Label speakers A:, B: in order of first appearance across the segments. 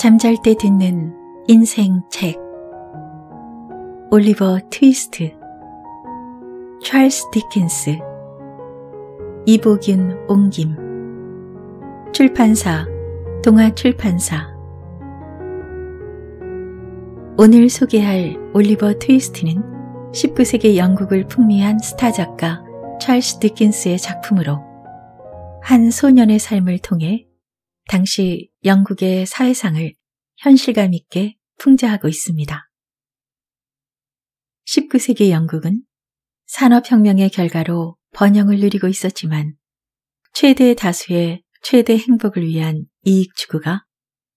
A: 잠잘 때 듣는 인생 책 올리버 트위스트 찰스 디킨스 이복균 옹김 출판사 동아출판사 오늘 소개할 올리버 트위스트는 19세기 영국을 풍미한 스타 작가 찰스 디킨스의 작품으로 한 소년의 삶을 통해 당시 영국의 사회상을 현실감 있게 풍자하고 있습니다. 19세기 영국은 산업혁명의 결과로 번영을 누리고 있었지만 최대 다수의 최대 행복을 위한 이익 추구가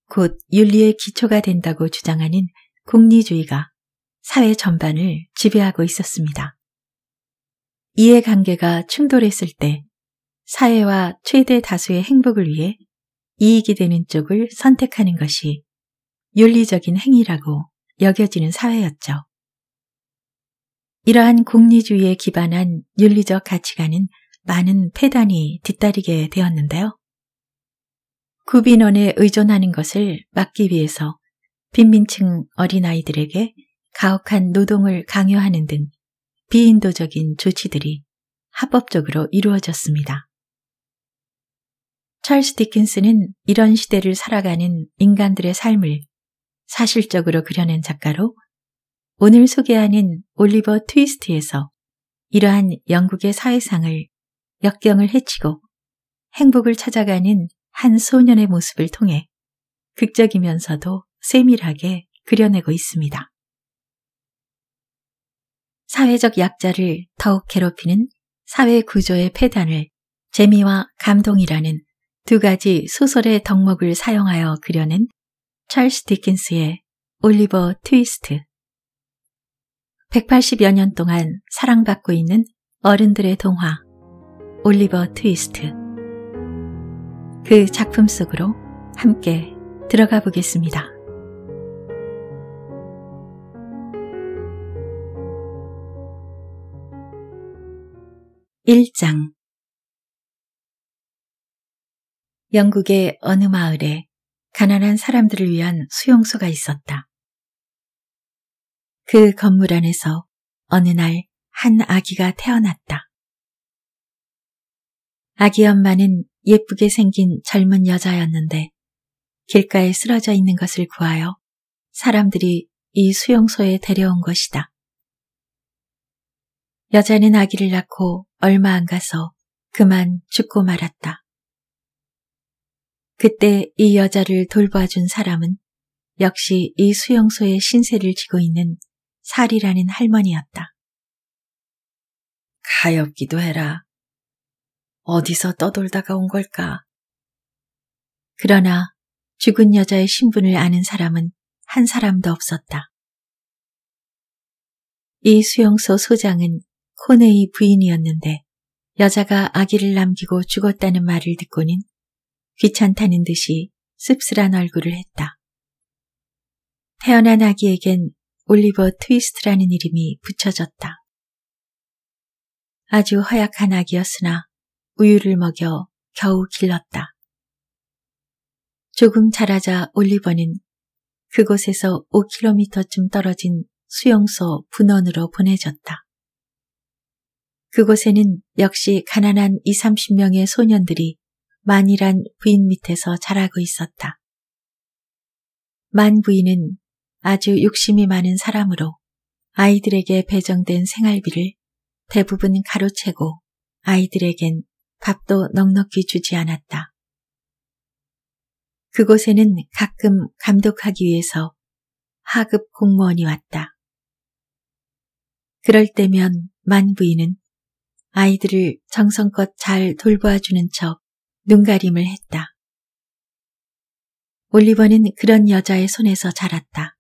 A: 곧 윤리의 기초가 된다고 주장하는 공리주의가 사회 전반을 지배하고 있었습니다. 이해관계가 충돌했을 때 사회와 최대 다수의 행복을 위해 이익이 되는 쪽을 선택하는 것이 윤리적인 행위라고 여겨지는 사회였죠. 이러한 공리주의에 기반한 윤리적 가치관은 많은 폐단이 뒤따르게 되었는데요. 구빈원에 의존하는 것을 막기 위해서 빈민층 어린아이들에게 가혹한 노동을 강요하는 등 비인도적인 조치들이 합법적으로 이루어졌습니다. 찰스 디킨스는 이런 시대를 살아가는 인간들의 삶을 사실적으로 그려낸 작가로 오늘 소개하는 올리버 트위스트에서 이러한 영국의 사회상을 역경을 해치고 행복을 찾아가는 한 소년의 모습을 통해 극적이면서도 세밀하게 그려내고 있습니다. 사회적 약자를 더욱 괴롭히는 사회 구조의 폐단을 재미와 감동이라는 두 가지 소설의 덕목을 사용하여 그려낸 찰스 디킨스의 올리버 트위스트. 180여 년 동안 사랑받고 있는 어른들의 동화 올리버 트위스트. 그 작품 속으로 함께 들어가 보겠습니다. 1장 영국의 어느 마을에 가난한 사람들을 위한 수용소가 있었다. 그 건물 안에서 어느 날 한 아기가 태어났다. 아기 엄마는 예쁘게 생긴 젊은 여자였는데 길가에 쓰러져 있는 것을 구하여 사람들이 이 수용소에 데려온 것이다. 여자는 아기를 낳고 얼마 안 가서 그만 죽고 말았다. 그때 이 여자를 돌봐준 사람은 역시 이수용소에 신세를 지고 있는 살이라는 할머니였다. 가엾기도 해라. 어디서 떠돌다가 온 걸까? 그러나 죽은 여자의 신분을 아는 사람은 한 사람도 없었다. 이 수용소 소장은 코네의 부인이었는데 여자가 아기를 남기고 죽었다는 말을 듣고는 귀찮다는 듯이 씁쓸한 얼굴을 했다. 태어난 아기에겐 올리버 트위스트라는 이름이 붙여졌다. 아주 허약한 아기였으나 우유를 먹여 겨우 길렀다. 조금 자라자 올리버는 그곳에서 5km쯤 떨어진 수용소 분원으로 보내졌다. 그곳에는 역시 가난한 2, 30명의 소년들이 만이란 부인 밑에서 자라고 있었다. 만 부인은 아주 욕심이 많은 사람으로 아이들에게 배정된 생활비를 대부분 가로채고 아이들에겐 밥도 넉넉히 주지 않았다. 그곳에는 가끔 감독하기 위해서 하급 공무원이 왔다. 그럴 때면 만부인은 아이들을 정성껏 잘 돌보아주는 척 눈가림을 했다. 올리버는 그런 여자의 손에서 자랐다.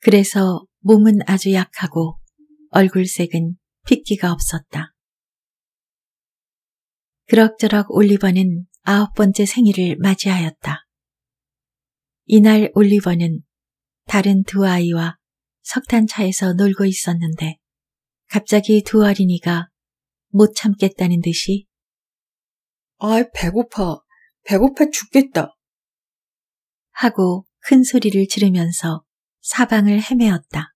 A: 그래서 몸은 아주 약하고 얼굴색은 핏기가 없었다. 그럭저럭 올리버는 아홉 번째 생일을 맞이하였다. 이날 올리버는 다른 두 아이와 석탄차에서 놀고 있었는데 갑자기 두 어린이가 못 참겠다는 듯이 아이, 배고파. 배고파 죽겠다. 하고 큰 소리를 지르면서 사방을 헤매었다.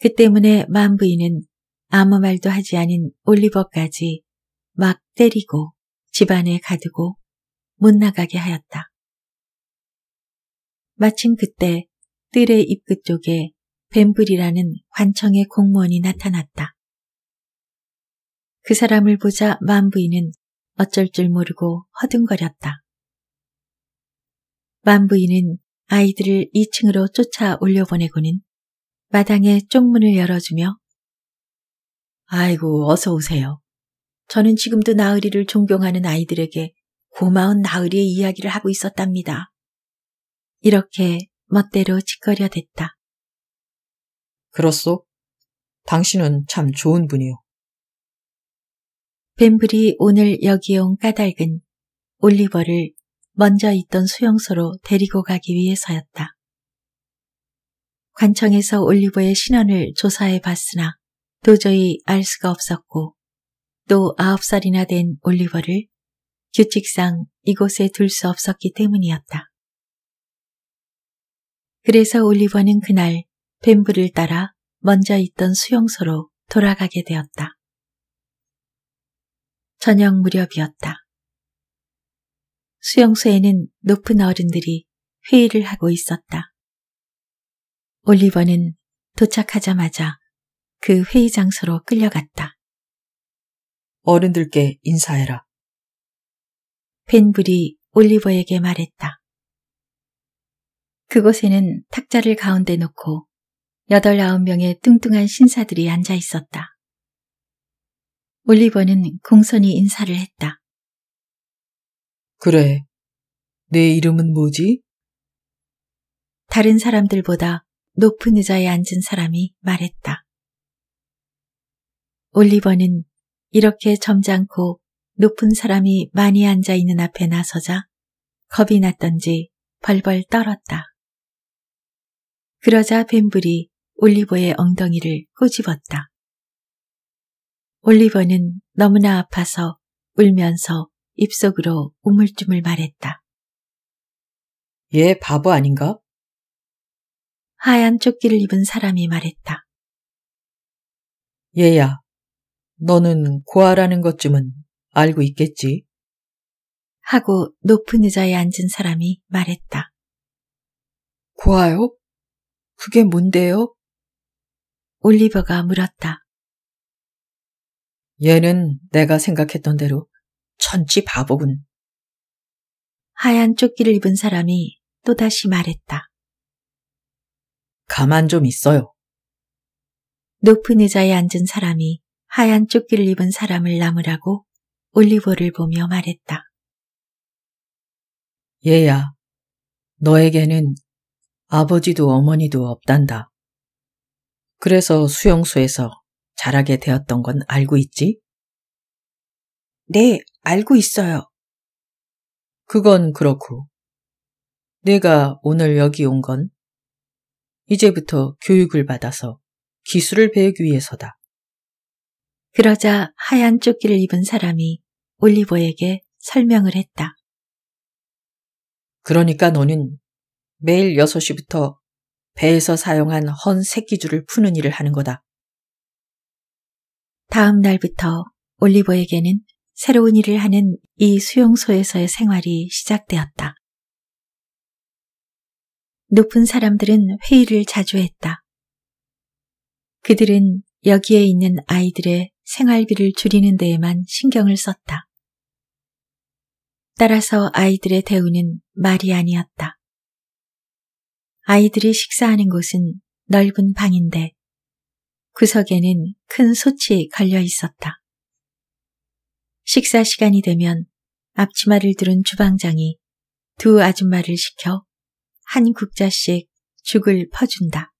A: 그 때문에 만부인은 아무 말도 하지 않은 올리버까지 막 때리고 집안에 가두고 못 나가게 하였다. 마침 그때 뜰의 입구 쪽에 뱀불이라는 환청의 공무원이 나타났다. 그 사람을 보자 만부인은 어쩔 줄 모르고 허둥거렸다. 만부인은 아이들을 2층으로 쫓아 올려보내고는 마당에 쪽문을 열어주며 아이고 어서 오세요. 저는 지금도 나으리를 존경하는 아이들에게 고마운 나으리의 이야기를 하고 있었답니다. 이렇게 멋대로 짓거려 댔다. 그렇소? 당신은 참 좋은 분이요. 뱀블이 오늘 여기온 까닭은 올리버를 먼저 있던 수용소로 데리고 가기 위해서였다. 관청에서 올리버의 신원을 조사해 봤으나 도저히 알 수가 없었고 또 9살이나 된 올리버를 규칙상 이곳에 둘 수 없었기 때문이었다. 그래서 올리버는 그날 뱀블을 따라 먼저 있던 수용소로 돌아가게 되었다. 저녁 무렵이었다. 수용소에는 높은 어른들이 회의를 하고 있었다. 올리버는 도착하자마자 그 회의 장소로 끌려갔다. 어른들께 인사해라. 벤불이 올리버에게 말했다. 그곳에는 탁자를 가운데 놓고 여덟 아홉 명의 뚱뚱한 신사들이 앉아 있었다. 올리버는 공손히 인사를 했다. 그래. 내 이름은 뭐지? 다른 사람들보다 높은 의자에 앉은 사람이 말했다. 올리버는 이렇게 점잖고 높은 사람이 많이 앉아 있는 앞에 나서자 겁이 났던지 벌벌 떨었다. 그러자 뱀블이 올리버의 엉덩이를 꼬집었다. 올리버는 너무나 아파서 울면서 입속으로 우물쭈물 말했다. 얘 바보 아닌가? 하얀 조끼를 입은 사람이 말했다. 얘야, 너는 고아라는 것쯤은 알고 있겠지? 하고 높은 의자에 앉은 사람이 말했다. 고아요? 그게 뭔데요? 올리버가 물었다. 얘는 내가 생각했던 대로 천지 바보군. 하얀 조끼를 입은 사람이 또다시 말했다. 가만 좀 있어요. 높은 의자에 앉은 사람이 하얀 조끼를 입은 사람을 남으라고 올리버를 보며 말했다. 얘야, 너에게는 아버지도 어머니도 없단다. 그래서 수용소에서 잘하게 되었던 건 알고 있지? 네, 알고 있어요. 그건 그렇고. 내가 오늘 여기 온 건 이제부터 교육을 받아서 기술을 배우기 위해서다. 그러자 하얀 조끼를 입은 사람이 올리버에게 설명을 했다. 그러니까 너는 매일 6시부터 배에서 사용한 헌 새끼줄을 푸는 일을 하는 거다. 다음 날부터 올리버에게는 새로운 일을 하는 이 수용소에서의 생활이 시작되었다. 높은 사람들은 회의를 자주 했다. 그들은 여기에 있는 아이들의 생활비를 줄이는 데에만 신경을 썼다. 따라서 아이들의 대우는 말이 아니었다. 아이들이 식사하는 곳은 넓은 방인데 구석에는 그 큰 솥이 걸려 있었다. 식사 시간이 되면 앞치마를 들은 주방장이 두 아줌마를 시켜 한 국자씩 죽을 퍼준다.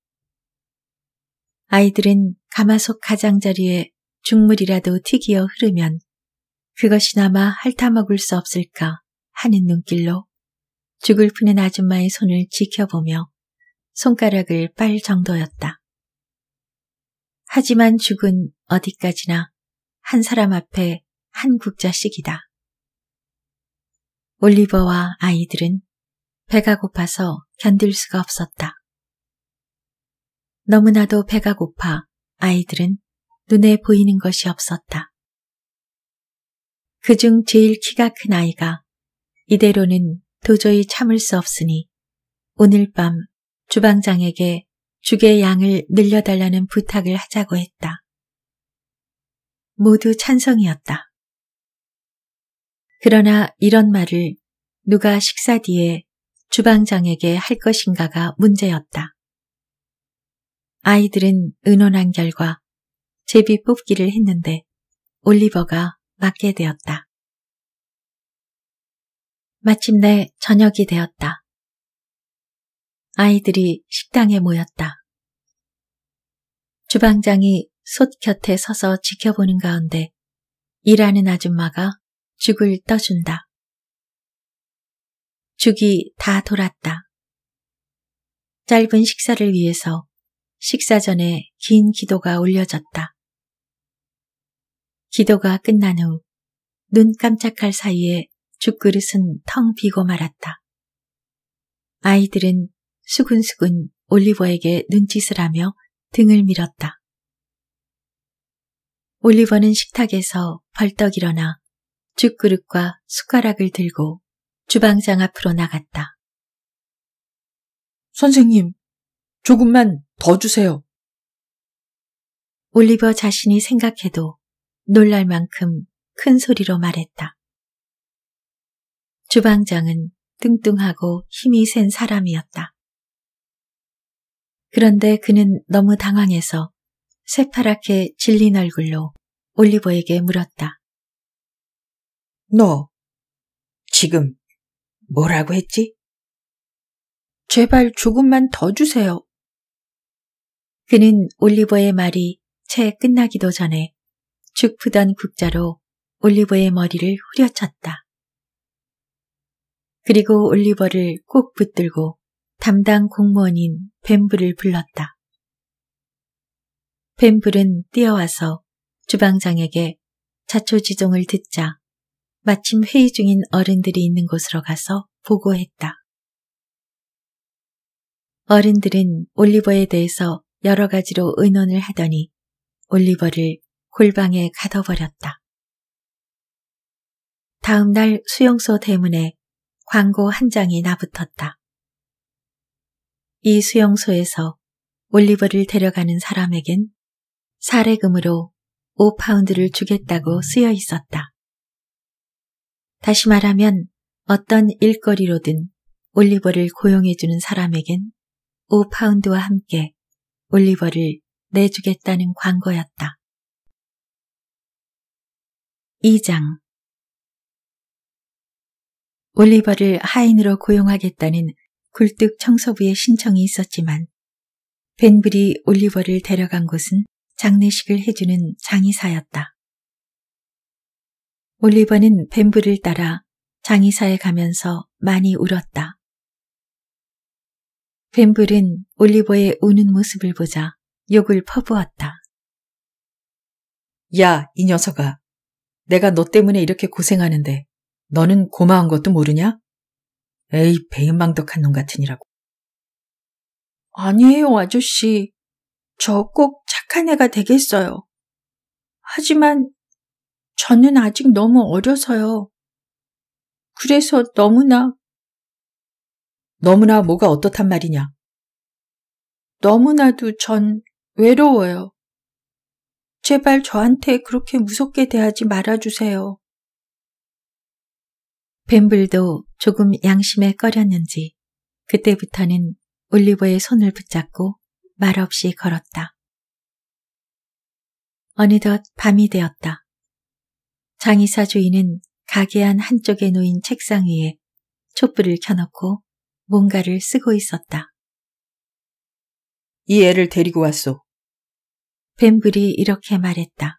A: 아이들은 가마솥 가장자리에 죽물이라도 튀기어 흐르면 그것이나마 핥아먹을 수 없을까 하는 눈길로 죽을 푸는 아줌마의 손을 지켜보며 손가락을 빨 정도였다. 하지만 죽은 어디까지나 한 사람 앞에 한국자식이다 올리버와 아이들은 배가 고파서 견딜 수가 없었다. 너무나도 배가 고파 아이들은 눈에 보이는 것이 없었다. 그중 제일 키가 큰 아이가 이대로는 도저히 참을 수 없으니 오늘 밤 주방장에게 죽의 양을 늘려달라는 부탁을 하자고 했다. 모두 찬성이었다. 그러나 이런 말을 누가 식사 뒤에 주방장에게 할 것인가가 문제였다. 아이들은 의논한 결과 제비 뽑기를 했는데 올리버가 맡게 되었다. 마침내 저녁이 되었다. 아이들이 식당에 모였다. 주방장이 솥 곁에 서서 지켜보는 가운데 일하는 아줌마가 죽을 떠준다. 죽이 다 돌았다. 짧은 식사를 위해서 식사 전에 긴 기도가 올려졌다. 기도가 끝난 후 눈 깜짝할 사이에 죽그릇은 텅 비고 말았다. 아이들은 수근수근 올리버에게 눈짓을 하며 등을 밀었다. 올리버는 식탁에서 벌떡 일어나 죽그릇과 숟가락을 들고 주방장 앞으로 나갔다. 선생님, 조금만 더 주세요. 올리버 자신이 생각해도 놀랄 만큼 큰 소리로 말했다. 주방장은 뚱뚱하고 힘이 센 사람이었다. 그런데 그는 너무 당황해서 새파랗게 질린 얼굴로 올리버에게 물었다. 너 지금 뭐라고 했지? 제발 조금만 더 주세요. 그는 올리버의 말이 채 끝나기도 전에 죽푸던 국자로 올리버의 머리를 후려쳤다. 그리고 올리버를 꼭 붙들고 담당 공무원인 뱀블을 불렀다. 뱀블은 뛰어와서 주방장에게 자초지종을 듣자 마침 회의 중인 어른들이 있는 곳으로 가서 보고했다. 어른들은 올리버에 대해서 여러 가지로 의논을 하더니 올리버를 골방에 가둬버렸다. 다음날 수용소 대문에 광고 한 장이 나붙었다. 이 수용소에서 올리버를 데려가는 사람에겐 사례금으로 5파운드를 주겠다고 쓰여 있었다. 다시 말하면 어떤 일거리로든 올리버를 고용해주는 사람에겐 5파운드와 함께 올리버를 내주겠다는 광고였다. 2장 올리버를 하인으로 고용하겠다는 굴뚝 청소부의 신청이 있었지만 벤블이 올리버를 데려간 곳은 장례식을 해주는 장의사였다. 올리버는 벤블을 따라 장의사에 가면서 많이 울었다. 벤블은 올리버의 우는 모습을 보자 욕을 퍼부었다. 야, 이 녀석아. 내가 너 때문에 이렇게 고생하는데 너는 고마운 것도 모르냐? 에이, 배은망덕한 놈 같으니라고. 아니에요, 아저씨. 저 꼭 착한 애가 되겠어요. 하지만 저는 아직 너무 어려서요. 그래서 너무나 너무나 뭐가 어떻단 말이냐? 너무나도 전 외로워요. 제발 저한테 그렇게 무섭게 대하지 말아주세요. 뱀블도 조금 양심에 꺼렸는지 그때부터는 올리버의 손을 붙잡고 말없이 걸었다. 어느덧 밤이 되었다. 장의사 주인은 가게 안 한쪽에 놓인 책상 위에 촛불을 켜놓고 뭔가를 쓰고 있었다. 이 애를 데리고 왔소. 뱀블이 이렇게 말했다.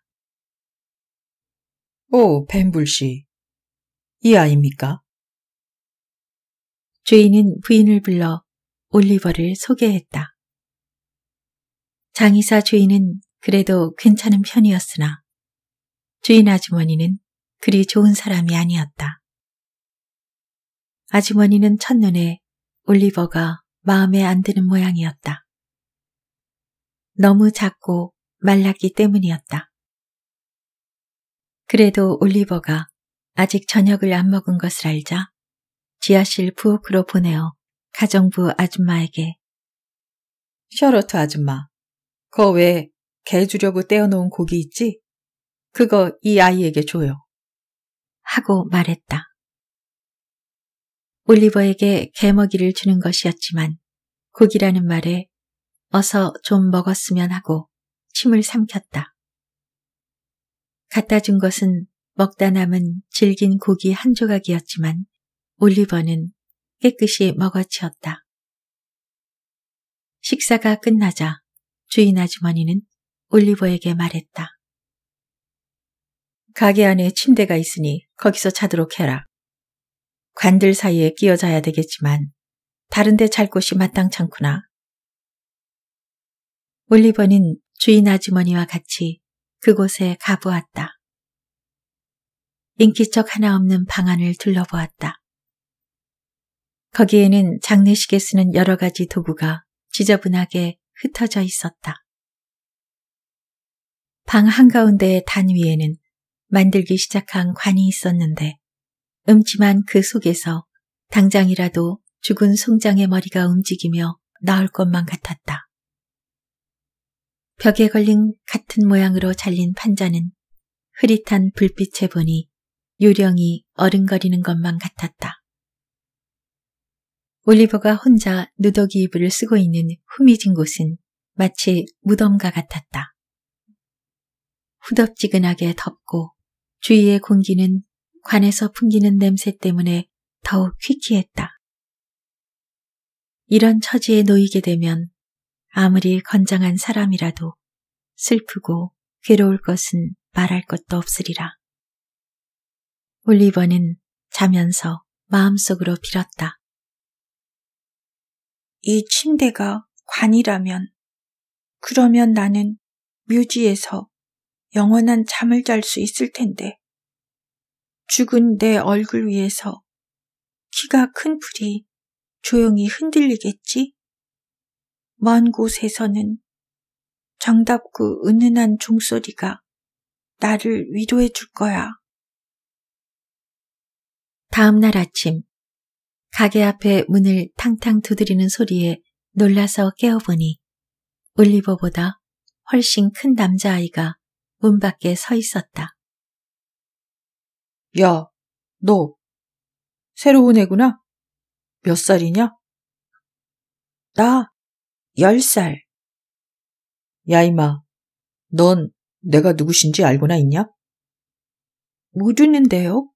A: 오, 뱀블 씨. 이 아입니까? 주인은 부인을 불러 올리버를 소개했다. 장의사 주인은 그래도 괜찮은 편이었으나 주인 아주머니는 그리 좋은 사람이 아니었다. 아주머니는 첫눈에 올리버가 마음에 안 드는 모양이었다. 너무 작고 말랐기 때문이었다. 그래도 올리버가 아직 저녁을 안 먹은 것을 알자 지하실 부엌으로 보내어 가정부 아줌마에게 셔로트 아줌마, 거 왜 개 주려고 떼어놓은 고기 있지? 그거 이 아이에게 줘요. 하고 말했다. 올리버에게 개 먹이를 주는 것이었지만 고기라는 말에 어서 좀 먹었으면 하고 침을 삼켰다. 갖다 준 것은 먹다 남은 질긴 고기 한 조각이었지만 올리버는 깨끗이 먹어치웠다. 식사가 끝나자 주인 아주머니는 올리버에게 말했다. 가게 안에 침대가 있으니 거기서 자도록 해라. 관들 사이에 끼어 자야 되겠지만 다른데 잘 곳이 마땅찮구나. 올리버는 주인 아주머니와 같이 그곳에 가보았다. 인기척 하나 없는 방안을 둘러보았다. 거기에는 장례식에 쓰는 여러 가지 도구가 지저분하게 흩어져 있었다. 방 한가운데의 단 위에는 만들기 시작한 관이 있었는데 음침한 그 속에서 당장이라도 죽은 송장의 머리가 움직이며 나올 것만 같았다. 벽에 걸린 같은 모양으로 잘린 판자는 흐릿한 불빛에 보니 요령이 어른거리는 것만 같았다. 올리버가 혼자 누더기 이불을 쓰고 있는 후미진 곳은 마치 무덤과 같았다. 후덥지근하게 덥고 주위의 공기는 관에서 풍기는 냄새 때문에 더욱 퀴퀴했다. 이런 처지에 놓이게 되면 아무리 건장한 사람이라도 슬프고 괴로울 것은 말할 것도 없으리라. 올리버는 자면서 마음속으로 빌었다. 이 침대가 관이라면, 그러면 나는 묘지에서 영원한 잠을 잘 수 있을 텐데, 죽은 내 얼굴 위에서 키가 큰 풀이 조용히 흔들리겠지? 먼 곳에서는 정답고 은은한 종소리가 나를 위로해 줄 거야. 다음 날 아침 가게 앞에 문을 탕탕 두드리는 소리에 놀라서 깨어보니 올리버보다 훨씬 큰 남자아이가 문 밖에 서 있었다. 야, 너 새로운 애구나? 몇 살이냐? 나, 열 살. 야, 이마, 넌 내가 누구신지 알고나 있냐? 못 웃는데요?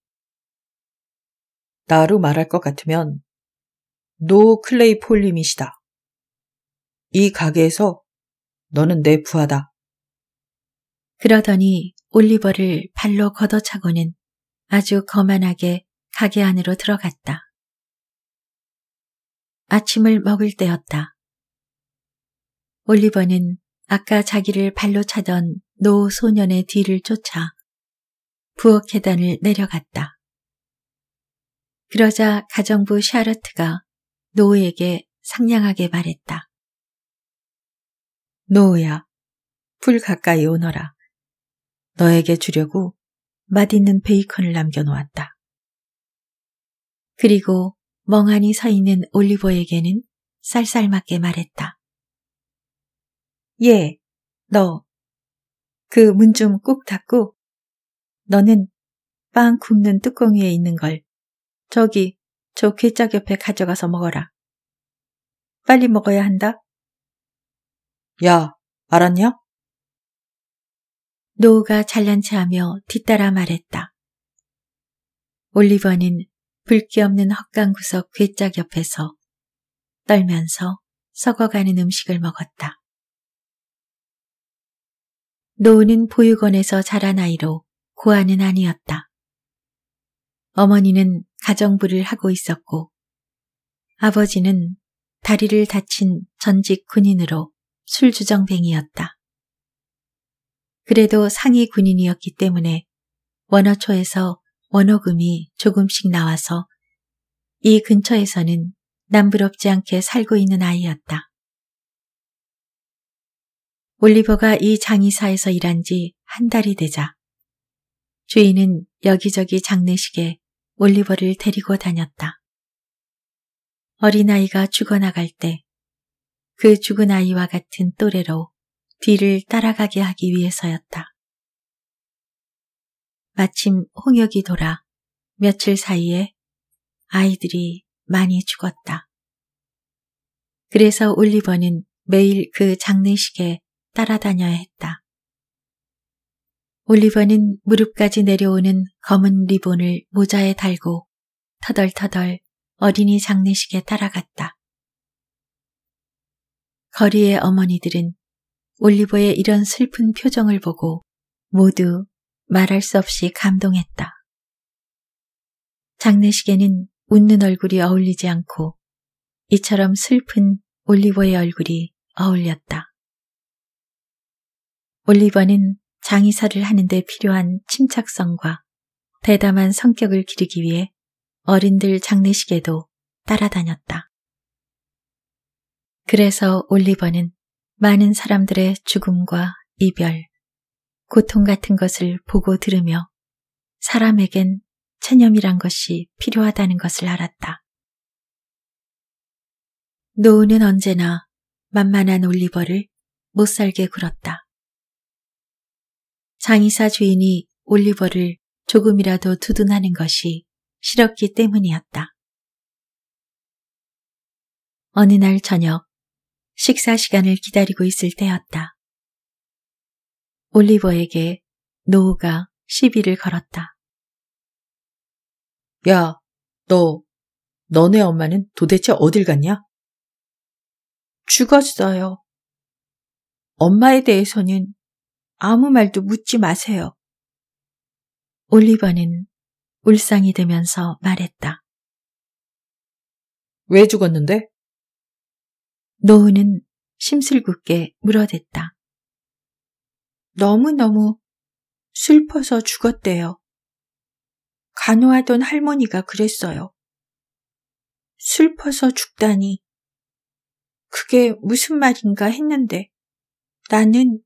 A: 나로 말할 것 같으면 노 클레이폴님이시다. 이 가게에서 너는 내 부하다. 그러더니 올리버를 발로 걷어차고는 아주 거만하게 가게 안으로 들어갔다. 아침을 먹을 때였다. 올리버는 아까 자기를 발로 차던 노 소년의 뒤를 쫓아 부엌 계단을 내려갔다. 그러자 가정부 샤르트가 노우에게 상냥하게 말했다. 노우야, 불 가까이 오너라. 너에게 주려고 맛있는 베이컨을 남겨놓았다. 그리고 멍하니 서 있는 올리버에게는 쌀쌀맞게 말했다. 예, 너. 그 문 좀 꼭 닫고 너는 빵 굽는 뚜껑 위에 있는 걸 저기, 저 괴짝 옆에 가져가서 먹어라. 빨리 먹어야 한다. 야, 알았냐? 노우가 잘난 체하며 뒤따라 말했다. 올리버는 불기 없는 헛간 구석 괴짝 옆에서 떨면서 썩어가는 음식을 먹었다. 노우는 보육원에서 자란 아이로 고아는 아니었다. 어머니는 가정부를 하고 있었고 아버지는 다리를 다친 전직 군인으로 술주정뱅이였다. 그래도 상위 군인이었기 때문에 원어초에서 원어금이 조금씩 나와서 이 근처에서는 남부럽지 않게 살고 있는 아이였다. 올리버가 이 장의사에서 일한 지 한 달이 되자 주인은 여기저기 장례식에 올리버를 데리고 다녔다. 어린아이가 죽어나갈 때 그 죽은 아이와 같은 또래로 뒤를 따라가게 하기 위해서였다. 마침 홍역이 돌아 며칠 사이에 아이들이 많이 죽었다. 그래서 올리버는 매일 그 장례식에 따라다녀야 했다. 올리버는 무릎까지 내려오는 검은 리본을 모자에 달고 터덜터덜 어린이 장례식에 따라갔다. 거리의 어머니들은 올리버의 이런 슬픈 표정을 보고 모두 말할 수 없이 감동했다. 장례식에는 웃는 얼굴이 어울리지 않고 이처럼 슬픈 올리버의 얼굴이 어울렸다. 올리버는 장의사를 하는데 필요한 침착성과 대담한 성격을 기르기 위해 어린들 장례식에도 따라다녔다. 그래서 올리버는 많은 사람들의 죽음과 이별, 고통 같은 것을 보고 들으며 사람에겐 체념이란 것이 필요하다는 것을 알았다. 노우는 언제나 만만한 올리버를 못살게 굴었다. 장의사 주인이 올리버를 조금이라도 두둔하는 것이 싫었기 때문이었다. 어느 날 저녁 식사 시간을 기다리고 있을 때였다. 올리버에게 노우가 시비를 걸었다. 야, 너, 너네 엄마는 도대체 어딜 갔냐? 죽었어요. 엄마에 대해서는 아무 말도 묻지 마세요. 올리버는 울상이 되면서 말했다. 왜 죽었는데? 노우는 심술궂게 물어댔다. 너무너무 슬퍼서 죽었대요. 간호하던 할머니가 그랬어요. 슬퍼서 죽다니. 그게 무슨 말인가 했는데 나는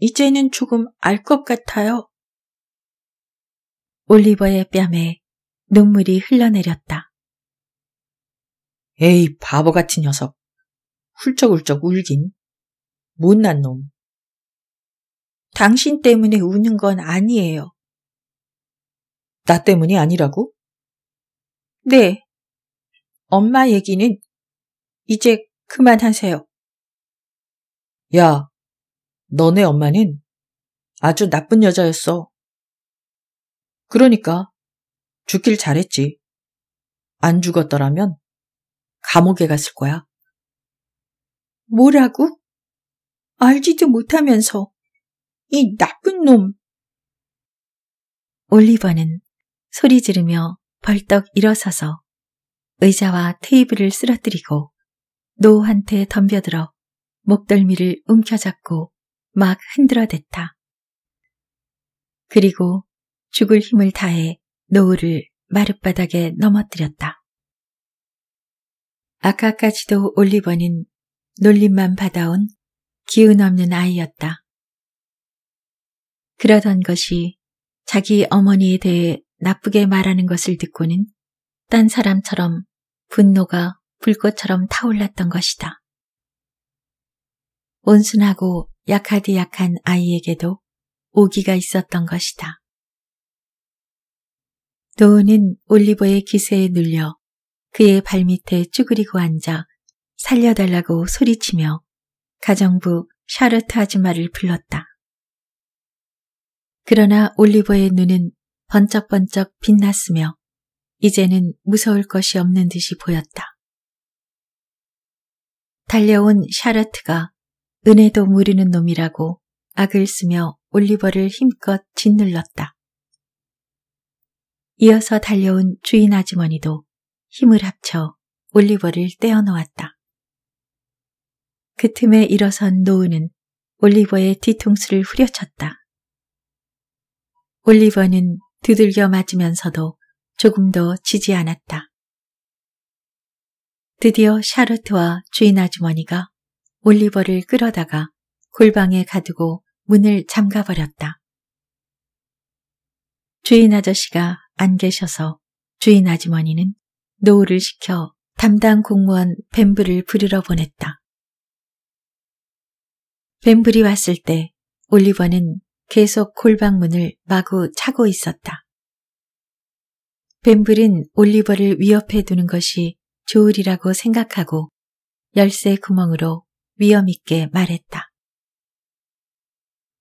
A: 이제는 조금 알 것 같아요. 올리버의 뺨에 눈물이 흘러내렸다. 에이, 바보 같은 녀석. 훌쩍훌쩍 울긴. 못난 놈. 당신 때문에 우는 건 아니에요. 나 때문이 아니라고? 네. 엄마 얘기는 이제 그만하세요. 야, 너네 엄마는 아주 나쁜 여자였어. 그러니까 죽길 잘했지. 안 죽었더라면 감옥에 갔을 거야. 뭐라고? 알지도 못하면서 이 나쁜 놈. 올리버는 소리 지르며 벌떡 일어서서 의자와 테이블을 쓰러뜨리고 노한테 덤벼들어 목덜미를 움켜잡고 막 흔들어댔다. 그리고 죽을 힘을 다해 노을을 마룻바닥에 넘어뜨렸다. 아까까지도 올리버는 놀림만 받아온 기운 없는 아이였다. 그러던 것이 자기 어머니에 대해 나쁘게 말하는 것을 듣고는 딴 사람처럼 분노가 불꽃처럼 타올랐던 것이다. 온순하고 약하디 약한 아이에게도 오기가 있었던 것이다. 노우는 올리버의 기세에 눌려 그의 발밑에 쭈그리고 앉아 살려달라고 소리치며 가정부 샤르트 아줌마를 불렀다. 그러나 올리버의 눈은 번쩍번쩍 빛났으며 이제는 무서울 것이 없는 듯이 보였다. 달려온 샤르트가 은혜도 모르는 놈이라고 악을 쓰며 올리버를 힘껏 짓눌렀다. 이어서 달려온 주인 아주머니도 힘을 합쳐 올리버를 떼어놓았다. 그 틈에 일어선 노은은 올리버의 뒤통수를 후려쳤다. 올리버는 두들겨 맞으면서도 조금 더 지지 않았다. 드디어 샤르트와 주인 아주머니가 올리버를 끌어다가 골방에 가두고 문을 잠가버렸다. 주인 아저씨가 안 계셔서 주인 아주머니는 노후를 시켜 담당 공무원 뱀블을 부르러 보냈다. 뱀블이 왔을 때 올리버는 계속 골방문을 마구 차고 있었다. 뱀블은 올리버를 위협해 두는 것이 좋으리라고 생각하고 열쇠 구멍으로 위험있게 말했다.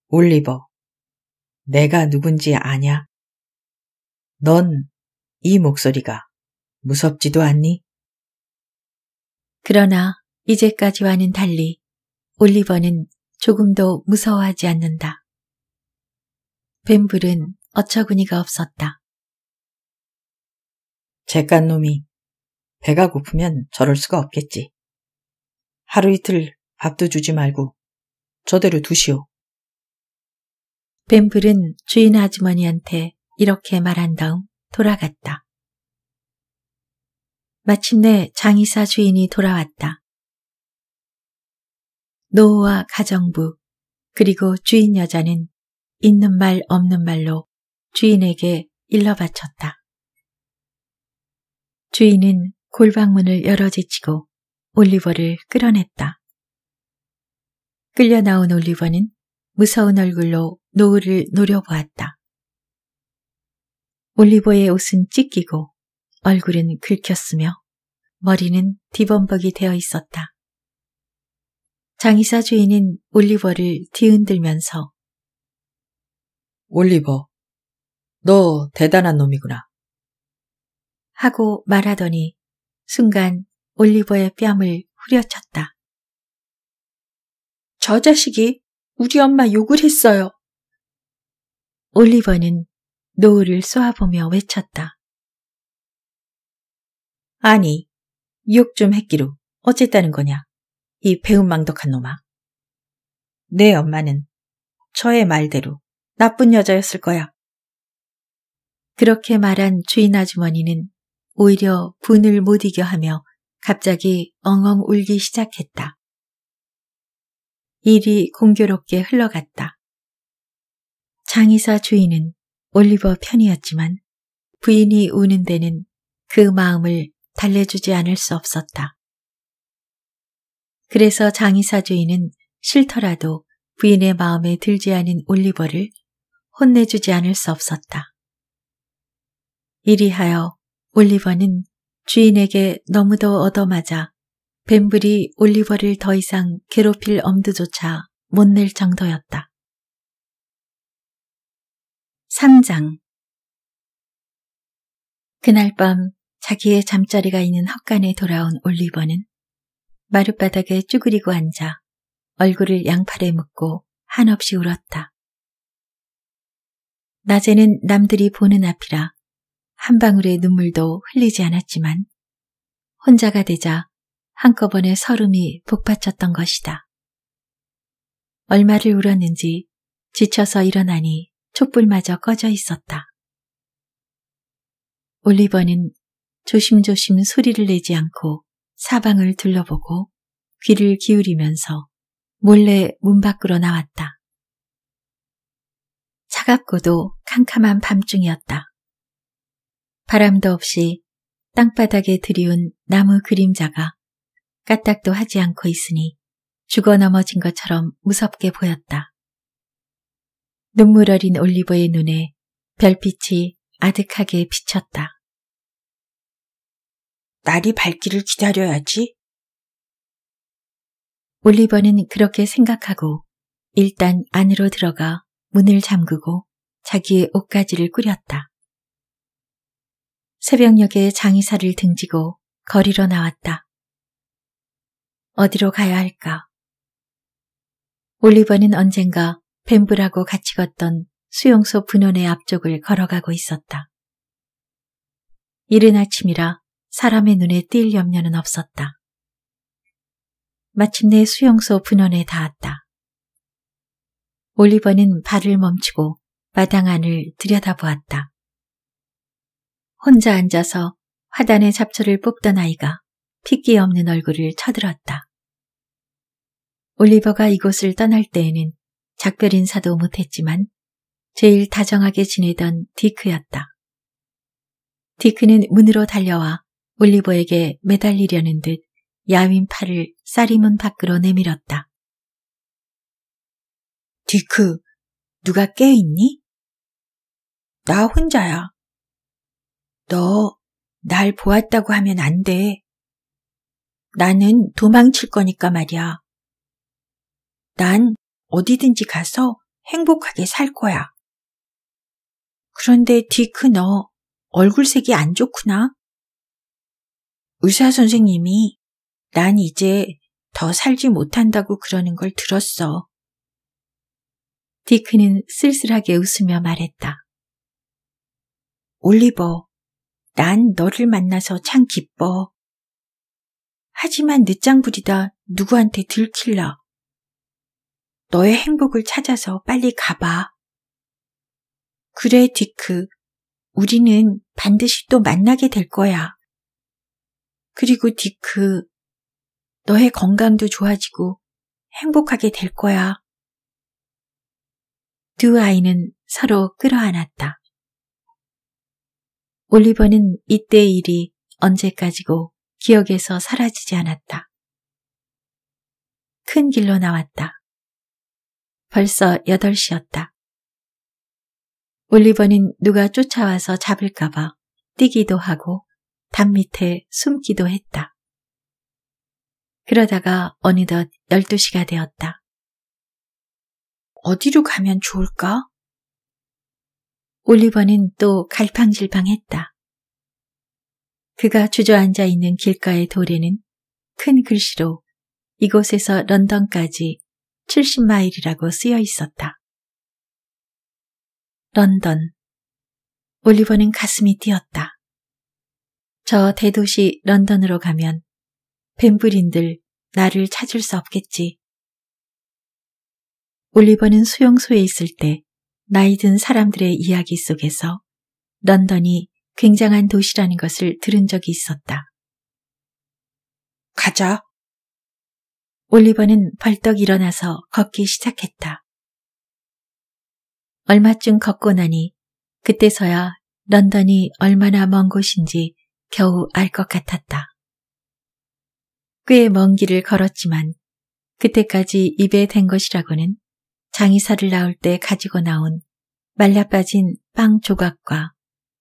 A: 올리버, 내가 누군지 아냐? 넌 이 목소리가 무섭지도 않니? 그러나 이제까지와는 달리 올리버는 조금도 무서워하지 않는다. 뱀불은 어처구니가 없었다. 잭깐 놈이 배가 고프면 저럴 수가 없겠지. 하루 이틀 밥도 주지 말고 저대로 두시오. 뱀플은 주인 아주머니한테 이렇게 말한 다음 돌아갔다. 마침내 장의사 주인이 돌아왔다. 노후와 가정부 그리고 주인 여자는 있는 말 없는 말로 주인에게 일러 바쳤다. 주인은 골방문을 열어지치고 올리버를 끌어냈다. 끌려 나온 올리버는 무서운 얼굴로 노을을 노려보았다. 올리버의 옷은 찢기고 얼굴은 긁혔으며 머리는 디범벅이 되어 있었다. 장의사 주인은 올리버를 뒤흔들면서 올리버, 너 대단한 놈이구나. 하고 말하더니 순간 올리버의 뺨을 후려쳤다. 저 자식이 우리 엄마 욕을 했어요. 올리버는 노을을 쏘아보며 외쳤다. 아니, 욕 좀 했기로 어쨌다는 거냐, 이 배은망덕한 놈아. 내 엄마는 저의 말대로 나쁜 여자였을 거야. 그렇게 말한 주인 아주머니는 오히려 분을 못 이겨 하며 갑자기 엉엉 울기 시작했다. 일이 공교롭게 흘러갔다. 장의사 주인은 올리버 편이었지만 부인이 우는 데는 그 마음을 달래주지 않을 수 없었다. 그래서 장의사 주인은 싫더라도 부인의 마음에 들지 않은 올리버를 혼내주지 않을 수 없었다. 이리하여 올리버는 주인에게 너무도 얻어맞아 뱀블이 올리버를 더 이상 괴롭힐 엄두조차 못 낼 정도였다. 3장 그날 밤 자기의 잠자리가 있는 헛간에 돌아온 올리버는 마룻바닥에 쭈그리고 앉아 얼굴을 양팔에 묶고 한없이 울었다. 낮에는 남들이 보는 앞이라 한 방울의 눈물도 흘리지 않았지만 혼자가 되자 한꺼번에 설움이 북받쳤던 것이다. 얼마를 울었는지 지쳐서 일어나니 촛불마저 꺼져 있었다. 올리버는 조심조심 소리를 내지 않고 사방을 둘러보고 귀를 기울이면서 몰래 문 밖으로 나왔다. 차갑고도 캄캄한 밤중이었다. 바람도 없이 땅바닥에 드리운 나무 그림자가 까딱도 하지 않고 있으니 죽어 넘어진 것처럼 무섭게 보였다. 눈물 어린 올리버의 눈에 별빛이 아득하게 비쳤다. 날이 밝기를 기다려야지. 올리버는 그렇게 생각하고 일단 안으로 들어가 문을 잠그고 자기의 옷가지를 꾸렸다. 새벽녘에 장의사를 등지고 거리로 나왔다. 어디로 가야 할까? 올리버는 언젠가 뱀브라고 같이 걷던 수용소 분원의 앞쪽을 걸어가고 있었다. 이른 아침이라 사람의 눈에 띌 염려는 없었다. 마침내 수용소 분원에 닿았다. 올리버는 발을 멈추고 마당 안을 들여다보았다. 혼자 앉아서 화단에 잡초를 뽑던 아이가 핏기 없는 얼굴을 쳐들었다. 올리버가 이곳을 떠날 때에는 작별 인사도 못했지만 제일 다정하게 지내던 디크였다. 디크는 문으로 달려와 올리버에게 매달리려는 듯 야윈 팔을 쌀이문 밖으로 내밀었다. 디크, 누가 깨있니? 나 혼자야. 너, 날 보았다고 하면 안 돼. 나는 도망칠 거니까 말이야. 난 어디든지 가서 행복하게 살 거야. 그런데 디크 너 얼굴색이 안 좋구나. 의사 선생님이 난 이제 더 살지 못한다고 그러는 걸 들었어. 디크는 쓸쓸하게 웃으며 말했다. 올리버, 난 너를 만나서 참 기뻐. 하지만 늦장 부리다 누구한테 들킬라. 너의 행복을 찾아서 빨리 가봐. 그래, 디크. 우리는 반드시 또 만나게 될 거야. 그리고 디크, 너의 건강도 좋아지고 행복하게 될 거야. 두 아이는 서로 끌어안았다. 올리버는 이때 일이 언제까지고 기억에서 사라지지 않았다. 큰 길로 나왔다. 벌써 8시였다. 올리버는 누가 쫓아와서 잡을까봐 뛰기도 하고 담 밑에 숨기도 했다. 그러다가 어느덧 12시가 되었다. 어디로 가면 좋을까? 올리버는 또 갈팡질팡했다. 그가 주저앉아 있는 길가의 돌에는큰 글씨로 이곳에서 런던까지 70마일이라고 쓰여 있었다. 런던. 올리버는 가슴이 뛰었다. 저 대도시 런던으로 가면 뱀브린들 나를 찾을 수 없겠지. 올리버는 수용소에 있을 때 나이 든 사람들의 이야기 속에서 런던이 굉장한 도시라는 것을 들은 적이 있었다. 가자. 올리버는 벌떡 일어나서 걷기 시작했다. 얼마쯤 걷고 나니 그때서야 런던이 얼마나 먼 곳인지 겨우 알 것 같았다. 꽤 먼 길을 걸었지만 그때까지 입에 댄 것이라고는 장의사를 나올 때 가지고 나온 말라 빠진 빵 조각과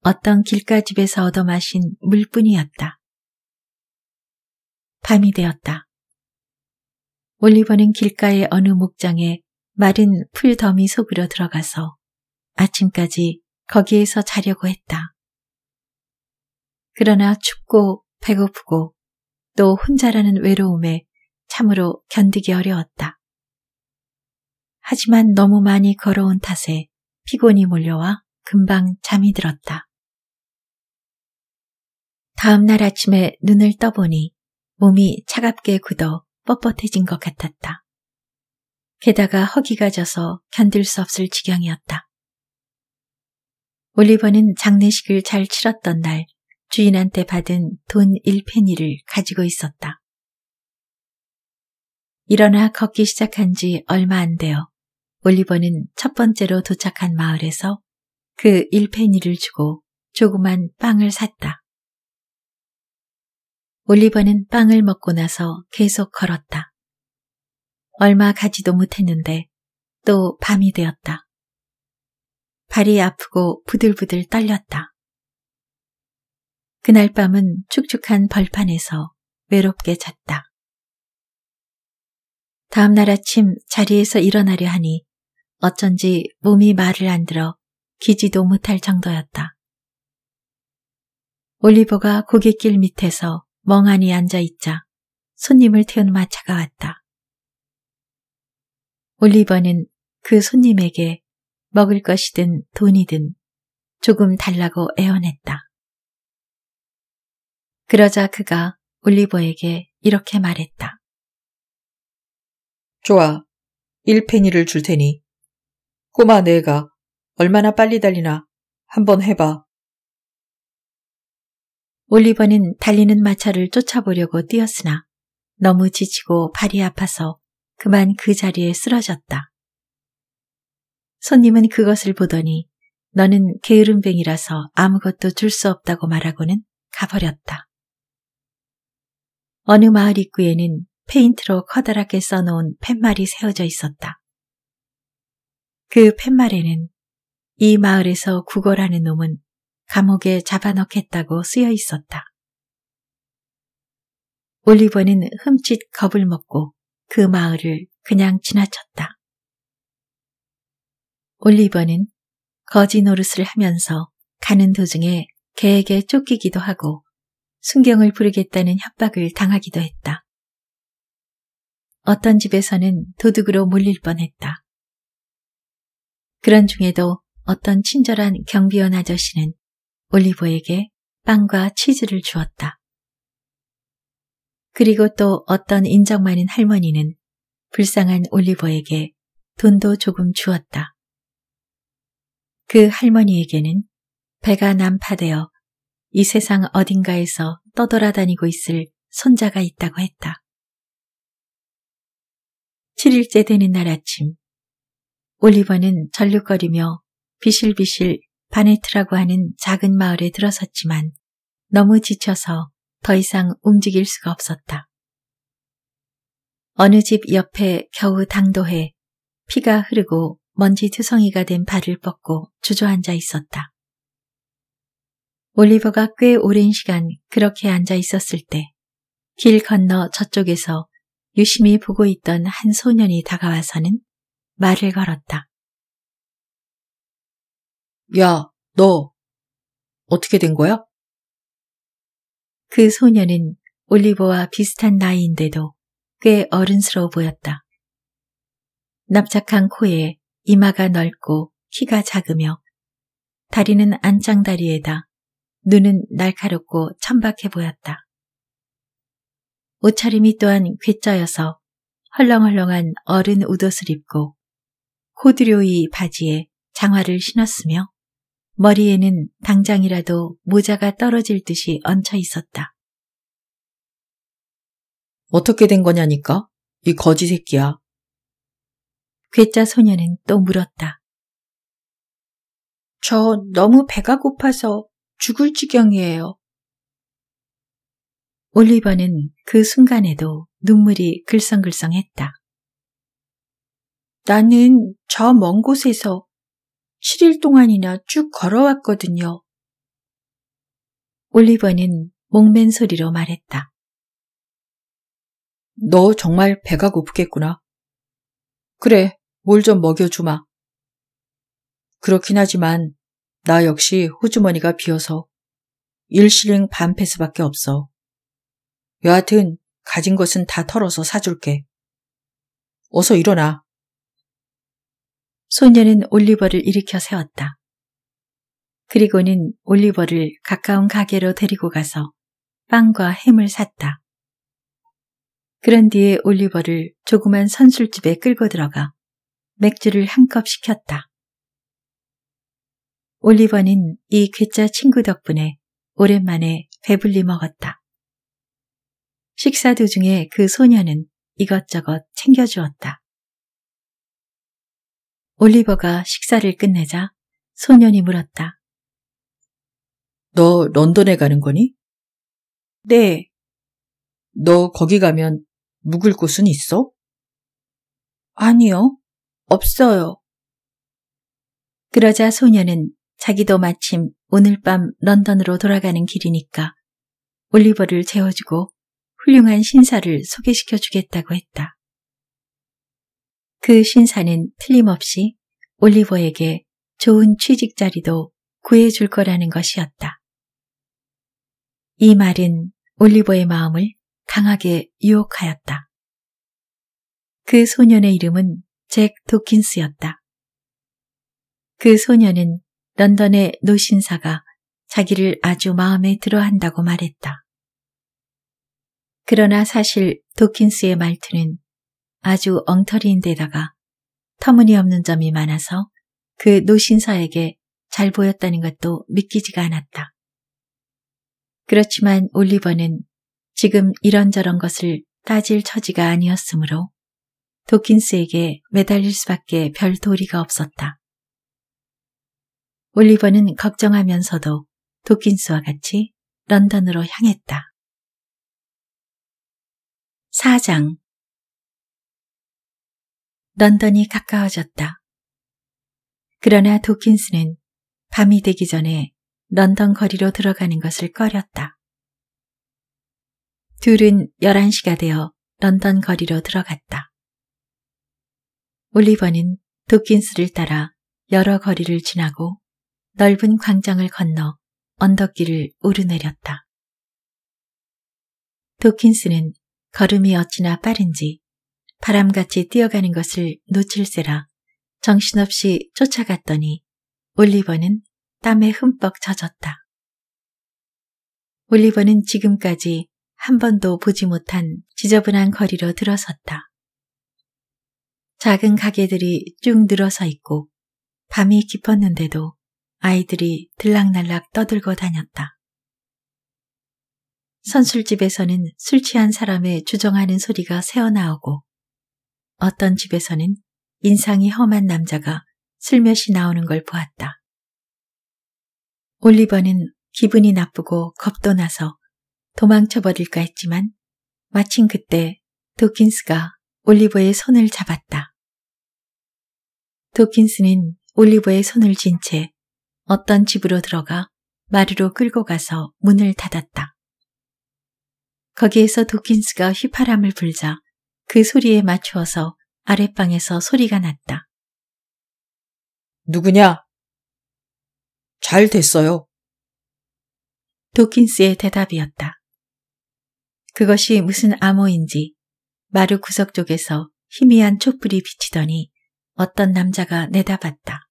A: 어떤 길가집에서 얻어 마신 물뿐이었다. 밤이 되었다. 올리버는 길가의 어느 목장에 마른 풀더미 속으로 들어가서 아침까지 거기에서 자려고 했다. 그러나 춥고 배고프고 또 혼자라는 외로움에 참으로 견디기 어려웠다. 하지만 너무 많이 걸어온 탓에 피곤이 몰려와 금방 잠이 들었다. 다음날 아침에 눈을 떠보니 몸이 차갑게 굳어 뻣뻣해진 것 같았다. 게다가 허기가 져서 견딜 수 없을 지경이었다. 올리버는 장례식을 잘 치렀던 날 주인한테 받은 돈 1페니를 가지고 있었다. 일어나 걷기 시작한 지 얼마 안 되어 올리버는 첫 번째로 도착한 마을에서 그 1페니를 주고 조그만 빵을 샀다. 올리버는 빵을 먹고 나서 계속 걸었다. 얼마 가지도 못했는데 또 밤이 되었다. 발이 아프고 부들부들 떨렸다. 그날 밤은 축축한 벌판에서 외롭게 잤다. 다음 날 아침 자리에서 일어나려 하니 어쩐지 몸이 말을 안 들어 기지도 못할 정도였다. 올리버가 고갯길 밑에서 멍하니 앉아있자 손님을 태운 마차가 왔다. 올리버는 그 손님에게 먹을 것이든 돈이든 조금 달라고 애원했다. 그러자 그가 올리버에게 이렇게 말했다. 좋아, 1페니를 줄 테니 꼬마 내가 얼마나 빨리 달리나 한번 해봐. 올리버는 달리는 마차를 쫓아보려고 뛰었으나 너무 지치고 발이 아파서 그만 그 자리에 쓰러졌다. 손님은 그것을 보더니 너는 게으름뱅이라서 아무것도 줄 수 없다고 말하고는 가버렸다. 어느 마을 입구에는 페인트로 커다랗게 써놓은 팻말이 세워져 있었다. 그 팻말에는 이 마을에서 구걸하는 놈은 감옥에 잡아넣겠다고 쓰여 있었다. 올리버는 흠칫 겁을 먹고 그 마을을 그냥 지나쳤다. 올리버는 거지 노릇을 하면서 가는 도중에 개에게 쫓기기도 하고 순경을 부르겠다는 협박을 당하기도 했다. 어떤 집에서는 도둑으로 몰릴 뻔했다. 그런 중에도 어떤 친절한 경비원 아저씨는 올리버에게 빵과 치즈를 주었다. 그리고 또 어떤 인정 많은 할머니는 불쌍한 올리버에게 돈도 조금 주었다. 그 할머니에게는 배가 난파되어 이 세상 어딘가에서 떠돌아다니고 있을 손자가 있다고 했다. 7일째 되는 날 아침, 올리버는 절룩거리며 비실비실 바네트라고 하는 작은 마을에 들어섰지만 너무 지쳐서 더 이상 움직일 수가 없었다. 어느 집 옆에 겨우 당도해 피가 흐르고 먼지 투성이가 된 발을 뻗고 주저앉아 있었다. 올리버가 꽤 오랜 시간 그렇게 앉아 있었을 때 길 건너 저쪽에서 유심히 보고 있던 한 소년이 다가와서는 말을 걸었다. 야, 너 어떻게 된 거야? 그소년은 올리버와 비슷한 나이인데도 꽤 어른스러워 보였다. 납작한 코에 이마가 넓고 키가 작으며 다리는 안짱다리에다 눈은 날카롭고 천박해 보였다. 옷차림이 또한 괴짜여서 헐렁헐렁한 어른 웃옷을 입고 호두료이 바지에 장화를 신었으며 머리에는 당장이라도 모자가 떨어질 듯이 얹혀 있었다. 어떻게 된 거냐니까? 이 거지 새끼야. 괴짜 소녀는 또 물었다. 저 너무 배가 고파서 죽을 지경이에요. 올리버는 그 순간에도 눈물이 글썽글썽했다. 나는 저 먼 곳에서 7일 동안이나 쭉 걸어왔거든요. 올리버는 목맨 소리로 말했다. 너 정말 배가 고프겠구나. 그래, 뭘 좀 먹여주마. 그렇긴 하지만 나 역시 호주머니가 비어서 일시링 반패스밖에 없어. 여하튼 가진 것은 다 털어서 사줄게. 어서 일어나. 소녀는 올리버를 일으켜 세웠다. 그리고는 올리버를 가까운 가게로 데리고 가서 빵과 햄을 샀다. 그런 뒤에 올리버를 조그만 선술집에 끌고 들어가 맥주를 한 컵 시켰다. 올리버는 이 괴짜 친구 덕분에 오랜만에 배불리 먹었다. 식사 도중에 그 소녀는 이것저것 챙겨주었다. 올리버가 식사를 끝내자 소년이 물었다. 너 런던에 가는 거니? 네. 너 거기 가면 묵을 곳은 있어? 아니요. 없어요. 그러자 소년은 자기도 마침 오늘 밤 런던으로 돌아가는 길이니까 올리버를 재워주고 훌륭한 신사를 소개시켜 주겠다고 했다. 그 신사는 틀림없이 올리버에게 좋은 취직 자리도 구해줄 거라는 것이었다. 이 말은 올리버의 마음을 강하게 유혹하였다. 그 소년의 이름은 잭 도킨스였다. 그 소년은 런던의 노신사가 자기를 아주 마음에 들어 한다고 말했다. 그러나 사실 도킨스의 말투는 아주 엉터리인 데다가 터무니없는 점이 많아서 그 노신사에게 잘 보였다는 것도 믿기지가 않았다. 그렇지만 올리버는 지금 이런저런 것을 따질 처지가 아니었으므로 도킨스에게 매달릴 수밖에 별 도리가 없었다. 올리버는 걱정하면서도 도킨스와 같이 런던으로 향했다. 4장 런던이 가까워졌다. 그러나 도킨스는 밤이 되기 전에 런던 거리로 들어가는 것을 꺼렸다. 둘은 11시가 되어 런던 거리로 들어갔다. 올리버는 도킨스를 따라 여러 거리를 지나고 넓은 광장을 건너 언덕길을 오르내렸다. 도킨스는 걸음이 어찌나 빠른지 바람같이 뛰어가는 것을 놓칠세라 정신없이 쫓아갔더니 올리버는 땀에 흠뻑 젖었다. 올리버는 지금까지 한 번도 보지 못한 지저분한 거리로 들어섰다. 작은 가게들이 쭉 늘어서 있고 밤이 깊었는데도 아이들이 들락날락 떠들고 다녔다. 선술집에서는 술 취한 사람의 주정하는 소리가 새어나오고 어떤 집에서는 인상이 험한 남자가 슬며시 나오는 걸 보았다. 올리버는 기분이 나쁘고 겁도 나서 도망쳐 버릴까 했지만 마침 그때 도킨스가 올리버의 손을 잡았다. 도킨스는 올리버의 손을 쥔 채 어떤 집으로 들어가 마루로 끌고 가서 문을 닫았다. 거기에서 도킨스가 휘파람을 불자 그 소리에 맞추어서 아랫방에서 소리가 났다. 누구냐? 잘 됐어요. 도킨스의 대답이었다. 그것이 무슨 암호인지 마루 구석 쪽에서 희미한 촛불이 비치더니 어떤 남자가 내다봤다.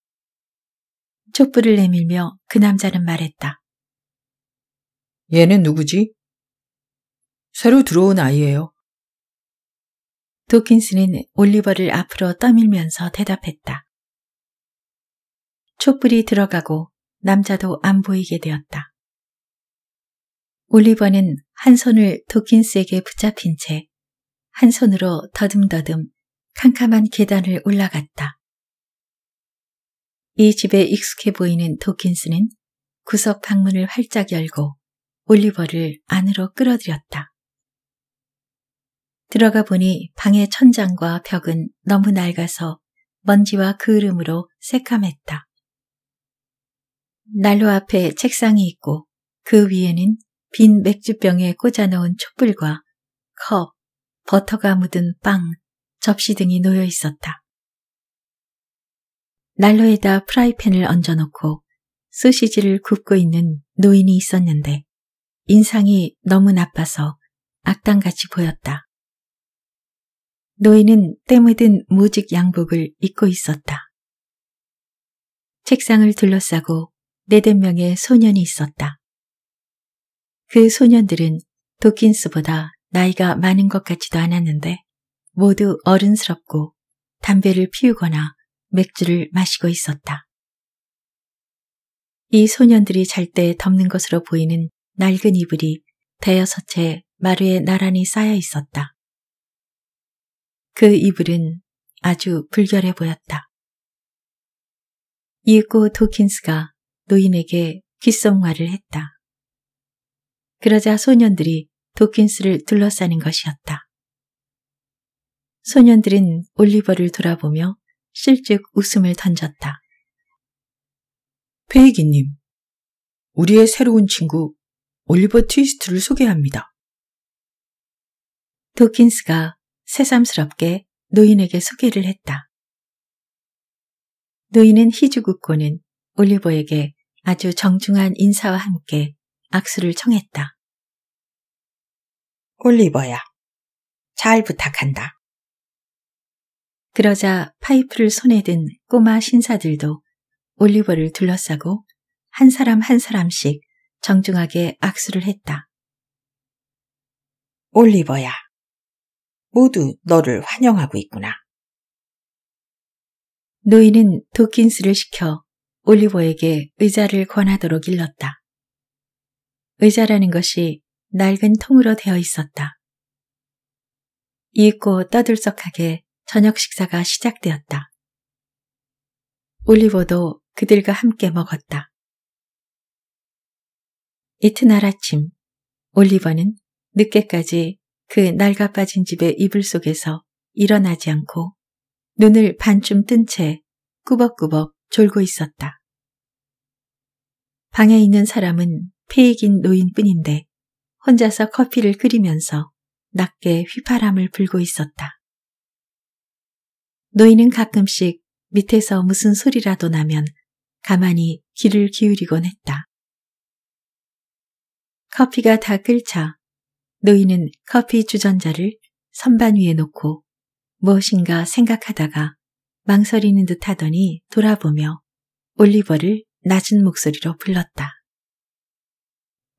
A: 촛불을 내밀며 그 남자는 말했다. 얘는 누구지? 새로 들어온 아이예요. 도킨스는 올리버를 앞으로 떠밀면서 대답했다. 촛불이 들어가고 남자도 안 보이게 되었다. 올리버는 한 손을 도킨스에게 붙잡힌 채 한 손으로 더듬더듬 캄캄한 계단을 올라갔다. 이 집에 익숙해 보이는 도킨스는 구석 방문을 활짝 열고 올리버를 안으로 끌어들였다. 들어가 보니 방의 천장과 벽은 너무 낡아서 먼지와 그을음으로 새카맸다. 난로 앞에 책상이 있고 그 위에는 빈 맥주병에 꽂아놓은 촛불과 컵, 버터가 묻은 빵, 접시 등이 놓여 있었다. 난로에다 프라이팬을 얹어놓고 소시지를 굽고 있는 노인이 있었는데 인상이 너무 나빠서 악당같이 보였다. 노인은 때묻은 무직 양복을 입고 있었다. 책상을 둘러싸고 네댓 명의 소년이 있었다. 그 소년들은 도킨스보다 나이가 많은 것 같지도 않았는데 모두 어른스럽고 담배를 피우거나 맥주를 마시고 있었다. 이 소년들이 잘 때 덮는 것으로 보이는 낡은 이불이 대여섯 채 마루에 나란히 쌓여 있었다. 그 이불은 아주 불결해 보였다. 이윽고 토킨스가 노인에게 귓속말을 했다. 그러자 소년들이 도킨스를 둘러싸는 것이었다. 소년들은 올리버를 돌아보며 실직 웃음을 던졌다. 페이기님, 우리의 새로운 친구 올리버 트위스트를 소개합니다. 도킨스가 새삼스럽게 노인에게 소개를 했다. 노인은 희주국고는 올리버에게 아주 정중한 인사와 함께 악수를 청했다. 올리버야, 잘 부탁한다. 그러자 파이프를 손에 든 꼬마 신사들도 올리버를 둘러싸고 한 사람 한 사람씩 정중하게 악수를 했다. 올리버야, 모두 너를 환영하고 있구나. 노인은 도킨스를 시켜 올리버에게 의자를 권하도록 일렀다. 의자라는 것이 낡은 통으로 되어 있었다. 이윽고 떠들썩하게 저녁 식사가 시작되었다. 올리버도 그들과 함께 먹었다. 이튿날 아침 올리버는 늦게까지 그 날가 빠진 집의 이불 속에서 일어나지 않고 눈을 반쯤 뜬 채 꾸벅꾸벅 졸고 있었다. 방에 있는 사람은 폐익인 노인뿐인데 혼자서 커피를 끓이면서 낮게 휘파람을 불고 있었다. 노인은 가끔씩 밑에서 무슨 소리라도 나면 가만히 귀를 기울이곤 했다. 커피가 다 끓자 노인은 커피 주전자를 선반 위에 놓고 무엇인가 생각하다가 망설이는 듯 하더니 돌아보며 올리버를 낮은 목소리로 불렀다.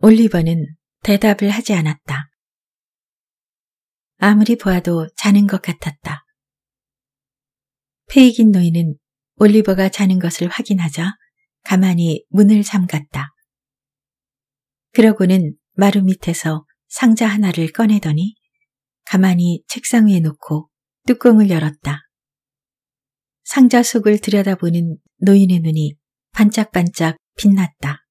A: 올리버는 대답을 하지 않았다. 아무리 보아도 자는 것 같았다. 페이긴 노인은 올리버가 자는 것을 확인하자 가만히 문을 잠갔다. 그러고는 마루 밑에서 상자 하나를 꺼내더니 가만히 책상 위에 놓고 뚜껑을 열었다. 상자 속을 들여다보는 노인의 눈이 반짝반짝 빛났다.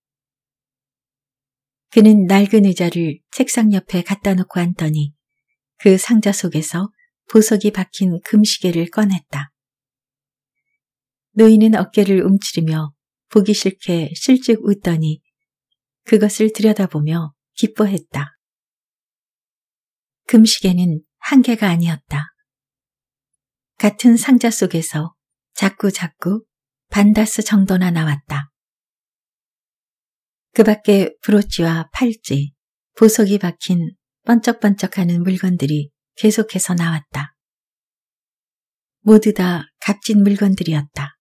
A: 그는 낡은 의자를 책상 옆에 갖다 놓고 앉더니 그 상자 속에서 보석이 박힌 금시계를 꺼냈다. 노인은 어깨를 움츠리며 보기 싫게 실직 웃더니 그것을 들여다보며 기뻐했다. 금식에는 한계가 아니었다. 같은 상자 속에서 자꾸자꾸 반다스 정도나 나왔다. 그 밖에 브로치와 팔찌, 보석이 박힌 번쩍번쩍하는 물건들이 계속해서 나왔다. 모두 다 값진 물건들이었다.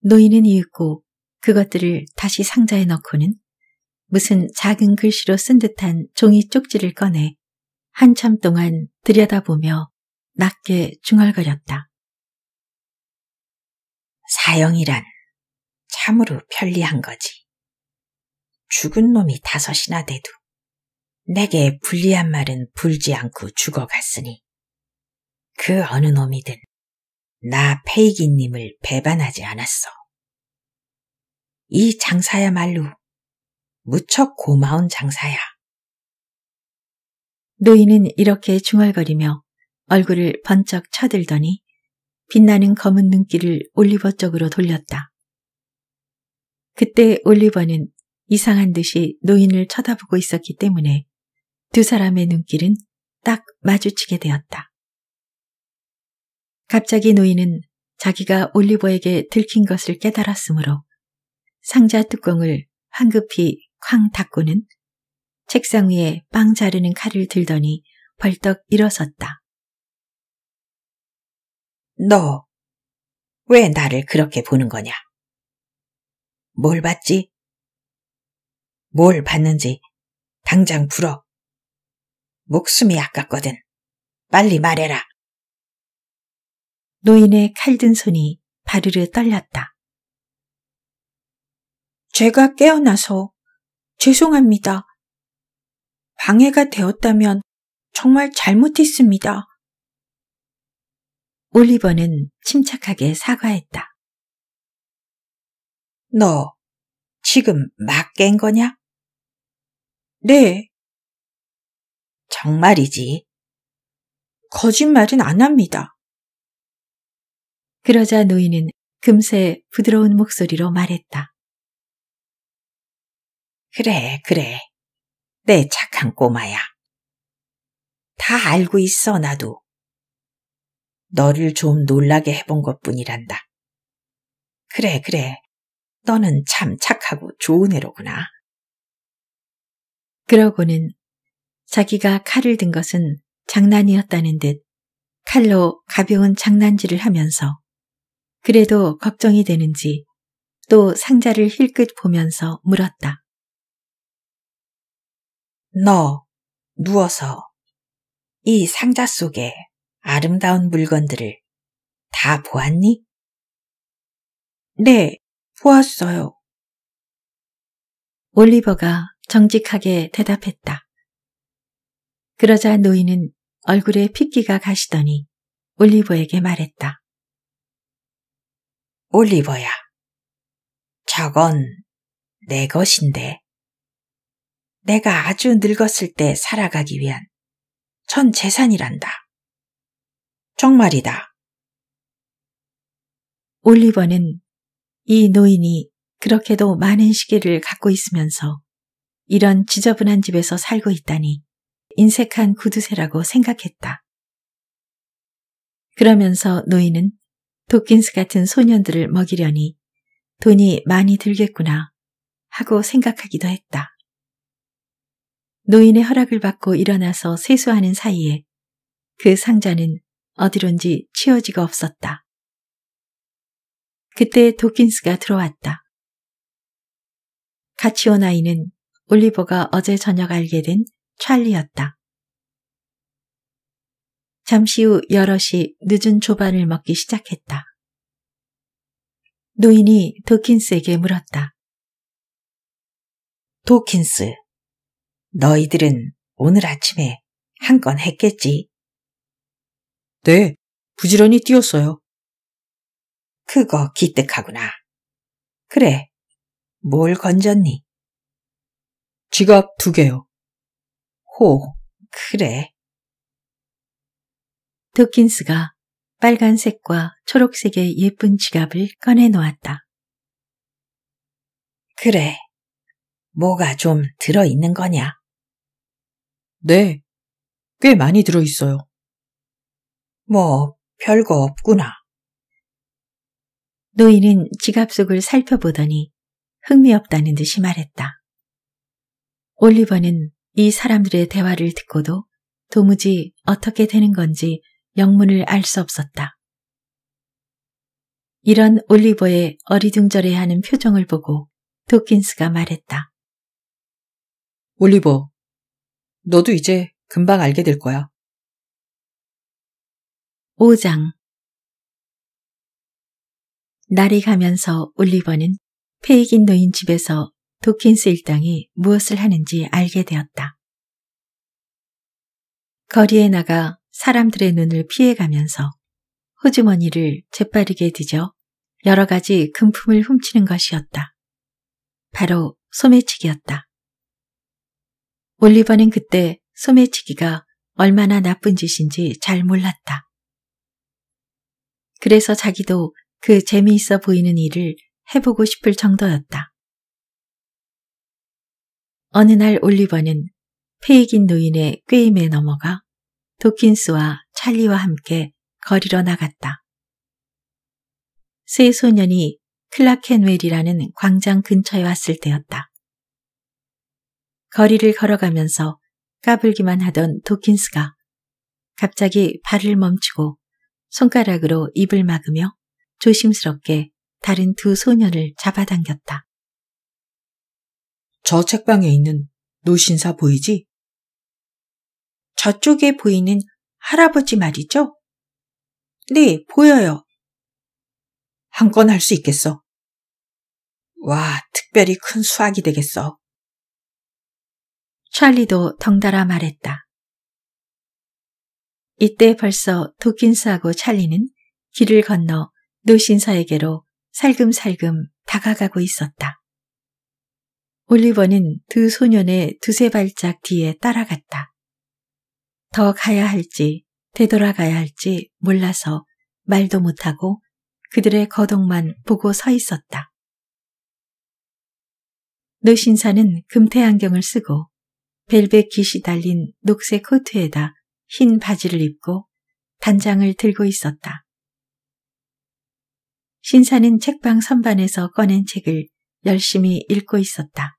A: 노인은 이윽고 그것들을 다시 상자에 넣고는 무슨 작은 글씨로 쓴 듯한 종이 쪽지를 꺼내 한참 동안 들여다보며 낮게 중얼거렸다. 사형이란 참으로 편리한 거지. 죽은 놈이 다섯이나 돼도 내게 불리한 말은 불지 않고 죽어갔으니 그 어느 놈이든 나 페이기님을 배반하지 않았어. 이 장사야말로 무척 고마운 장사야. 노인은 이렇게 중얼거리며 얼굴을 번쩍 쳐들더니 빛나는 검은 눈길을 올리버 쪽으로 돌렸다. 그때 올리버는 이상한 듯이 노인을 쳐다보고 있었기 때문에 두 사람의 눈길은 딱 마주치게 되었다. 갑자기 노인은 자기가 올리버에게 들킨 것을 깨달았으므로 상자 뚜껑을 황급히 쾅 닫고는 책상 위에 빵 자르는 칼을 들더니 벌떡 일어섰다. 너, 왜 나를 그렇게 보는 거냐? 뭘 봤지? 뭘 봤는지 당장 불어. 목숨이 아깝거든. 빨리 말해라. 노인의 칼든 손이 바르르 떨렸다. 제가 깨어나서 죄송합니다. 방해가 되었다면 정말 잘못했습니다. 올리버는 침착하게 사과했다. 너 지금 막 깬 거냐? 네. 정말이지. 거짓말은 안 합니다. 그러자 노인은 금세 부드러운 목소리로 말했다. 그래, 그래. 내 착한 꼬마야. 다 알고 있어, 나도. 너를 좀 놀라게 해본 것 뿐이란다. 그래, 그래. 너는 참 착하고 좋은 애로구나. 그러고는 자기가 칼을 든 것은 장난이었다는 듯 칼로 가벼운 장난질을 하면서 그래도 걱정이 되는지 또 상자를 힐끗 보면서 물었다. 너, 누워서 이 상자 속에 아름다운 물건들을 다 보았니? 네, 보았어요. 올리버가 정직하게 대답했다. 그러자 노인은 얼굴에 핏기가 가시더니 올리버에게 말했다. 올리버야, 저건 내 것인데 내가 아주 늙었을 때 살아가기 위한 천 재산이란다. 정말이다. 올리버는 이 노인이 그렇게도 많은 시계를 갖고 있으면서 이런 지저분한 집에서 살고 있다니 인색한 구두쇠라고 생각했다. 그러면서 노인은 도킨스 같은 소년들을 먹이려니 돈이 많이 들겠구나 하고 생각하기도 했다. 노인의 허락을 받고 일어나서 세수하는 사이에 그 상자는 어디론지 치워지가 없었다. 그때 도킨스가 들어왔다. 같이 온 아이는 올리버가 어제 저녁 알게 된 찰리였다. 잠시 후 여럿이 늦은 조반을 먹기 시작했다. 노인이 도킨스에게 물었다. 도킨스, 너희들은 오늘 아침에 한 건 했겠지? 네, 부지런히 뛰었어요. 그거 기특하구나. 그래, 뭘 건졌니? 지갑 두 개요. 호, 그래. 도킨스가 빨간색과 초록색의 예쁜 지갑을 꺼내 놓았다. 그래, 뭐가 좀 들어있는 거냐? 네, 꽤 많이 들어있어요. 뭐, 별거 없구나. 노인은 지갑 속을 살펴보더니 흥미없다는 듯이 말했다. 올리버는 이 사람들의 대화를 듣고도 도무지 어떻게 되는 건지 영문을 알 수 없었다. 이런 올리버의 어리둥절해하는 표정을 보고 도킨스가 말했다. 올리버, 너도 이제 금방 알게 될 거야. 5장 날이 가면서 올리버는 페이긴 노인 집에서 도킨스 일당이 무엇을 하는지 알게 되었다. 거리에 나가 사람들의 눈을 피해가면서 호주머니를 재빠르게 뒤져 여러 가지 금품을 훔치는 것이었다. 바로 소매치기였다. 올리버는 그때 소매치기가 얼마나 나쁜 짓인지 잘 몰랐다. 그래서 자기도 그 재미있어 보이는 일을 해보고 싶을 정도였다. 어느 날 올리버는 페이긴 노인의 꾀임에 넘어가 도킨스와 찰리와 함께 거리러 나갔다. 세 소년이 클라켄웰이라는 광장 근처에 왔을 때였다. 거리를 걸어가면서 까불기만 하던 도킨스가 갑자기 발을 멈추고 손가락으로 입을 막으며 조심스럽게 다른 두 소년을 잡아당겼다. 저 책방에 있는 노신사 보이지? 저쪽에 보이는 할아버지 말이죠? 네, 보여요. 한 건 할 수 있겠어. 와, 특별히 큰수학이 되겠어. 찰리도 덩달아 말했다. 이때 벌써 도킨스하고 찰리는 길을 건너 노신사에게로 살금살금 다가가고 있었다. 올리버는 두 소년의 두세 발짝 뒤에 따라갔다. 더 가야 할지 되돌아가야 할지 몰라서 말도 못하고 그들의 거동만 보고 서 있었다. 노신사는 금태 안경을 쓰고 벨벳 깃이 달린 녹색 코트에다 흰 바지를 입고 단장을 들고 있었다. 신사는 책방 선반에서 꺼낸 책을 열심히 읽고 있었다.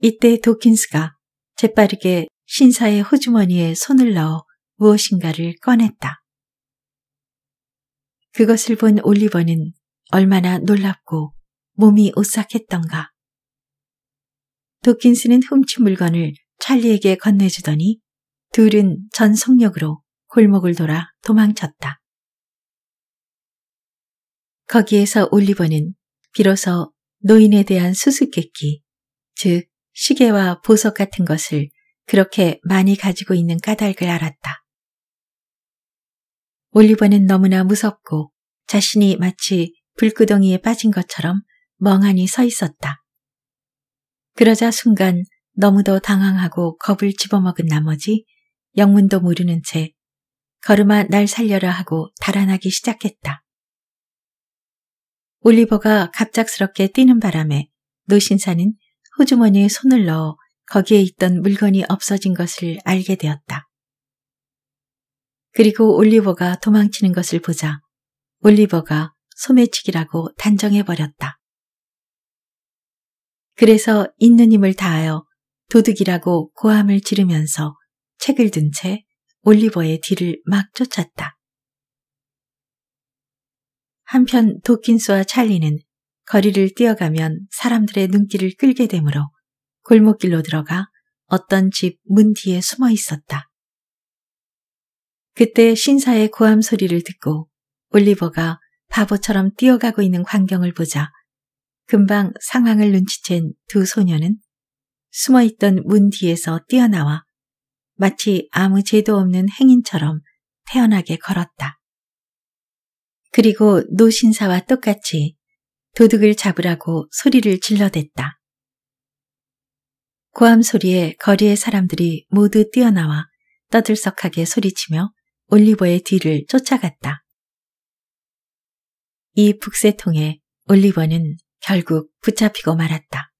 A: 이때 도킨스가 재빠르게 신사의 호주머니에 손을 넣어 무엇인가를 꺼냈다. 그것을 본 올리버는 얼마나 놀랍고 몸이 오싹했던가. 도킨스는 훔친 물건을 찰리에게 건네주더니 둘은 전 속력으로 골목을 돌아 도망쳤다. 거기에서 올리버는 비로소 노인에 대한 수수께끼, 즉 시계와 보석 같은 것을 그렇게 많이 가지고 있는 까닭을 알았다. 올리버는 너무나 무섭고 자신이 마치 불구덩이에 빠진 것처럼 멍하니 서 있었다. 그러자 순간 너무도 당황하고 겁을 집어먹은 나머지 영문도 모르는 채 걸음아 날 살려라 하고 달아나기 시작했다. 올리버가 갑작스럽게 뛰는 바람에 노신사는 호주머니에 손을 넣어 거기에 있던 물건이 없어진 것을 알게 되었다. 그리고 올리버가 도망치는 것을 보자 올리버가 소매치기라고 단정해버렸다. 그래서 있는 힘을 다하여 도둑이라고 고함을 지르면서 책을 든 채 올리버의 뒤를 막 쫓았다. 한편 도킨스와 찰리는 거리를 뛰어가면 사람들의 눈길을 끌게 되므로 골목길로 들어가 어떤 집 문 뒤에 숨어 있었다. 그때 신사의 고함 소리를 듣고 올리버가 바보처럼 뛰어가고 있는 광경을 보자 금방 상황을 눈치챈 두 소녀는 숨어있던 문 뒤에서 뛰어나와 마치 아무 죄도 없는 행인처럼 태연하게 걸었다. 그리고 노신사와 똑같이 도둑을 잡으라고 소리를 질러댔다. 고함 소리에 거리의 사람들이 모두 뛰어나와 떠들썩하게 소리치며 올리버의 뒤를 쫓아갔다. 이 북새통에 올리버는 결국 붙잡히고 말았다.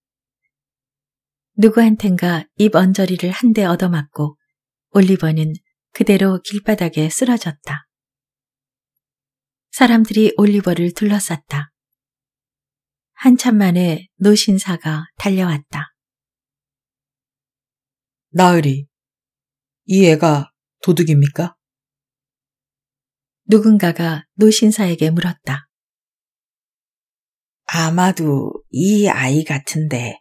A: 누구한텐가 입 언저리를 한 대 얻어맞고 올리버는 그대로 길바닥에 쓰러졌다. 사람들이 올리버를 둘러쌌다. 한참 만에 노신사가 달려왔다. 나으리, 이 애가 도둑입니까? 누군가가 노신사에게 물었다. 아마도 이 아이 같은데.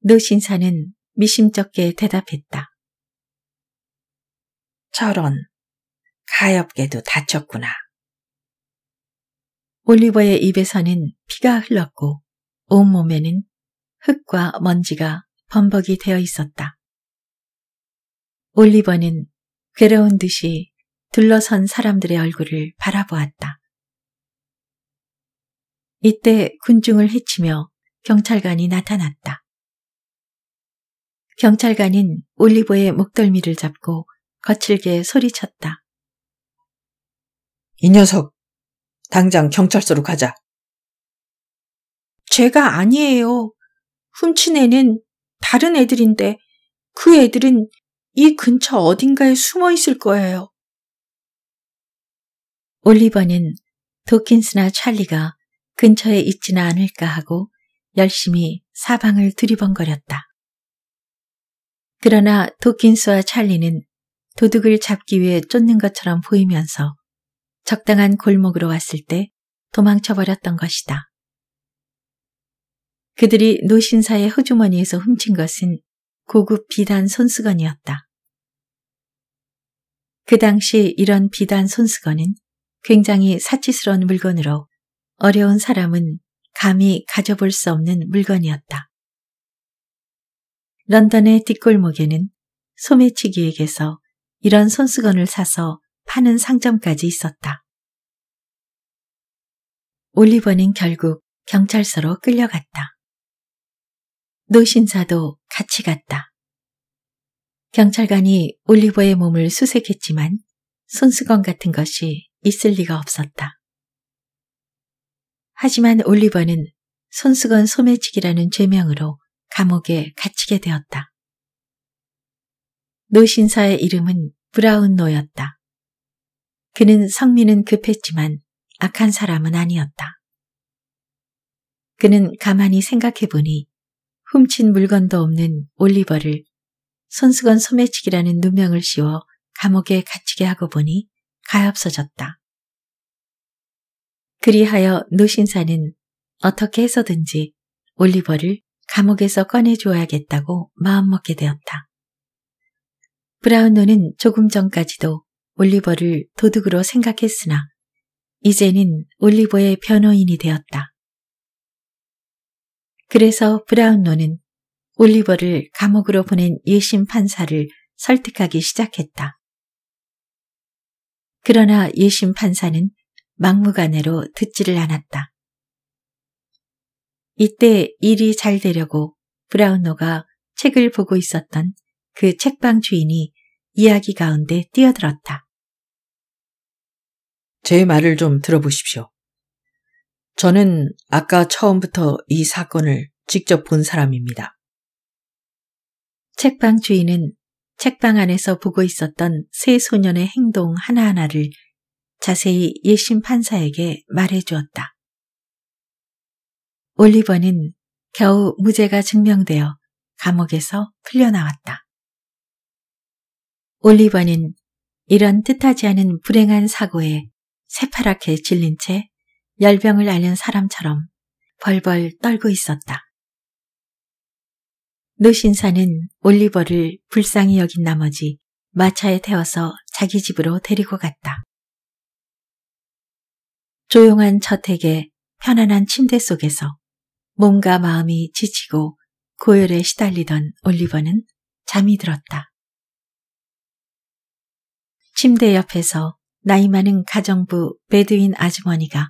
A: 노신사는 미심쩍게 대답했다. 저런, 가엾게도 다쳤구나. 올리버의 입에서는 피가 흘렀고 온몸에는 흙과 먼지가 범벅이 되어 있었다. 올리버는 괴로운 듯이 둘러선 사람들의 얼굴을 바라보았다. 이때 군중을 해치며 경찰관이 나타났다. 경찰관인 올리버의 목덜미를 잡고 거칠게 소리쳤다. 이 녀석, 당장 경찰서로 가자. 죄가 아니에요. 훔친 애는 다른 애들인데 그 애들은 이 근처 어딘가에 숨어 있을 거예요. 올리버는 도킨스나 찰리가 근처에 있지는 않을까 하고 열심히 사방을 두리번거렸다. 그러나 도킨스와 찰리는 도둑을 잡기 위해 쫓는 것처럼 보이면서 적당한 골목으로 왔을 때 도망쳐버렸던 것이다. 그들이 노신사의 호주머니에서 훔친 것은 고급 비단 손수건이었다. 그 당시 이런 비단 손수건은 굉장히 사치스러운 물건으로 어려운 사람은 감히 가져볼 수 없는 물건이었다. 런던의 뒷골목에는 소매치기에게서 이런 손수건을 사서 파는 상점까지 있었다. 올리버는 결국 경찰서로 끌려갔다. 노신사도 같이 갔다. 경찰관이 올리버의 몸을 수색했지만 손수건 같은 것이 있을 리가 없었다. 하지만 올리버는 손수건 소매치기라는 죄명으로 감옥에 갇히게 되었다. 노신사의 이름은 브라운노였다. 그는 성민은 급했지만 악한 사람은 아니었다. 그는 가만히 생각해보니 훔친 물건도 없는 올리버를 손수건 소매치기라는 누명을 씌워 감옥에 갇히게 하고 보니 가엾어졌다. 그리하여 노신사는 어떻게 해서든지 올리버를 감옥에서 꺼내줘야겠다고 마음먹게 되었다. 브라운노는 조금 전까지도 올리버를 도둑으로 생각했으나 이제는 올리버의 변호인이 되었다. 그래서 브라운노는 올리버를 감옥으로 보낸 예심 판사를 설득하기 시작했다. 그러나 예심 판사는 막무가내로 듣지를 않았다. 이때 일이 잘 되려고 브라운노가 책을 보고 있었던 그 책방 주인이 이야기 가운데 뛰어들었다. 제 말을 좀 들어보십시오. 저는 아까 처음부터 이 사건을 직접 본 사람입니다. 책방 주인은 책방 안에서 보고 있었던 세 소년의 행동 하나하나를 자세히 예심 판사에게 말해 주었다. 올리버는 겨우 무죄가 증명되어 감옥에서 풀려나왔다. 올리버는 이런 뜻하지 않은 불행한 사고에 새파랗게 질린 채 열병을 앓는 사람처럼 벌벌 떨고 있었다. 노신사는 올리버를 불쌍히 여긴 나머지 마차에 태워서 자기 집으로 데리고 갔다. 조용한 저택의 편안한 침대 속에서 몸과 마음이 지치고 고열에 시달리던 올리버는 잠이 들었다. 침대 옆에서 나이 많은 가정부 베드윈 아주머니가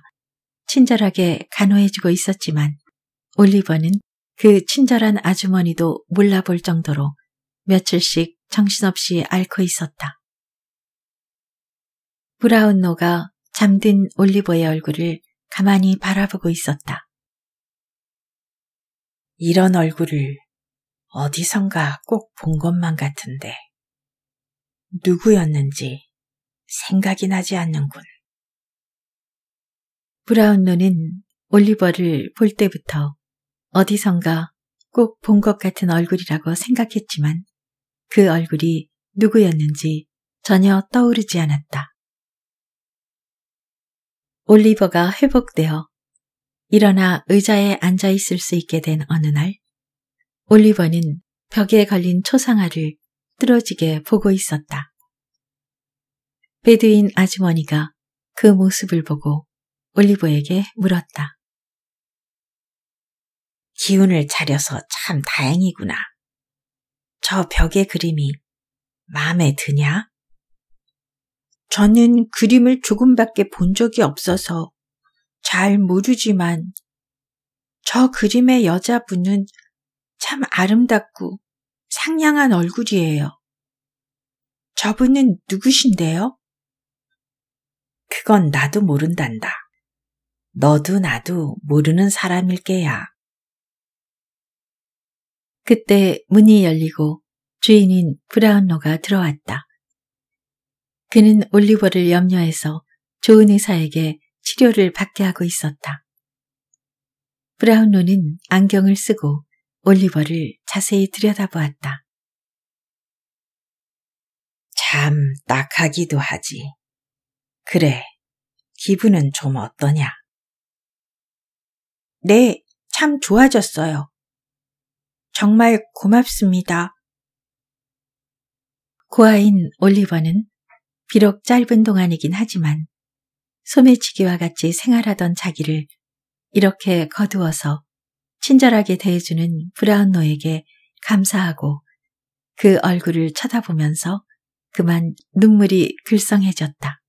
A: 친절하게 간호해주고 있었지만 올리버는 그 친절한 아주머니도 몰라볼 정도로 며칠씩 정신없이 앓고 있었다. 브라운노가 잠든 올리버의 얼굴을 가만히 바라보고 있었다. 이런 얼굴을 어디선가 꼭 본 것만 같은데 누구였는지 생각이 나지 않는군. 브라운로는 올리버를 볼 때부터 어디선가 꼭 본 것 같은 얼굴이라고 생각했지만 그 얼굴이 누구였는지 전혀 떠오르지 않았다. 올리버가 회복되어 일어나 의자에 앉아 있을 수 있게 된 어느 날 올리버는 벽에 걸린 초상화를 뚫어지게 보고 있었다. 베드인 아주머니가 그 모습을 보고 올리버에게 물었다. 기운을 차려서 참 다행이구나. 저 벽의 그림이 마음에 드냐? 저는 그림을 조금밖에 본 적이 없어서 잘 모르지만 저 그림의 여자분은 참 아름답고 상냥한 얼굴이에요. 저분은 누구신데요? 그건 나도 모른단다. 너도 나도 모르는 사람일 게야. 그때 문이 열리고 주인인 브라운로가 들어왔다. 그는 올리버를 염려해서 좋은 의사에게 치료를 받게 하고 있었다. 브라운로는 안경을 쓰고 올리버를 자세히 들여다보았다. 참 딱하기도 하지. 그래, 기분은 좀 어떠냐? 네, 참 좋아졌어요. 정말 고맙습니다. 고아인 그 올리버는 비록 짧은 동안이긴 하지만 소매치기와 같이 생활하던 자기를 이렇게 거두어서 친절하게 대해주는 브라운노에게 감사하고 그 얼굴을 쳐다보면서 그만 눈물이 글썽해졌다.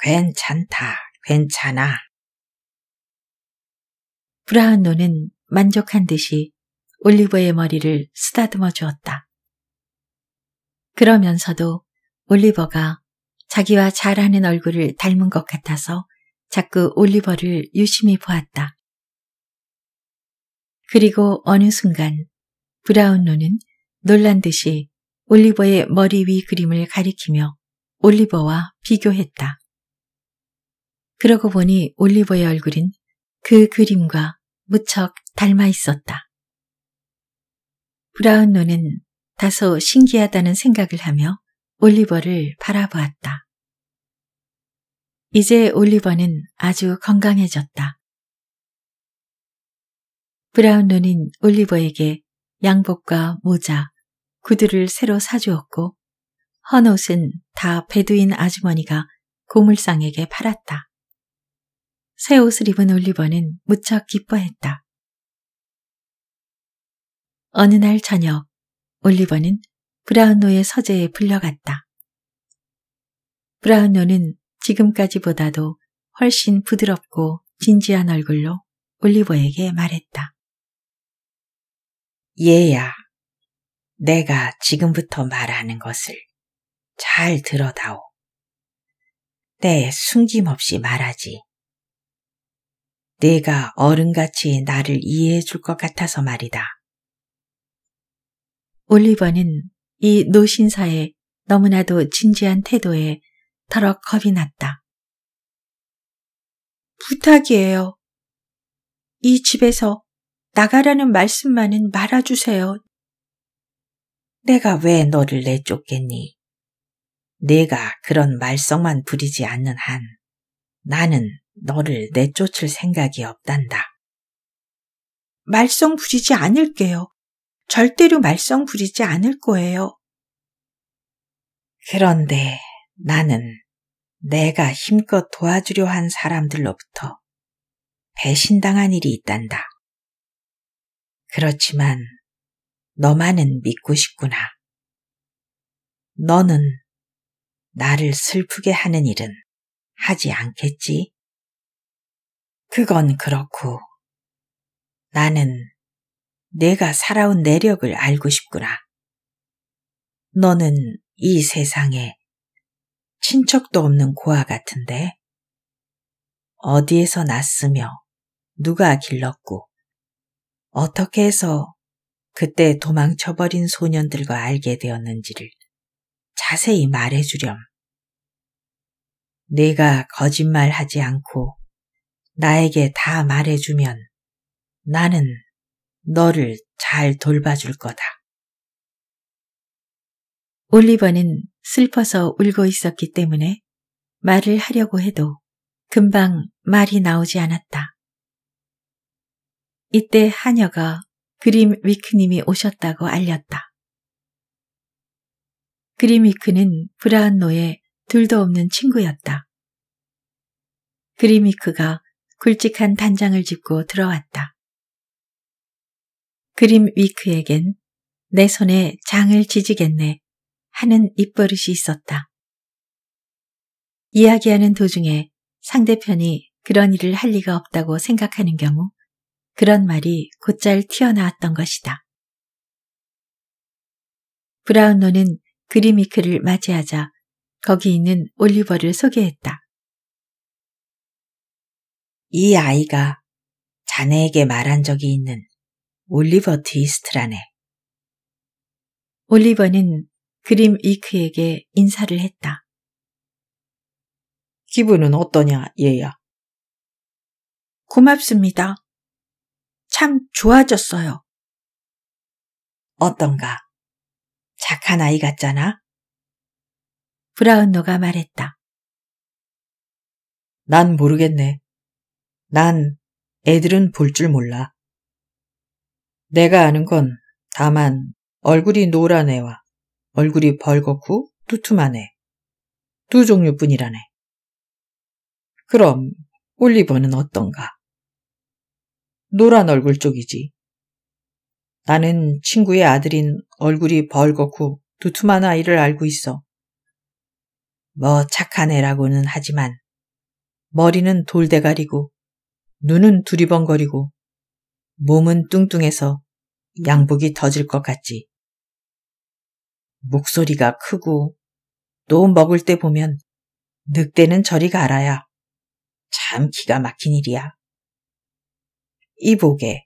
A: 괜찮다, 괜찮아. 브라운노는 만족한 듯이 올리버의 머리를 쓰다듬어 주었다. 그러면서도 올리버가 자기와 잘하는 얼굴을 닮은 것 같아서 자꾸 올리버를 유심히 보았다. 그리고 어느 순간 브라운로는 놀란 듯이 올리버의 머리 위 그림을 가리키며 올리버와 비교했다. 그러고 보니 올리버의 얼굴은 그 그림과 무척 닮아 있었다. 브라운로는 다소 신기하다는 생각을 하며 올리버를 바라보았다. 이제 올리버는 아주 건강해졌다. 브라운론인 올리버에게 양복과 모자, 구두를 새로 사주었고 헌 옷은 다 베두인 아주머니가 고물상에게 팔았다. 새 옷을 입은 올리버는 무척 기뻐했다. 어느 날 저녁 올리버는 브라운노의 서재에 불려갔다. 브라운노는 지금까지보다도 훨씬 부드럽고 진지한 얼굴로 올리버에게 말했다. 얘야, 내가 지금부터 말하는 것을 잘 들어다오. 내 숨김없이 말하지. 내가 어른같이 나를 이해해 줄 것 같아서 말이다. 올리버는 이 노신사의 너무나도 진지한 태도에 더러 겁이 났다. 부탁이에요. 이 집에서 나가라는 말씀만은 말아주세요. 내가 왜 너를 내쫓겠니? 내가 그런 말썽만 부리지 않는 한 나는 너를 내쫓을 생각이 없단다. 말썽 부리지 않을게요. 절대로 말썽 부리지 않을 거예요. 그런데 나는 내가 힘껏 도와주려 한 사람들로부터 배신당한 일이 있단다. 그렇지만 너만은 믿고 싶구나. 너는 나를 슬프게 하는 일은 하지 않겠지? 그건 그렇고 나는 내가 살아온 내력을 알고 싶구나. 너는 이 세상에 친척도 없는 고아 같은데 어디에서 났으며 누가 길렀고 어떻게 해서 그때 도망쳐버린 소년들과 알게 되었는지를 자세히 말해주렴. 내가 거짓말하지 않고 나에게 다 말해주면 나는 너를 잘 돌봐줄 거다. 올리버는 슬퍼서 울고 있었기 때문에 말을 하려고 해도 금방 말이 나오지 않았다. 이때 하녀가 그림 위크님이 오셨다고 알렸다. 그림 위크는 브라운노의 둘도 없는 친구였다. 그림 위크가 굵직한 단장을 짚고 들어왔다. 그림 위크에겐 내 손에 장을 지지겠네 하는 입버릇이 있었다. 이야기하는 도중에 상대편이 그런 일을 할 리가 없다고 생각하는 경우 그런 말이 곧잘 튀어나왔던 것이다. 브라운노는 그림위크를 맞이하자 거기 있는 올리버를 소개했다. 이 아이가 자네에게 말한 적이 있는 올리버 트스트라네 올리버는 그림 이크에게 인사를 했다. 기분은 어떠냐, 얘야? 고맙습니다. 참 좋아졌어요. 어떤가? 착한 아이 같잖아? 브라운노가 말했다. 난 모르겠네. 난 애들은 볼 줄 몰라. 내가 아는 건 다만 얼굴이 노란 애와 얼굴이 벌겋고 두툼한 애. 두 종류뿐이라네. 그럼 올리버는 어떤가? 노란 얼굴 쪽이지. 나는 친구의 아들인 얼굴이 벌겋고 두툼한 아이를 알고 있어. 뭐 착한 애라고는 하지만 머리는 돌대가리고 눈은 두리번거리고 몸은 뚱뚱해서 양복이 터질것 같지. 목소리가 크고 또 먹을 때 보면 늑대는 저리 가라야. 참 기가 막힌 일이야. 이보게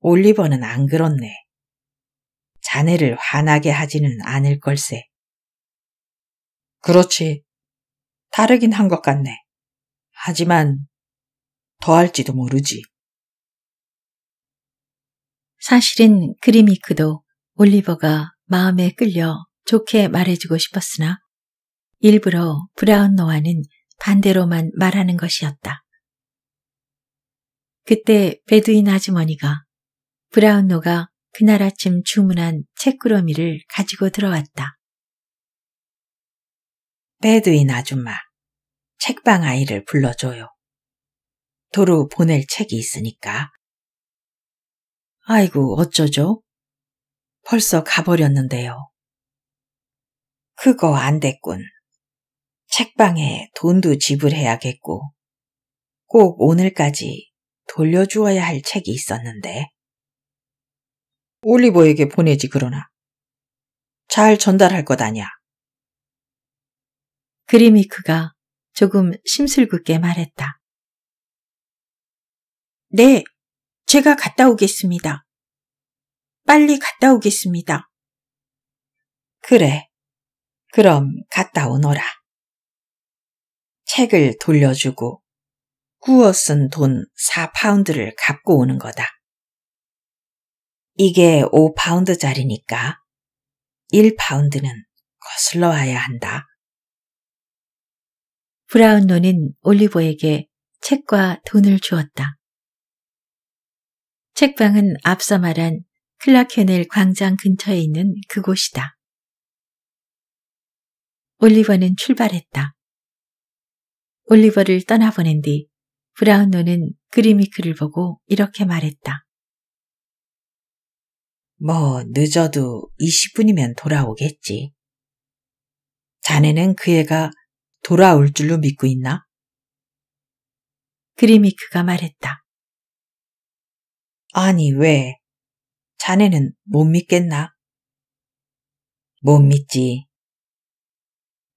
A: 올리버는 안 그렇네. 자네를 화나게 하지는 않을 걸세. 그렇지. 다르긴 한 것 같네. 하지만 더할지도 모르지. 사실은 그리미 크도 올리버가 마음에 끌려 좋게 말해주고 싶었으나 일부러 브라운 노아는 반대로만 말하는 것이었다. 그때 베두인 아주머니가 브라운노가 그날 아침 주문한 책꾸러미를 가지고 들어왔다. 베두인 아줌마, 책방 아이를 불러줘요. 도로 보낼 책이 있으니까 아이고 어쩌죠? 벌써 가버렸는데요. 그거 안 됐군. 책방에 돈도 지불해야겠고 꼭 오늘까지 돌려주어야 할 책이 있었는데. 올리버에게 보내지 그러나. 잘 전달할 것 아냐. 그리미크가 조금 심술궂게 말했다. 네, 제가 갔다 오겠습니다. 빨리 갔다 오겠습니다. 그래. 그럼 갔다 오너라. 책을 돌려주고 구워 쓴 돈 4파운드를 갖고 오는 거다. 이게 5파운드짜리니까 1파운드는 거슬러 와야 한다. 브라운노는 올리버에게 책과 돈을 주었다. 책방은 앞서 말한 클라케넬 광장 근처에 있는 그곳이다. 올리버는 출발했다. 올리버를 떠나보낸 뒤 브라운노는 그리미크를 보고 이렇게 말했다. 뭐 늦어도 20분이면 돌아오겠지. 자네는 그 애가 돌아올 줄로 믿고 있나? 그리미크가 말했다. 아니, 왜? 자네는 못 믿겠나? 못 믿지.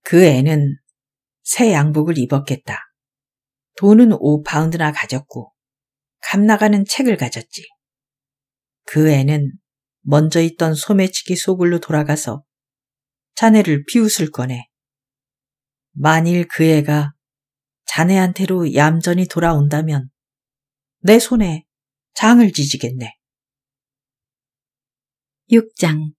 A: 그 애는 새 양복을 입었겠다. 돈은 5파운드나 가졌고, 감 나가는 책을 가졌지. 그 애는 먼저 있던 소매치기 소굴로 돌아가서 자네를 비웃을 거네. 만일 그 애가 자네한테로 얌전히 돌아온다면 내 손에 장을 지지겠네. 6장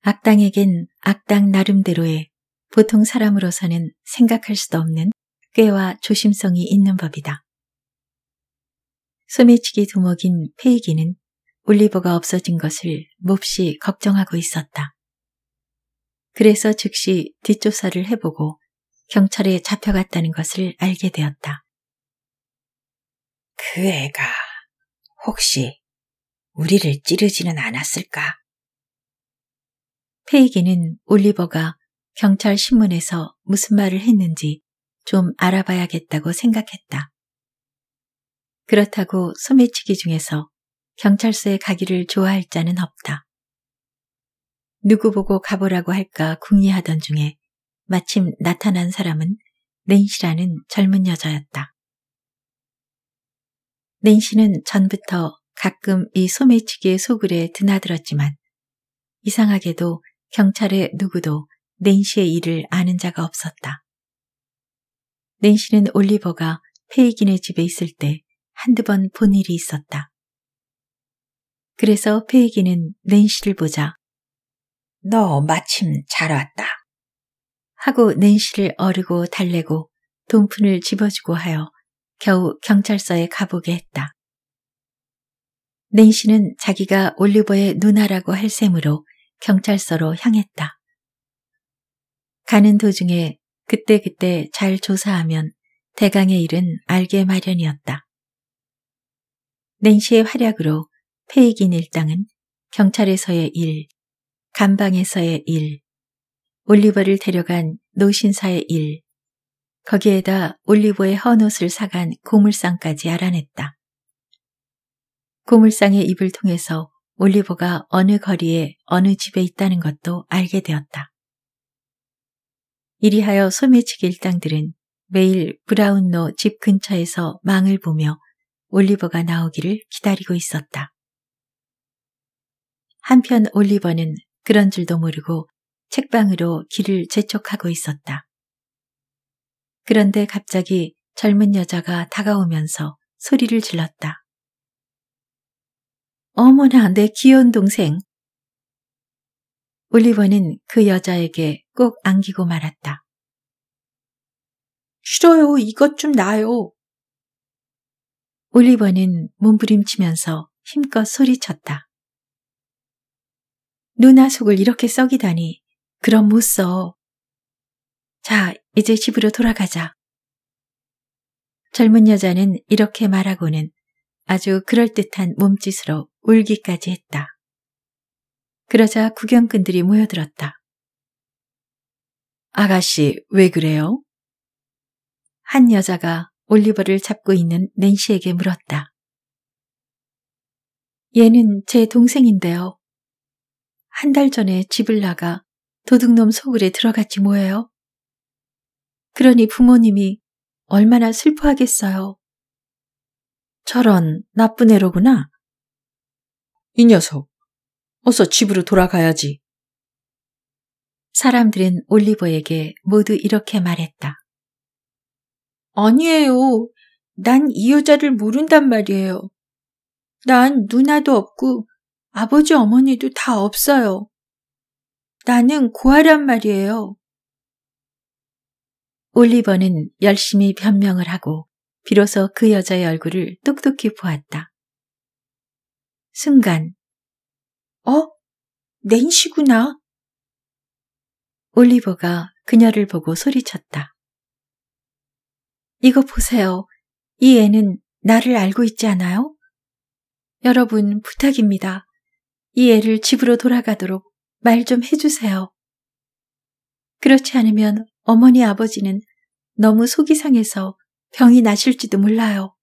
A: 악당에겐 악당 나름대로의 보통 사람으로서는 생각할 수도 없는 꾀와 조심성이 있는 법이다. 소매치기 두목인 페이기는 올리버가 없어진 것을 몹시 걱정하고 있었다. 그래서 즉시 뒷조사를 해보고 경찰에 잡혀갔다는 것을 알게 되었다. 그 애가 혹시 우리를 찌르지는 않았을까? 페이기는 올리버가 경찰 신문에서 무슨 말을 했는지 좀 알아봐야겠다고 생각했다. 그렇다고 소매치기 중에서 경찰서에 가기를 좋아할 자는 없다. 누구 보고 가보라고 할까 궁리하던 중에 마침 나타난 사람은 낸시라는 젊은 여자였다. 낸시는 전부터 가끔 이 소매치기의 소굴에 드나들었지만 이상하게도 경찰의 누구도 낸시의 일을 아는 자가 없었다. 낸시는 올리버가 페이긴의 집에 있을 때 한두 번 본 일이 있었다. 그래서 페이기는 낸시를 보자 너 마침 잘 왔다 하고 낸시를 어르고 달래고 돈푼을 집어주고 하여 겨우 경찰서에 가보게 했다. 낸시는 자기가 올리버의 누나라고 할 셈으로 경찰서로 향했다. 가는 도중에 그때그때 잘 조사하면 대강의 일은 알게 마련이었다. 낸시의 활약으로 페이긴 일당은 경찰에서의 일, 감방에서의 일, 올리버를 데려간 노신사의 일, 거기에다 올리버의 헌옷을 사간 고물상까지 알아냈다. 고물상의 입을 통해서 올리버가 어느 거리에 어느 집에 있다는 것도 알게 되었다. 이리하여 소매치기 일당들은 매일 브라운로 집 근처에서 망을 보며 올리버가 나오기를 기다리고 있었다. 한편 올리버는 그런 줄도 모르고 책방으로 길을 재촉하고 있었다. 그런데 갑자기 젊은 여자가 다가오면서 소리를 질렀다. 어머나, 내 귀여운 동생. 올리버는 그 여자에게 꼭 안기고 말았다. 싫어요. 이것 좀놔요 올리버는 몸부림치면서 힘껏 소리쳤다. 누나 속을 이렇게 썩이다니. 그럼 못 써. 자, 이제 집으로 돌아가자. 젊은 여자는 이렇게 말하고는 아주 그럴듯한 몸짓으로 울기까지 했다. 그러자 구경꾼들이 모여들었다. 아가씨, 왜 그래요? 한 여자가 올리버를 잡고 있는 낸시에게 물었다. 얘는 제 동생인데요. 한 달 전에 집을 나가 도둑놈 소굴에 들어갔지 뭐예요? 그러니 부모님이 얼마나 슬퍼하겠어요. 저런 나쁜 애로구나. 이 녀석, 어서 집으로 돌아가야지. 사람들은 올리버에게 모두 이렇게 말했다. 아니에요. 난 이 여자를 모른단 말이에요. 난 누나도 없고 아버지 어머니도 다 없어요. 나는 고아란 말이에요. 올리버는 열심히 변명을 하고 비로소 그 여자의 얼굴을 똑똑히 보았다. 순간 어? 낸시구나. 올리버가 그녀를 보고 소리쳤다. 이거 보세요. 이 애는 나를 알고 있지 않아요? 여러분 부탁입니다. 이 애를 집으로 돌아가도록 말 좀 해주세요. 그렇지 않으면 어머니 아버지는 너무 속이 상해서 병이 나실지도 몰라요.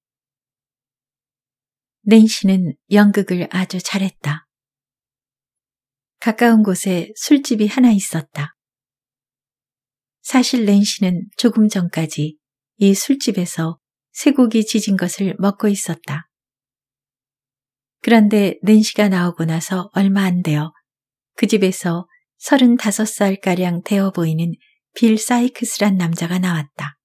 A: 낸시는 연극을 아주 잘했다. 가까운 곳에 술집이 하나 있었다. 사실 낸시는 조금 전까지 이 술집에서 쇠고기 지진 것을 먹고 있었다. 그런데 낸시가 나오고 나서 얼마 안 되어 그 집에서 35살가량 되어 보이는 빌 사이크스란 남자가 나왔다.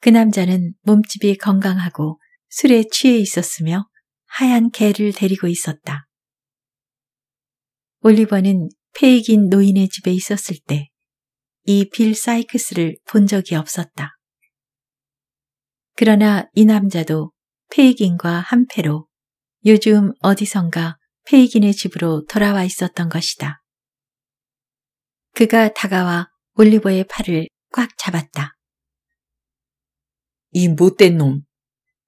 A: 그 남자는 몸집이 건강하고 술에 취해 있었으며 하얀 개를 데리고 있었다. 올리버는 폐익인 노인의 집에 있었을 때 이 빌 사이크스를 본 적이 없었다. 그러나 이 남자도 페이긴과 한패로 요즘 어디선가 페이긴의 집으로 돌아와 있었던 것이다. 그가 다가와 올리버의 팔을 꽉 잡았다. 이 못된 놈.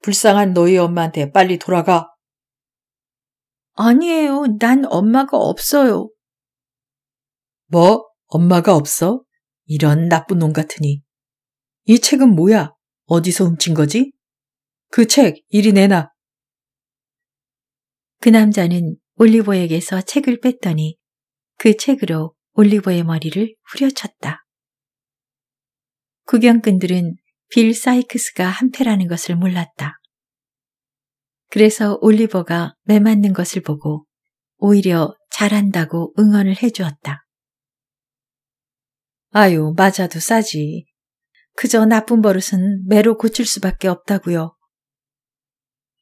A: 불쌍한 너희 엄마한테 빨리 돌아가. 아니에요. 난 엄마가 없어요. 뭐? 엄마가 없어? 이런 나쁜 놈 같으니. 이 책은 뭐야? 어디서 훔친 거지? 그 책 이리 내놔. 그 남자는 올리버에게서 책을 뺐더니 그 책으로 올리버의 머리를 후려쳤다. 구경꾼들은 빌 사이크스가 한패라는 것을 몰랐다. 그래서 올리버가 매맞는 것을 보고 오히려 잘한다고 응원을 해주었다. 아유, 맞아도 싸지. 그저 나쁜 버릇은 매로 고칠 수밖에 없다고요.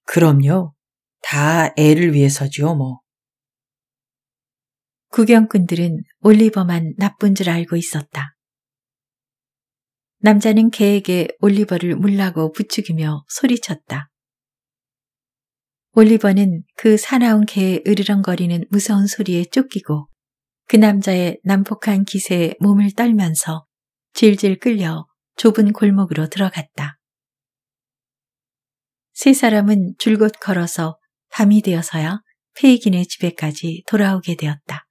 A: 그럼요. 다 애를 위해서지요, 뭐. 구경꾼들은 올리버만 나쁜 줄 알고 있었다. 남자는 개에게 올리버를 물라고 부추기며 소리쳤다. 올리버는 그 사나운 개의 으르렁거리는 무서운 소리에 쫓기고 그 남자의 난폭한 기세에 몸을 떨면서 질질 끌려 좁은 골목으로 들어갔다. 세 사람은 줄곧 걸어서 밤이 되어서야 페이긴의 집에까지 돌아오게 되었다.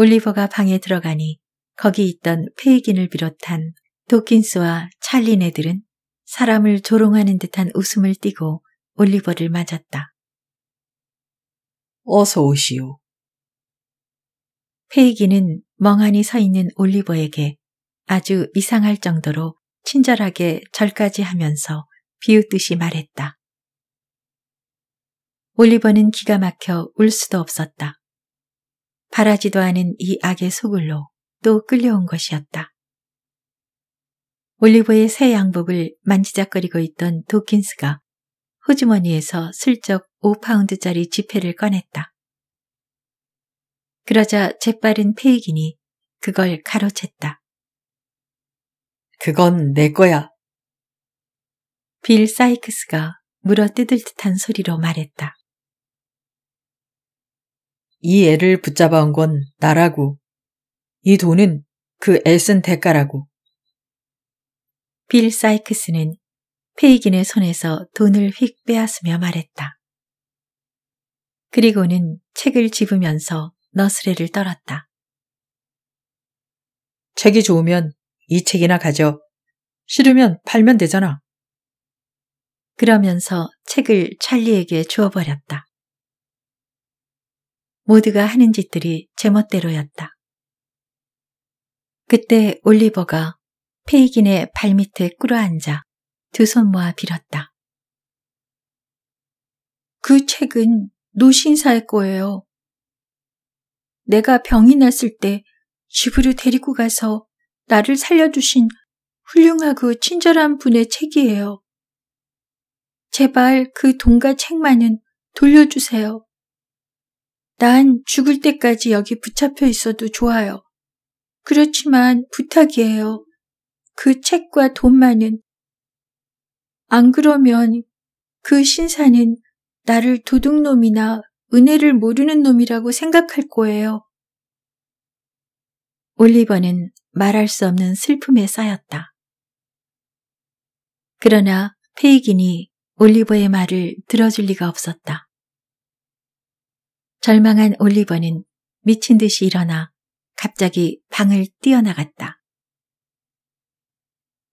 A: 올리버가 방에 들어가니 거기 있던 페이긴을 비롯한 도킨스와 찰리네들은 사람을 조롱하는 듯한 웃음을 띠고 올리버를 맞았다. 어서 오시오. 페이기는 멍하니 서 있는 올리버에게 아주 이상할 정도로 친절하게 절까지 하면서 비웃듯이 말했다. 올리버는 기가 막혀 울 수도 없었다. 바라지도 않은 이 악의 소굴로 또 끌려온 것이었다. 올리브의 새 양복을 만지작거리고 있던 도킨스가 호주머니에서 슬쩍 5파운드짜리 지폐를 꺼냈다. 그러자 재빠른 페이긴이 그걸 가로챘다. 그건 내 거야. 빌 사이크스가 물어 뜯을 듯한 소리로 말했다. 이 애를 붙잡아 온건 나라고. 이 돈은 그 애 쓴 대가라고. 빌 사이크스는 페이긴의 손에서 돈을 휙 빼앗으며 말했다. 그리고는 책을 집으면서 너스레를 떨었다. 책이 좋으면 이 책이나 가져. 싫으면 팔면 되잖아. 그러면서 책을 찰리에게 주어버렸다. 모두가 하는 짓들이 제멋대로였다. 그때 올리버가 페이긴의 발밑에 꿇어앉아 두 손 모아 빌었다. 그 책은 노신사일 거예요. 내가 병이 났을 때 집으로 데리고 가서 나를 살려주신 훌륭하고 친절한 분의 책이에요. 제발 그 돈과 책만은 돌려주세요. 난 죽을 때까지 여기 붙잡혀 있어도 좋아요. 그렇지만 부탁이에요. 그 책과 돈만은. 안 그러면 그 신사는 나를 도둑놈이나 은혜를 모르는 놈이라고 생각할 거예요. 올리버는 말할 수 없는 슬픔에 쌓였다. 그러나 페이긴이 올리버의 말을 들어줄 리가 없었다. 절망한 올리버는 미친 듯이 일어나 갑자기 방을 뛰어나갔다.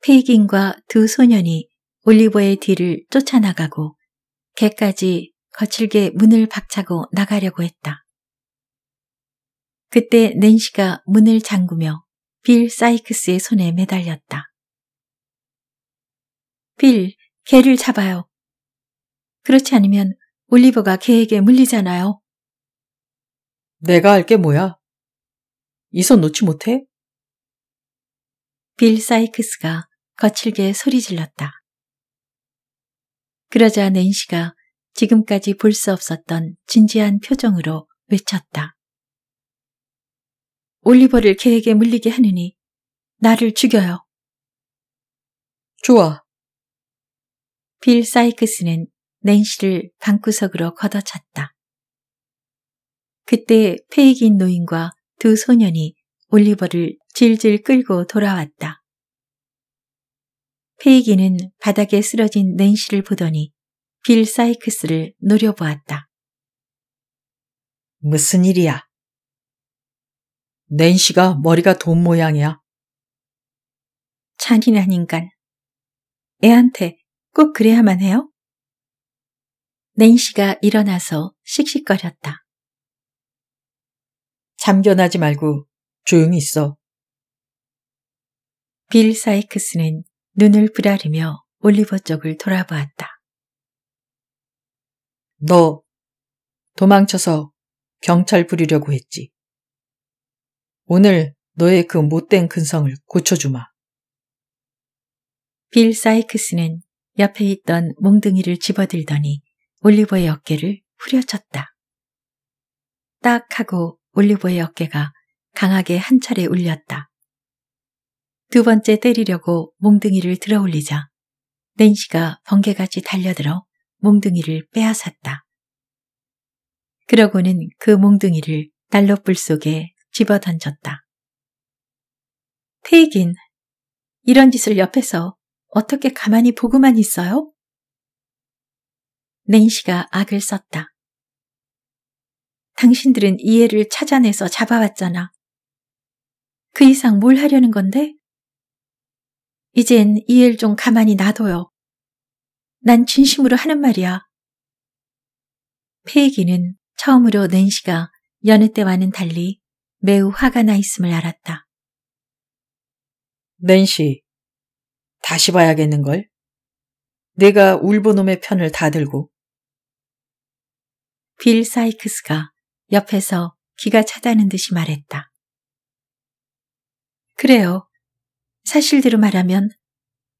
A: 페이긴과 두 소년이 올리버의 뒤를 쫓아나가고 개까지 거칠게 문을 박차고 나가려고 했다. 그때 낸시가 문을 잠그며 빌 사이크스의 손에 매달렸다. 빌, 개를 잡아요. 그렇지 않으면 올리버가 개에게 물리잖아요. 내가 할 게 뭐야? 이선 놓지 못해? 빌 사이크스가 거칠게 소리 질렀다. 그러자 낸시가 지금까지 볼 수 없었던 진지한 표정으로 외쳤다. 올리버를 계획에 물리게 하느니 나를 죽여요. 좋아. 빌 사이크스는 낸시를 방구석으로 걷어찼다. 그때 페이긴 노인과 두 소년이 올리버를 질질 끌고 돌아왔다. 페이기는 바닥에 쓰러진 낸시를 보더니 빌 사이크스를 노려보았다. 무슨 일이야? 낸시가 머리가 돈 모양이야. 잔인한 인간. 애한테 꼭 그래야만 해요? 낸시가 일어나서 씩씩거렸다. 잠견하지 말고 조용히 있어. 빌 사이크스는 눈을 부라르며 올리버 쪽을 돌아보았다. 너 도망쳐서 경찰 부리려고 했지. 오늘 너의 그 못된 근성을 고쳐주마. 빌 사이크스는 옆에 있던 몽둥이를 집어들더니 올리버의 어깨를 후려쳤다. 딱 하고 올리버의 어깨가 강하게 한 차례 울렸다. 두 번째 때리려고 몽둥이를 들어 올리자 낸시가 번개같이 달려들어 몽둥이를 빼앗았다. 그러고는 그 몽둥이를 난로불 속에 집어던졌다. 테이긴, 이런 짓을 옆에서 어떻게 가만히 보고만 있어요? 낸시가 악을 썼다. 당신들은 이해를 찾아내서 잡아왔잖아. 그 이상 뭘 하려는 건데? 이젠 이해를 좀 가만히 놔둬요. 난 진심으로 하는 말이야. 페이기는 처음으로 낸시가 여느 때와는 달리 매우 화가 나 있음을 알았다. 낸시, 다시 봐야겠는걸? 내가 울보놈의 편을 다 들고. 빌 사이크스가 옆에서 기가 차다는 듯이 말했다. 그래요. 사실대로 말하면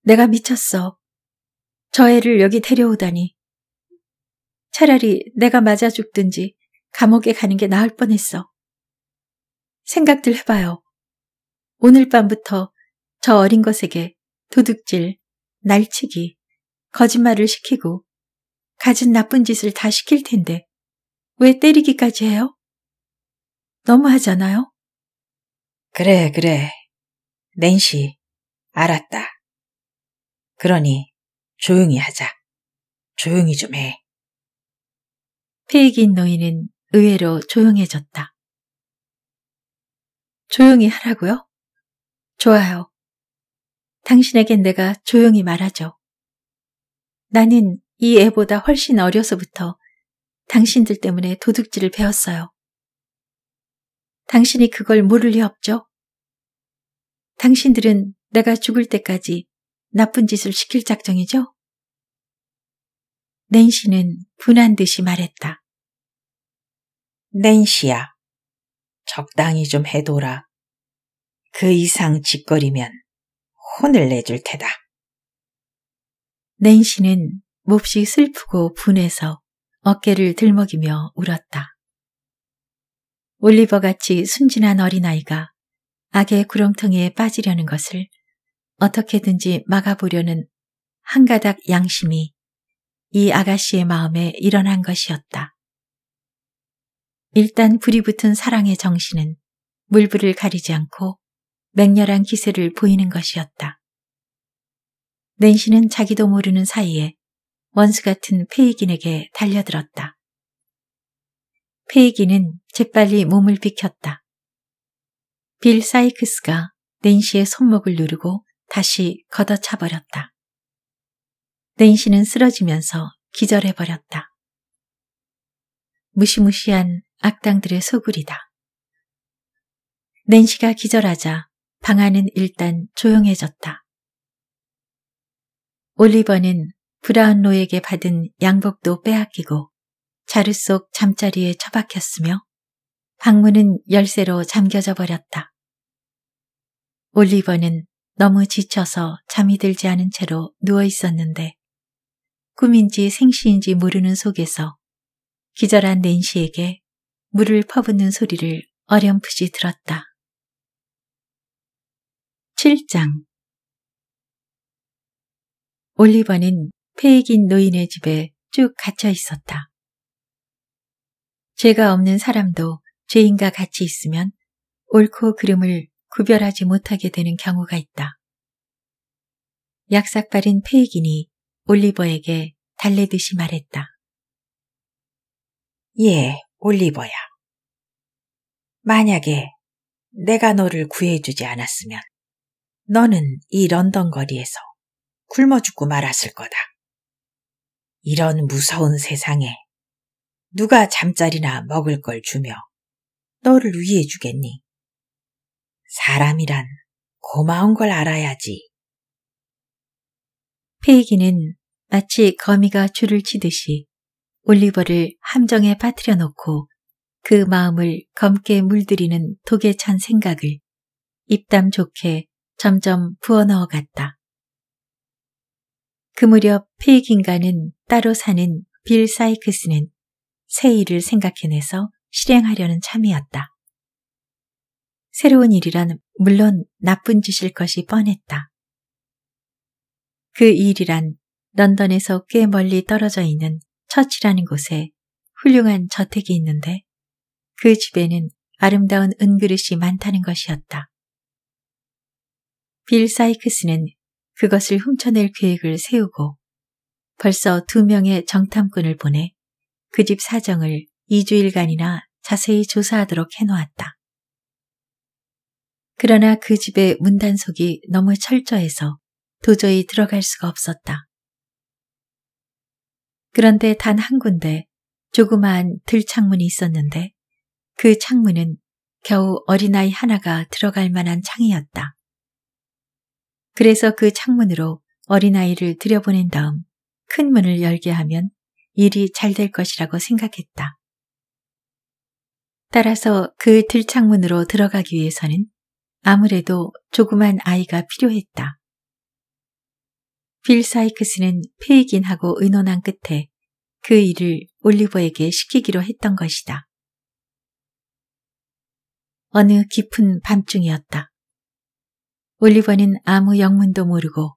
A: 내가 미쳤어. 저 애를 여기 데려오다니. 차라리 내가 맞아 죽든지 감옥에 가는 게 나을 뻔했어. 생각들 해봐요. 오늘 밤부터 저 어린 것에게 도둑질, 날치기, 거짓말을 시키고 가진 나쁜 짓을 다 시킬 텐데 왜 때리기까지 해요? 너무하잖아요? 그래, 그래. 낸시, 알았다. 그러니 조용히 하자. 조용히 좀 해. 페이긴 노인은 의외로 조용해졌다. 조용히 하라고요? 좋아요. 당신에겐 내가 조용히 말하죠. 나는 이 애보다 훨씬 어려서부터 당신들 때문에 도둑질을 배웠어요. 당신이 그걸 모를 리 없죠? 당신들은 내가 죽을 때까지 나쁜 짓을 시킬 작정이죠? 낸시는 분한 듯이 말했다. 낸시야, 적당히 좀 해둬라. 그 이상 짓거리면 혼을 내줄 테다. 낸시는 몹시 슬프고 분해서 어깨를 들먹이며 울었다. 올리버 같이 순진한 어린아이가 악의 구렁텅이에 빠지려는 것을 어떻게든지 막아보려는 한 가닥 양심이 이 아가씨의 마음에 일어난 것이었다. 일단 불이 붙은 사랑의 정신은 물불을 가리지 않고 맹렬한 기세를 보이는 것이었다. 낸시는 자기도 모르는 사이에 원수 같은 페이긴에게 달려들었다. 페이기는 재빨리 몸을 비켰다. 빌 사이크스가 낸시의 손목을 누르고 다시 걷어차버렸다. 낸시는 쓰러지면서 기절해버렸다. 무시무시한 악당들의 소굴이다. 낸시가 기절하자 방 안은 일단 조용해졌다. 올리버는 브라운로에게 받은 양복도 빼앗기고 자루 속 잠자리에 처박혔으며 방문은 열쇠로 잠겨져 버렸다. 올리버는 너무 지쳐서 잠이 들지 않은 채로 누워 있었는데 꿈인지 생시인지 모르는 속에서 기절한 낸시에게 물을 퍼붓는 소리를 어렴풋이 들었다. 7장 올리버는 폐익인 노인의 집에 쭉 갇혀 있었다. 죄가 없는 사람도 죄인과 같이 있으면 옳고 그름을 구별하지 못하게 되는 경우가 있다. 약삭발인 페이긴이 올리버에게 달래듯이 말했다. 예, 올리버야. 만약에 내가 너를 구해주지 않았으면 너는 이 런던 거리에서 굶어 죽고 말았을 거다. 이런 무서운 세상에 누가 잠자리나 먹을 걸 주며 너를 위해 주겠니? 사람이란 고마운 걸 알아야지. 페이기는 마치 거미가 줄을 치듯이 올리버를 함정에 빠뜨려 놓고 그 마음을 검게 물들이는 독에 찬 생각을 입담 좋게 점점 부어넣어 갔다. 그 무렵 페이긴가는 따로 사는 빌 사이크스는 새 일을 생각해내서 실행하려는 참이었다. 새로운 일이란 물론 나쁜 짓일 것이 뻔했다. 그 일이란 런던에서 꽤 멀리 떨어져 있는 처치라는 곳에 훌륭한 저택이 있는데 그 집에는 아름다운 은그릇이 많다는 것이었다. 빌 사이크스는 그것을 훔쳐낼 계획을 세우고 벌써 두 명의 정탐꾼을 보내 그 집 사정을 2주일간이나 자세히 조사하도록 해놓았다. 그러나 그 집의 문단속이 너무 철저해서 도저히 들어갈 수가 없었다. 그런데 단 한 군데 조그마한 들창문이 있었는데 그 창문은 겨우 어린아이 하나가 들어갈 만한 창이었다. 그래서 그 창문으로 어린아이를 들여보낸 다음 큰 문을 열게 하면 일이 잘 될 것이라고 생각했다. 따라서 그 들창문으로 들어가기 위해서는 아무래도 조그만 아이가 필요했다. 빌 사이크스는 페이긴하고 의논한 끝에 그 일을 올리버에게 시키기로 했던 것이다. 어느 깊은 밤중이었다. 올리버는 아무 영문도 모르고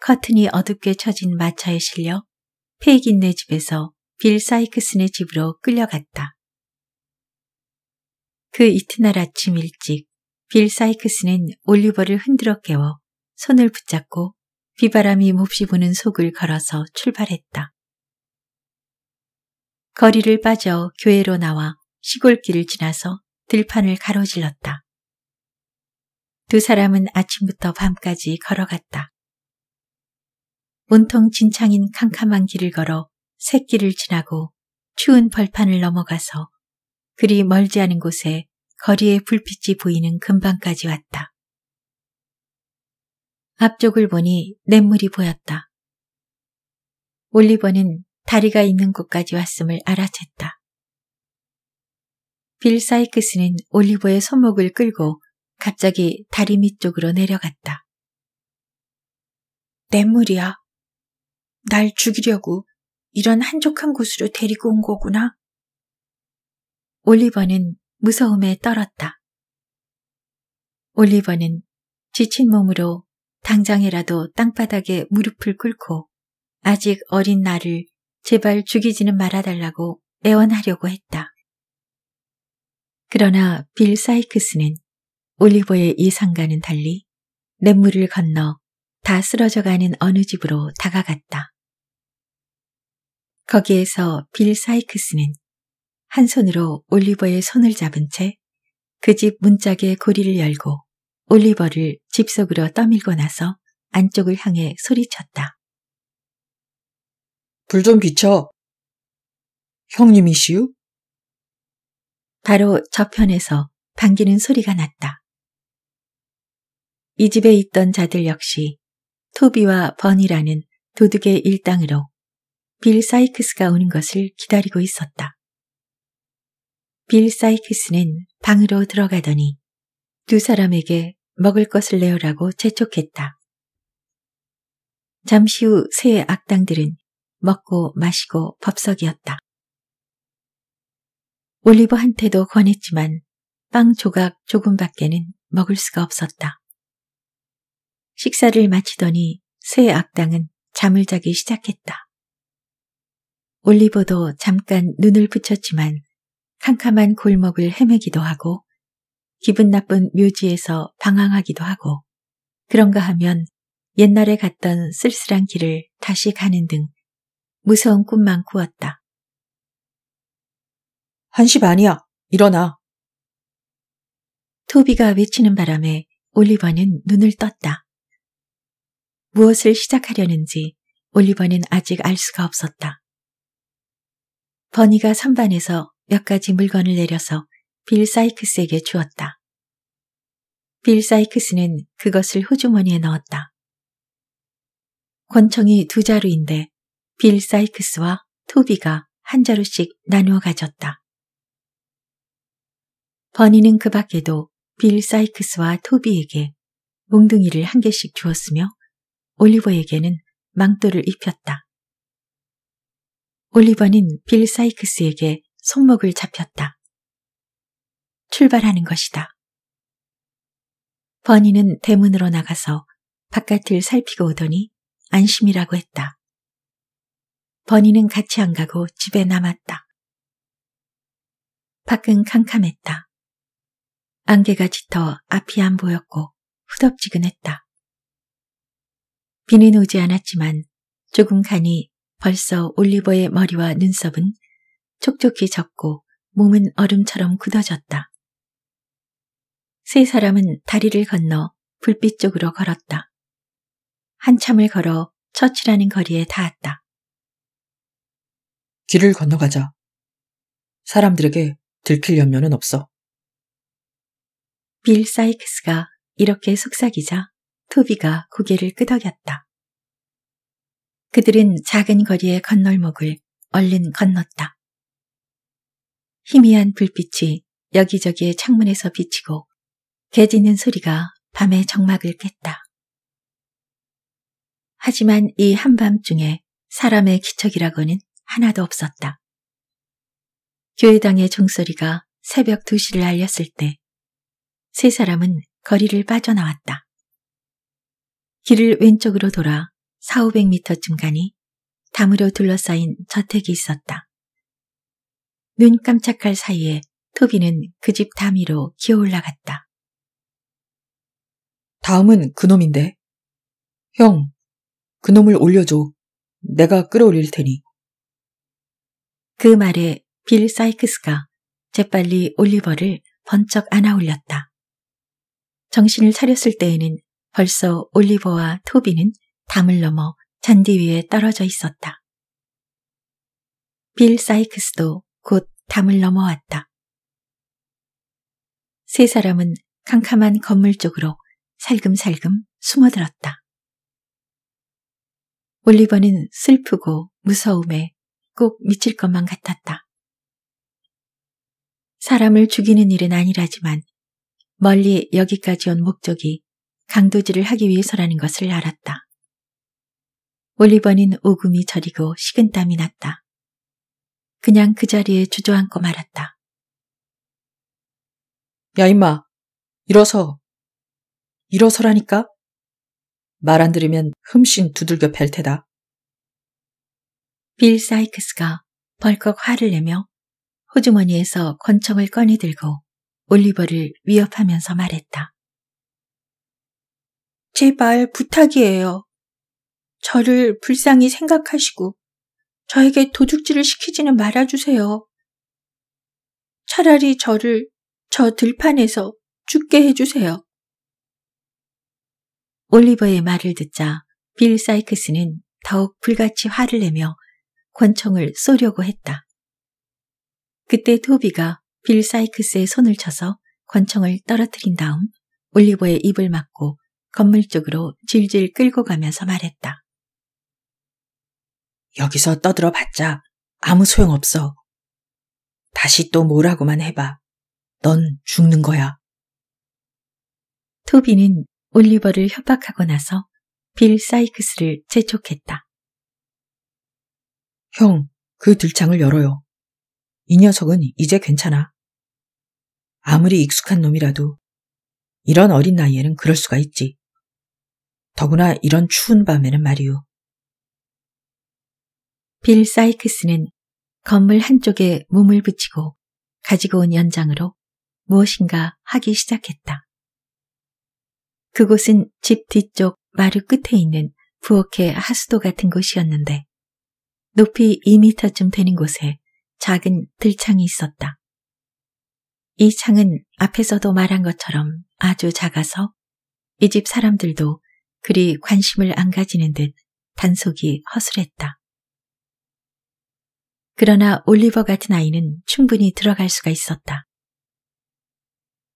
A: 커튼이 어둡게 쳐진 마차에 실려 페이긴네 집에서 빌 사이크슨의 집으로 끌려갔다. 그 이튿날 아침 일찍 빌사이크슨은 올리버를 흔들어 깨워 손을 붙잡고 비바람이 몹시 부는 속을 걸어서 출발했다. 거리를 빠져 교회로 나와 시골길을 지나서 들판을 가로질렀다. 두 사람은 아침부터 밤까지 걸어갔다. 온통 진창인 캄캄한 길을 걸어 새길을 지나고 추운 벌판을 넘어가서 그리 멀지 않은 곳에 거리의 불빛이 보이는 근방까지 왔다. 앞쪽을 보니 냇물이 보였다. 올리버는 다리가 있는 곳까지 왔음을 알아챘다. 빌 사이크스는 올리버의 손목을 끌고 갑자기 다리 밑쪽으로 내려갔다. 냇물이야. 날 죽이려고 이런 한적한 곳으로 데리고 온 거구나. 올리버는 무서움에 떨었다. 올리버는 지친 몸으로 당장이라도 땅바닥에 무릎을 꿇고 아직 어린 나를 제발 죽이지는 말아달라고 애원하려고 했다. 그러나 빌 사이크스는 올리버의 이상과는 달리 냇물을 건너 다 쓰러져가는 어느 집으로 다가갔다. 거기에서 빌 사이크스는 한 손으로 올리버의 손을 잡은 채 그 집 문짝의 고리를 열고 올리버를 집 속으로 떠밀고 나서 안쪽을 향해 소리쳤다. 불 좀 비춰. 형님이시유? 바로 저편에서 반기는 소리가 났다. 이 집에 있던 자들 역시 토비와 번이라는 도둑의 일당으로 빌 사이크스가 오는 것을 기다리고 있었다. 빌 사이크스는 방으로 들어가더니 두 사람에게 먹을 것을 내어라고 재촉했다. 잠시 후 세 악당들은 먹고 마시고 법석이었다. 올리버한테도 권했지만 빵 조각 조금밖에는 먹을 수가 없었다. 식사를 마치더니 새 악당은 잠을 자기 시작했다. 올리버도 잠깐 눈을 붙였지만 캄캄한 골목을 헤매기도 하고 기분 나쁜 묘지에서 방황하기도 하고 그런가 하면 옛날에 갔던 쓸쓸한 길을 다시 가는 등 무서운 꿈만 꾸었다. 한시 반이야. 일어나. 토비가 외치는 바람에 올리버는 눈을 떴다. 무엇을 시작하려는지 올리버는 아직 알 수가 없었다. 버니가 선반에서 몇 가지 물건을 내려서 빌 사이크스에게 주었다. 빌 사이크스는 그것을 호주머니에 넣었다. 권총이 두 자루인데 빌 사이크스와 토비가 한 자루씩 나누어 가졌다. 버니는 그 밖에도 빌 사이크스와 토비에게 몽둥이를 한 개씩 주었으며 올리버에게는 망토를 입혔다. 올리버는 빌 사이크스에게 손목을 잡혔다. 출발하는 것이다. 버니는 대문으로 나가서 바깥을 살피고 오더니 안심이라고 했다. 버니는 같이 안 가고 집에 남았다. 밖은 캄캄했다. 안개가 짙어 앞이 안 보였고 후덥지근했다. 비는 오지 않았지만 조금 가니 벌써 올리버의 머리와 눈썹은 촉촉히 젖고 몸은 얼음처럼 굳어졌다. 세 사람은 다리를 건너 불빛 쪽으로 걸었다. 한참을 걸어 처치라는 거리에 닿았다. 길을 건너가자. 사람들에게 들킬 염려는 없어. 빌 사이크스가 이렇게 속삭이자 토비가 고개를 끄덕였다. 그들은 작은 거리의 건널목을 얼른 건넜다. 희미한 불빛이 여기저기에 창문에서 비치고 개 짖는 소리가 밤의 정막을 깼다. 하지만 이 한밤중에 사람의 기척이라고는 하나도 없었다. 교회당의 종소리가 새벽 2시를 알렸을 때 세 사람은 거리를 빠져나왔다. 길을 왼쪽으로 돌아 4,500 미터쯤 가니 담으로 둘러싸인 저택이 있었다. 눈 깜짝할 사이에 토비는 그 집 담이로 기어 올라갔다. 다음은 그놈인데. 형, 그놈을 올려줘. 내가 끌어올릴 테니. 그 말에 빌 사이크스가 재빨리 올리버를 번쩍 안아 올렸다. 정신을 차렸을 때에는 벌써 올리버와 토비는 담을 넘어 잔디 위에 떨어져 있었다. 빌 사이크스도 곧 담을 넘어왔다. 세 사람은 캄캄한 건물 쪽으로 살금살금 숨어들었다. 올리버는 슬프고 무서움에 꼭 미칠 것만 같았다. 사람을 죽이는 일은 아니라지만 멀리 여기까지 온 목적이 강도질을 하기 위해서라는 것을 알았다. 올리버는 오금이 저리고 식은땀이 났다. 그냥 그 자리에 주저앉고 말았다. 야 임마, 일어서. 일어서라니까. 말 안 들으면 흠씬 두들겨 팰 테다. 빌 사이크스가 벌컥 화를 내며 호주머니에서 권총을 꺼내들고 올리버를 위협하면서 말했다. 제발 부탁이에요. 저를 불쌍히 생각하시고 저에게 도둑질을 시키지는 말아주세요. 차라리 저를 저 들판에서 죽게 해주세요. 올리버의 말을 듣자 빌 사이크스는 더욱 불같이 화를 내며 권총을 쏘려고 했다. 그때 토비가 빌 사이크스의 손을 쳐서 권총을 떨어뜨린 다음 올리버의 입을 막고 건물 쪽으로 질질 끌고 가면서 말했다. 여기서 떠들어 봤자 아무 소용없어. 다시 또 뭐라고만 해봐. 넌 죽는 거야. 토비는 올리버를 협박하고 나서 빌 사이크스를 재촉했다. 형, 그 들창을 열어요. 이 녀석은 이제 괜찮아. 아무리 익숙한 놈이라도 이런 어린 나이에는 그럴 수가 있지. 더구나 이런 추운 밤에는 말이오. 빌 사이크스는 건물 한쪽에 몸을 붙이고 가지고 온 연장으로 무엇인가 하기 시작했다. 그곳은 집 뒤쪽 마루 끝에 있는 부엌의 하수도 같은 곳이었는데 높이 2미터쯤 되는 곳에 작은 들창이 있었다. 이 창은 앞에서도 말한 것처럼 아주 작아서 이 집 사람들도 그리 관심을 안 가지는 듯 단속이 허술했다. 그러나 올리버 같은 아이는 충분히 들어갈 수가 있었다.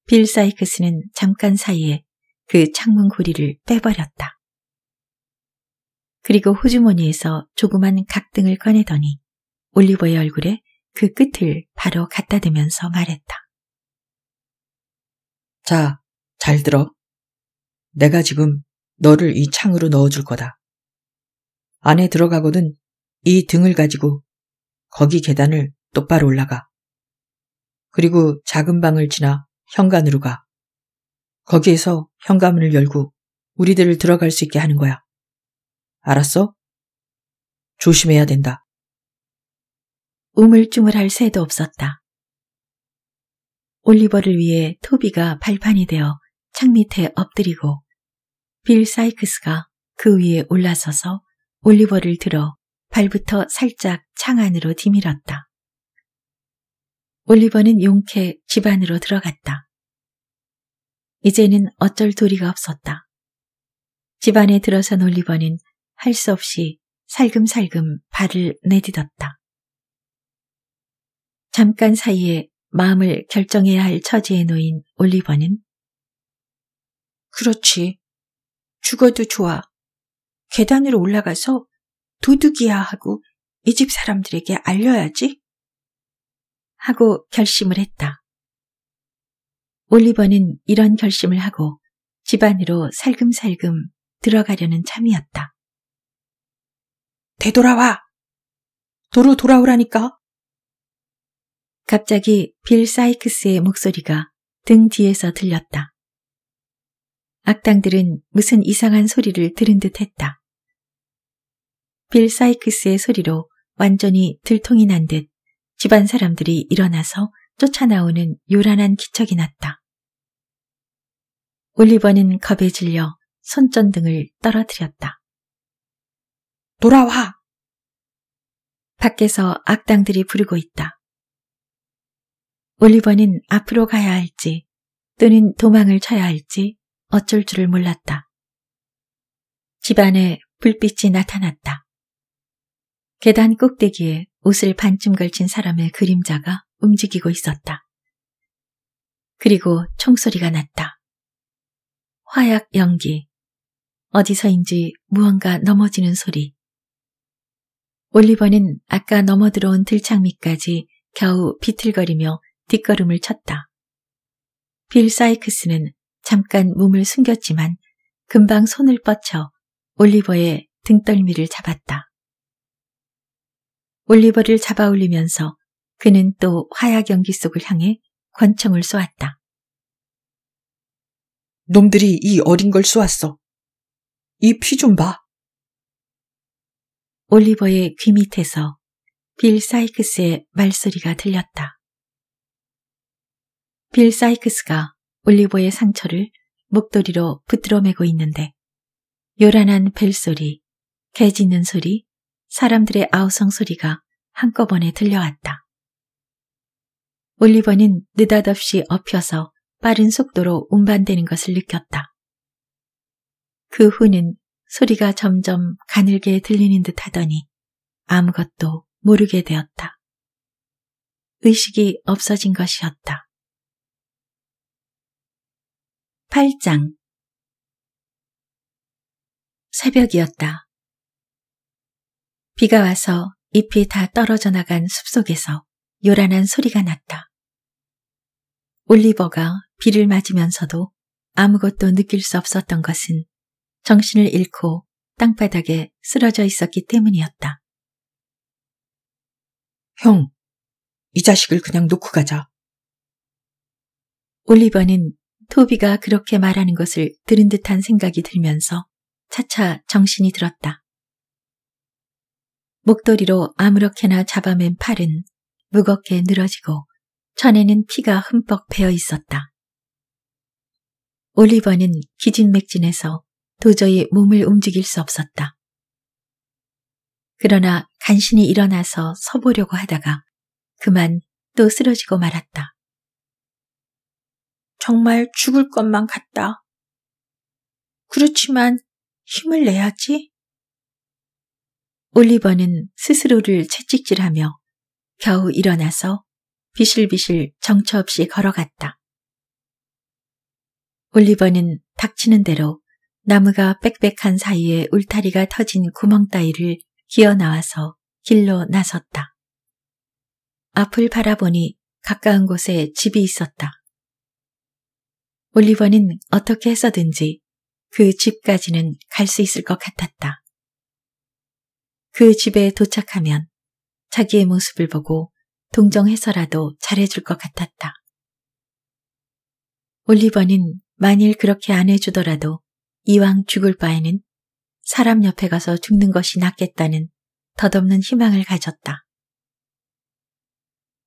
A: 빌 사이크스는 잠깐 사이에 그 창문 고리를 빼버렸다. 그리고 호주머니에서 조그만 각등을 꺼내더니 올리버의 얼굴에 그 끝을 바로 갖다 대면서 말했다. 자, 잘 들어. 내가 지금 너를 이 창으로 넣어줄 거다. 안에 들어가거든 이 등을 가지고 거기 계단을 똑바로 올라가. 그리고 작은 방을 지나 현관으로 가. 거기에서 현관문을 열고 우리들을 들어갈 수 있게 하는 거야. 알았어? 조심해야 된다. 우물쭈물할 새도 없었다. 올리버를 위해 토비가 발판이 되어 창 밑에 엎드리고 빌 사이크스가 그 위에 올라서서 올리버를 들어 발부터 살짝 창안으로 뒤밀었다 올리버는 용케 집 안으로 들어갔다. 이제는 어쩔 도리가 없었다. 집 안에 들어선 올리버는 할 수 없이 살금살금 발을 내딛었다. 잠깐 사이에 마음을 결정해야 할 처지에 놓인 올리버는 그렇지. 죽어도 좋아. 계단으로 올라가서 도둑이야 하고 이 집 사람들에게 알려야지 하고 결심을 했다. 올리버는 이런 결심을 하고 집 안으로 살금살금 들어가려는 참이었다. 되돌아와! 도로 돌아오라니까! 갑자기 빌 사이크스의 목소리가 등 뒤에서 들렸다. 악당들은 무슨 이상한 소리를 들은 듯 했다. 빌 사이크스의 소리로 완전히 들통이 난 듯 집안 사람들이 일어나서 쫓아나오는 요란한 기척이 났다. 올리버는 겁에 질려 손전등을 떨어뜨렸다. 돌아와! 밖에서 악당들이 부르고 있다. 올리버는 앞으로 가야 할지 또는 도망을 쳐야 할지 어쩔 줄을 몰랐다. 집안에 불빛이 나타났다. 계단 꼭대기에 옷을 반쯤 걸친 사람의 그림자가 움직이고 있었다. 그리고 총소리가 났다. 화약 연기. 어디서인지 무언가 넘어지는 소리. 올리버는 아까 넘어 들어온 들창미까지 겨우 비틀거리며 뒷걸음을 쳤다. 빌 사이크스는 잠깐 몸을 숨겼지만 금방 손을 뻗쳐 올리버의 등떨미를 잡았다. 올리버를 잡아 올리면서 그는 또 화약 연기 속을 향해 권총을 쏘았다. 놈들이 이 어린 걸 쏘았어. 이 피 좀 봐. 올리버의 귀 밑에서 빌 사이크스의 말소리가 들렸다. 빌 사이크스가 올리버의 상처를 목도리로 붙들어매고 있는데 요란한 벨소리, 개 짖는 소리, 사람들의 아우성 소리가 한꺼번에 들려왔다. 올리버는 느닷없이 엎여서 빠른 속도로 운반되는 것을 느꼈다. 그 후는 소리가 점점 가늘게 들리는 듯 하더니 아무것도 모르게 되었다. 의식이 없어진 것이었다. 8장 새벽이었다. 비가 와서 잎이 다 떨어져 나간 숲속에서 요란한 소리가 났다. 올리버가 비를 맞으면서도 아무것도 느낄 수 없었던 것은 정신을 잃고 땅바닥에 쓰러져 있었기 때문이었다. 형, 이 자식을 그냥 놓고 가자. 올리버는 토비가 그렇게 말하는 것을 들은 듯한 생각이 들면서 차차 정신이 들었다. 목도리로 아무렇게나 잡아맨 팔은 무겁게 늘어지고 천에는 피가 흠뻑 배어 있었다. 올리버는 기진맥진해서 도저히 몸을 움직일 수 없었다. 그러나 간신히 일어나서 서보려고 하다가 그만 또 쓰러지고 말았다. 정말 죽을 것만 같다. 그렇지만 힘을 내야지. 올리버는 스스로를 채찍질하며 겨우 일어나서 비실비실 정처 없이 걸어갔다. 올리버는 닥치는 대로 나무가 빽빽한 사이에 울타리가 터진 구멍 따위를 기어 나와서 길로 나섰다. 앞을 바라보니 가까운 곳에 집이 있었다. 올리버는 어떻게 해서든지 그 집까지는 갈 수 있을 것 같았다. 그 집에 도착하면 자기의 모습을 보고 동정해서라도 잘해줄 것 같았다. 올리버는 만일 그렇게 안 해주더라도 이왕 죽을 바에는 사람 옆에 가서 죽는 것이 낫겠다는 덧없는 희망을 가졌다.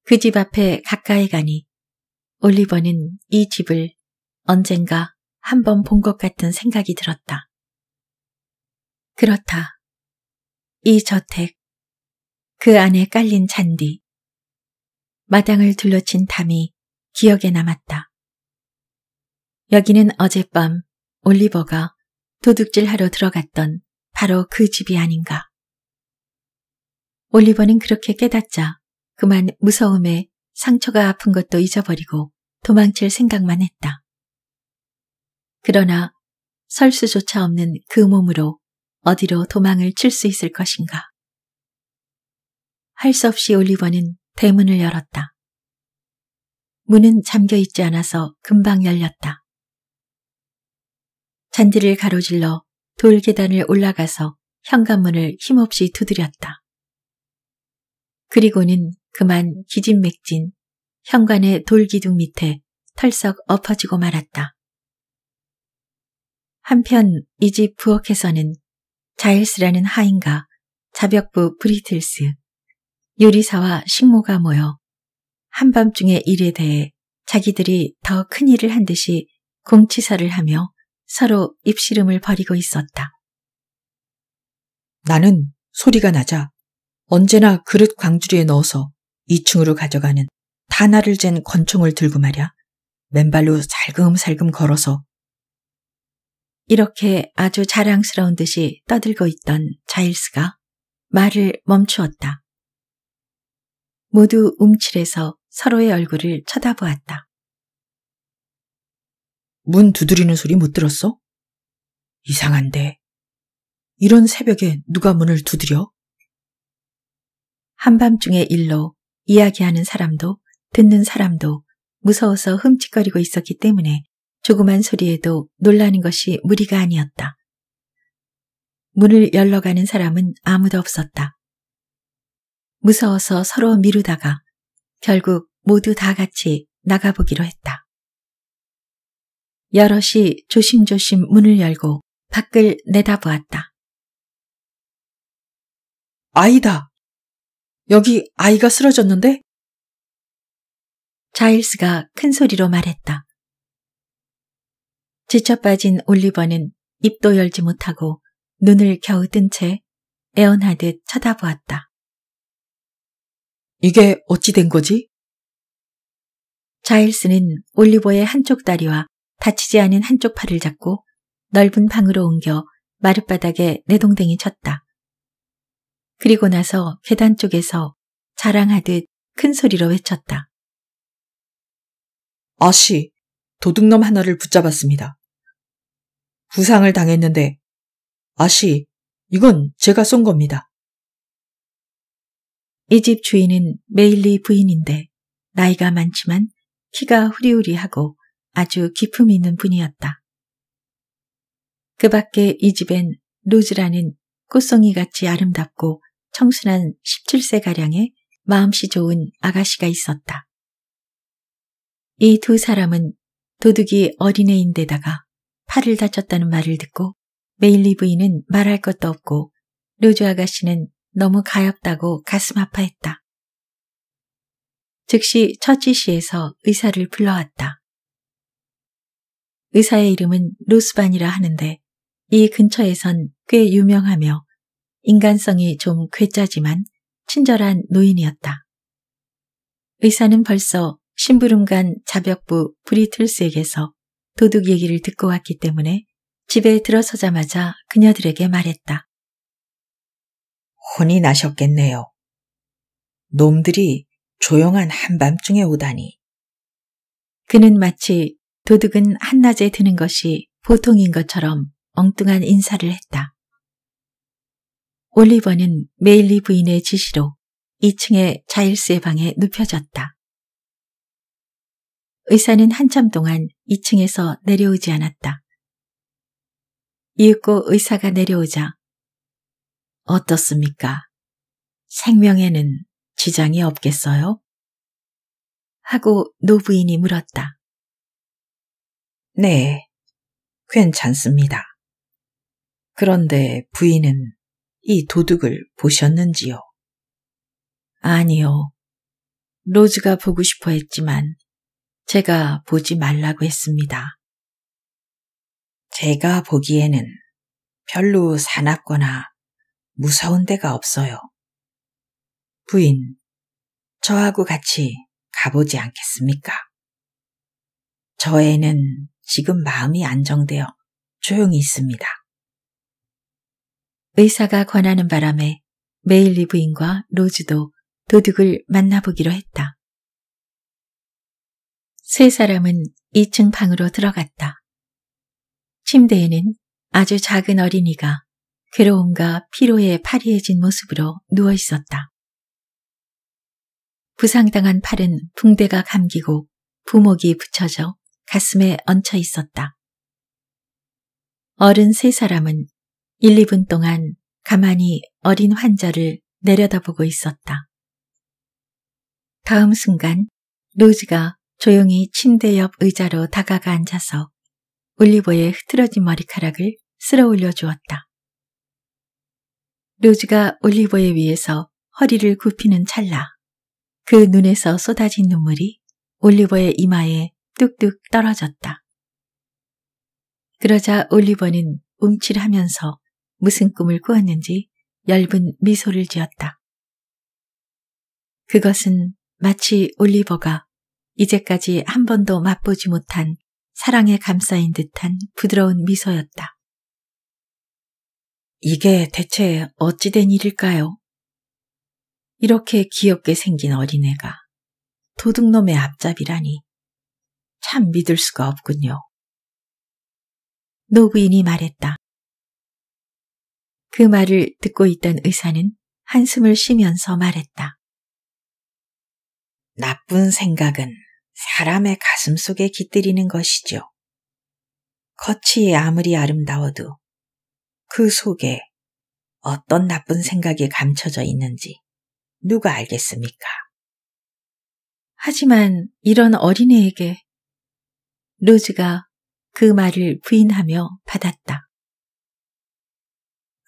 A: 그 집 앞에 가까이 가니 올리버는 이 집을 언젠가 한번 본 것 같은 생각이 들었다. 그렇다. 이 저택, 그 안에 깔린 잔디, 마당을 둘러친 담이 기억에 남았다. 여기는 어젯밤 올리버가 도둑질하러 들어갔던 바로 그 집이 아닌가. 올리버는 그렇게 깨닫자 그만 무서움에 상처가 아픈 것도 잊어버리고 도망칠 생각만 했다. 그러나 설수조차 없는 그 몸으로 어디로 도망을 칠 수 있을 것인가. 할 수 없이 올리버는 대문을 열었다. 문은 잠겨 있지 않아서 금방 열렸다. 잔디를 가로질러 돌 계단을 올라가서 현관문을 힘없이 두드렸다. 그리고는 그만 기진맥진 현관의 돌기둥 밑에 털썩 엎어지고 말았다. 한편 이 집 부엌에서는 자일스라는 하인과 자벽부 브리틀스, 요리사와 식모가 모여 한밤중에 일에 대해 자기들이 더 큰 일을 한 듯이 공치사를 하며 서로 입씨름을 벌이고 있었다. 나는 소리가 나자 언제나 그릇 광주리에 넣어서 2층으로 가져가는 다나를 잰 권총을 들고 말야 맨발로 살금살금 걸어서 이렇게 아주 자랑스러운 듯이 떠들고 있던 자일스가 말을 멈추었다. 모두 움츠려서 서로의 얼굴을 쳐다보았다. 문 두드리는 소리 못 들었어? 이상한데. 이런 새벽에 누가 문을 두드려? 한밤중에 일로 이야기하는 사람도 듣는 사람도 무서워서 흠칫거리고 있었기 때문에 조그만 소리에도 놀라는 것이 무리가 아니었다. 문을 열러 가는 사람은 아무도 없었다. 무서워서 서로 미루다가 결국 모두 다 같이 나가보기로 했다. 여럿이 조심조심 문을 열고 밖을 내다보았다. 아이다! 여기 아이가 쓰러졌는데? 자일스가 큰 소리로 말했다. 지쳐 빠진 올리버는 입도 열지 못하고 눈을 겨우 뜬 채 애원하듯 쳐다보았다. 이게 어찌 된 거지? 자일스는 올리버의 한쪽 다리와 다치지 않은 한쪽 팔을 잡고 넓은 방으로 옮겨 마룻바닥에 내동댕이 쳤다. 그리고 나서 계단 쪽에서 자랑하듯 큰 소리로 외쳤다. 아씨, 도둑놈 하나를 붙잡았습니다. 부상을 당했는데 아씨, 이건 제가 쏜 겁니다. 이 집 주인은 메일리 부인인데 나이가 많지만 키가 후리후리하고 아주 기품 있는 분이었다. 그 밖에 이 집엔 로즈라는 꽃송이 같이 아름답고 청순한 17세가량의 마음씨 좋은 아가씨가 있었다. 이 두 사람은 도둑이 어린애인데다가 팔을 다쳤다는 말을 듣고 메일리 부인은 말할 것도 없고 루즈 아가씨는 너무 가엾다고 가슴 아파했다. 즉시 처치시에서 의사를 불러왔다. 의사의 이름은 로스반이라 하는데 이 근처에선 꽤 유명하며 인간성이 좀 괴짜지만 친절한 노인이었다. 의사는 벌써 심부름간 자벽부 브리틀스에게서 도둑 얘기를 듣고 왔기 때문에 집에 들어서자마자 그녀들에게 말했다. 혼이 나셨겠네요. 놈들이 조용한 한밤중에 오다니. 그는 마치 도둑은 한낮에 드는 것이 보통인 것처럼 엉뚱한 인사를 했다. 올리버는 메일리 부인의 지시로 2층의 자일스의 방에 눕혀졌다. 의사는 한참 동안 2층에서 내려오지 않았다. 이윽고 의사가 내려오자 어떻습니까? 생명에는 지장이 없겠어요? 하고 노부인이 물었다. 네, 괜찮습니다. 그런데 부인은 이 도둑을 보셨는지요? 아니요. 로즈가 보고 싶어 했지만 제가 보지 말라고 했습니다. 제가 보기에는 별로 사납거나 무서운 데가 없어요. 부인, 저하고 같이 가보지 않겠습니까? 저에는 지금 마음이 안정되어 조용히 있습니다. 의사가 권하는 바람에 메일리 부인과 로즈도 도둑을 만나보기로 했다. 세 사람은 2층 방으로 들어갔다. 침대에는 아주 작은 어린이가 괴로움과 피로에 파리해진 모습으로 누워 있었다. 부상당한 팔은 붕대가 감기고 부목이 붙여져 가슴에 얹혀 있었다. 어른 세 사람은 1, 2분 동안 가만히 어린 환자를 내려다보고 있었다. 다음 순간 로즈가 조용히 침대 옆 의자로 다가가 앉아서 올리버의 흐트러진 머리카락을 쓸어 올려 주었다. 로즈가 올리버에 위해서 허리를 굽히는 찰나 그 눈에서 쏟아진 눈물이 올리버의 이마에 뚝뚝 떨어졌다. 그러자 올리버는 움찔하면서 무슨 꿈을 꾸었는지 엷은 미소를 지었다. 그것은 마치 올리버가 이제까지 한 번도 맛보지 못한 사랑에 감싸인 듯한 부드러운 미소였다. 이게 대체 어찌된 일일까요? 이렇게 귀엽게 생긴 어린애가 도둑놈의 앞잡이라니 참 믿을 수가 없군요. 노부인이 말했다. 그 말을 듣고 있던 의사는 한숨을 쉬면서 말했다. 나쁜 생각은 사람의 가슴 속에 깃들이는 것이죠. 거치에 아무리 아름다워도 그 속에 어떤 나쁜 생각이 감춰져 있는지 누가 알겠습니까? 하지만 이런 어린애에게 로즈가 그 말을 부인하며 받았다.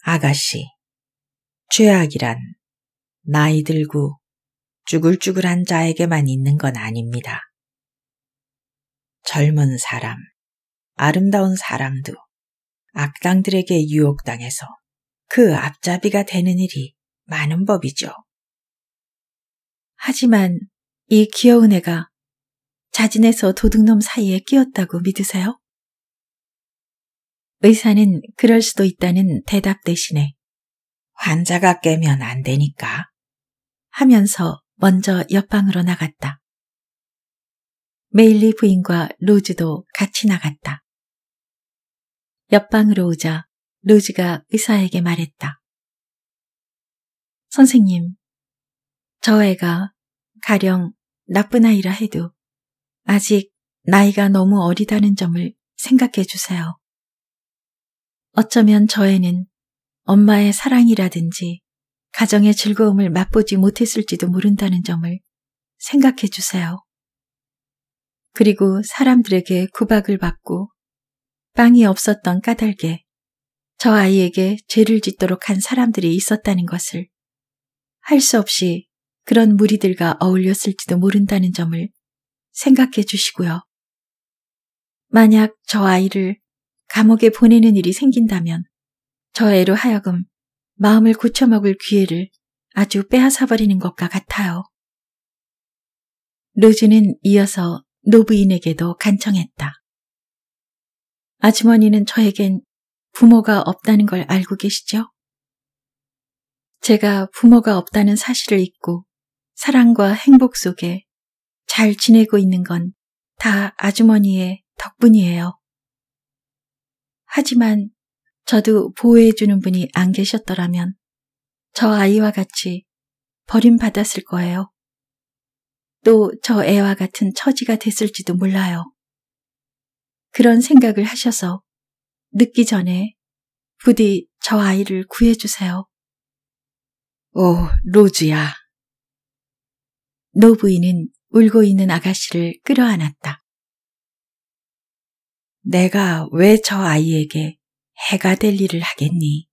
A: 아가씨, 죄악이란 나이 들고 쭈글쭈글한 자에게만 있는 건 아닙니다. 젊은 사람, 아름다운 사람도 악당들에게 유혹당해서 그 앞잡이가 되는 일이 많은 법이죠. 하지만 이 귀여운 애가 자진해서 도둑놈 사이에 끼었다고 믿으세요? 의사는 그럴 수도 있다는 대답 대신에 환자가 깨면 안 되니까 하면서 먼저 옆방으로 나갔다. 메일리 부인과 로즈도 같이 나갔다. 옆방으로 오자 로즈가 의사에게 말했다. 선생님, 저 애가 가령 나쁜 아이라 해도 아직 나이가 너무 어리다는 점을 생각해 주세요. 어쩌면 저 애는 엄마의 사랑이라든지 가정의 즐거움을 맛보지 못했을지도 모른다는 점을 생각해 주세요. 그리고 사람들에게 구박을 받고 빵이 없었던 까닭에 저 아이에게 죄를 짓도록 한 사람들이 있었다는 것을 할 수 없이 그런 무리들과 어울렸을지도 모른다는 점을 생각해 주시고요. 만약 저 아이를 감옥에 보내는 일이 생긴다면 저 애로 하여금 마음을 고쳐먹을 기회를 아주 빼앗아버리는 것과 같아요. 로즈는 이어서 노부인에게도 간청했다. 아주머니는 저에겐 부모가 없다는 걸 알고 계시죠? 제가 부모가 없다는 사실을 잊고 사랑과 행복 속에 잘 지내고 있는 건 다 아주머니의 덕분이에요. 하지만 저도 보호해주는 분이 안 계셨더라면 저 아이와 같이 버림받았을 거예요. 또저 애와 같은 처지가 됐을지도 몰라요. 그런 생각을 하셔서 늦기 전에 부디 저 아이를 구해주세요. 오, 로즈야. 노부인은 울고 있는 아가씨를 끌어안았다. 내가 왜 저 아이에게 해가 될 일을 하겠니?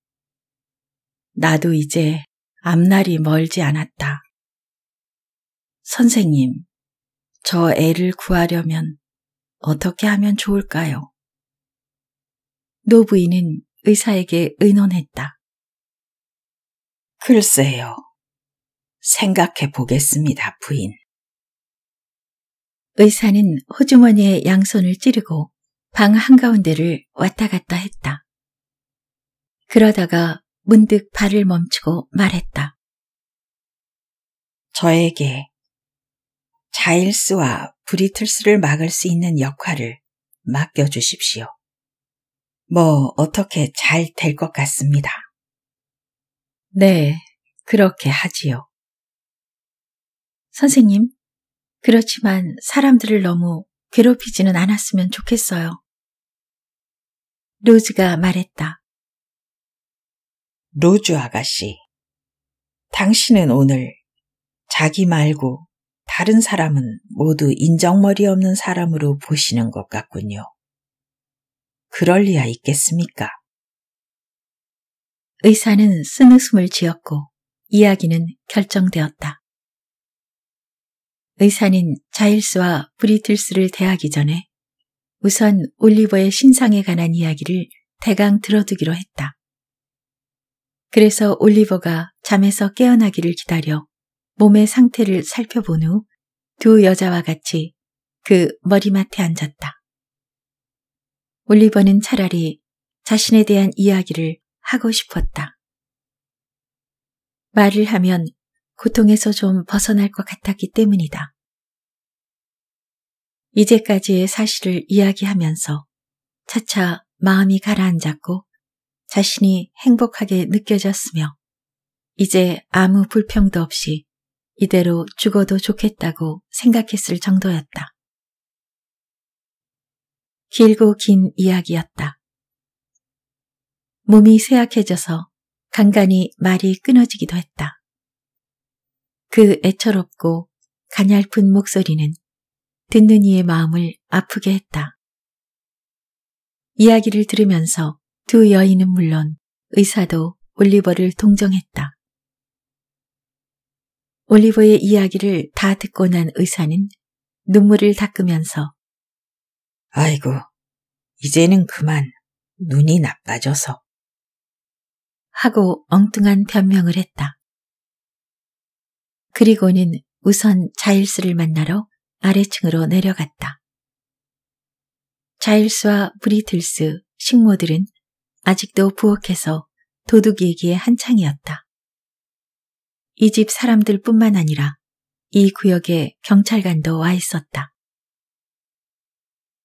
A: 나도 이제 앞날이 멀지 않았다. 선생님, 저 애를 구하려면 어떻게 하면 좋을까요? 노부인은 의사에게 의논했다. 글쎄요. 생각해 보겠습니다, 부인. 의사는 호주머니에 양손을 찌르고 방 한가운데를 왔다 갔다 했다. 그러다가 문득 발을 멈추고 말했다. 저에게 자일스와 브리틀스를 막을 수 있는 역할을 맡겨주십시오. 뭐 어떻게 잘 될 것 같습니다. 네, 그렇게 하지요. 선생님, 그렇지만 사람들을 너무 괴롭히지는 않았으면 좋겠어요. 로즈가 말했다. 로즈 아가씨, 당신은 오늘 자기 말고 다른 사람은 모두 인정머리 없는 사람으로 보시는 것 같군요. 그럴 리야 있겠습니까? 의사는 쓴 웃음을 지었고 이야기는 결정되었다. 의사는 자일스와 브리틀스를 대하기 전에 우선 올리버의 신상에 관한 이야기를 대강 들어두기로 했다. 그래서 올리버가 잠에서 깨어나기를 기다려 몸의 상태를 살펴본 후 두 여자와 같이 그 머리맡에 앉았다. 올리버는 차라리 자신에 대한 이야기를 하고 싶었다. 말을 하면 고통에서 좀 벗어날 것 같았기 때문이다. 이제까지의 사실을 이야기하면서 차차 마음이 가라앉았고 자신이 행복하게 느껴졌으며 이제 아무 불평도 없이 이대로 죽어도 좋겠다고 생각했을 정도였다. 길고 긴 이야기였다. 몸이 쇠약해져서 간간히 말이 끊어지기도 했다. 그 애처롭고 가냘픈 목소리는 듣는 이의 마음을 아프게 했다. 이야기를 들으면서 두 여인은 물론 의사도 올리버를 동정했다. 올리버의 이야기를 다 듣고 난 의사는 눈물을 닦으면서 아이고, 이제는 그만 눈이 나빠져서 하고 엉뚱한 변명을 했다. 그리고는 우선 자일스를 만나러 아래층으로 내려갔다. 자일스와 브리틀스, 식모들은 아직도 부엌에서 도둑이기에 한창이었다. 이집 사람들 뿐만 아니라 이 구역에 경찰관도 와 있었다.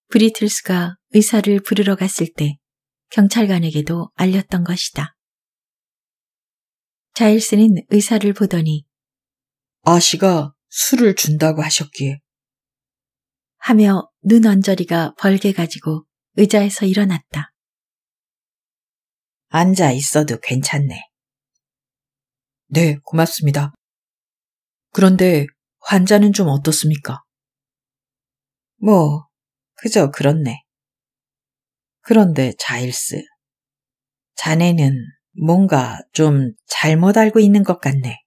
A: 브리틀스가 의사를 부르러 갔을 때 경찰관에게도 알렸던 것이다. 자일스는 의사를 보더니 아씨가 술을 준다고 하셨기에 하며 눈 언저리가 벌게 가지고 의자에서 일어났다. 앉아 있어도 괜찮네. 네, 고맙습니다. 그런데 환자는 좀 어떻습니까? 뭐, 그저 그렇네. 그런데 자일스, 자네는 뭔가 좀 잘못 알고 있는 것 같네.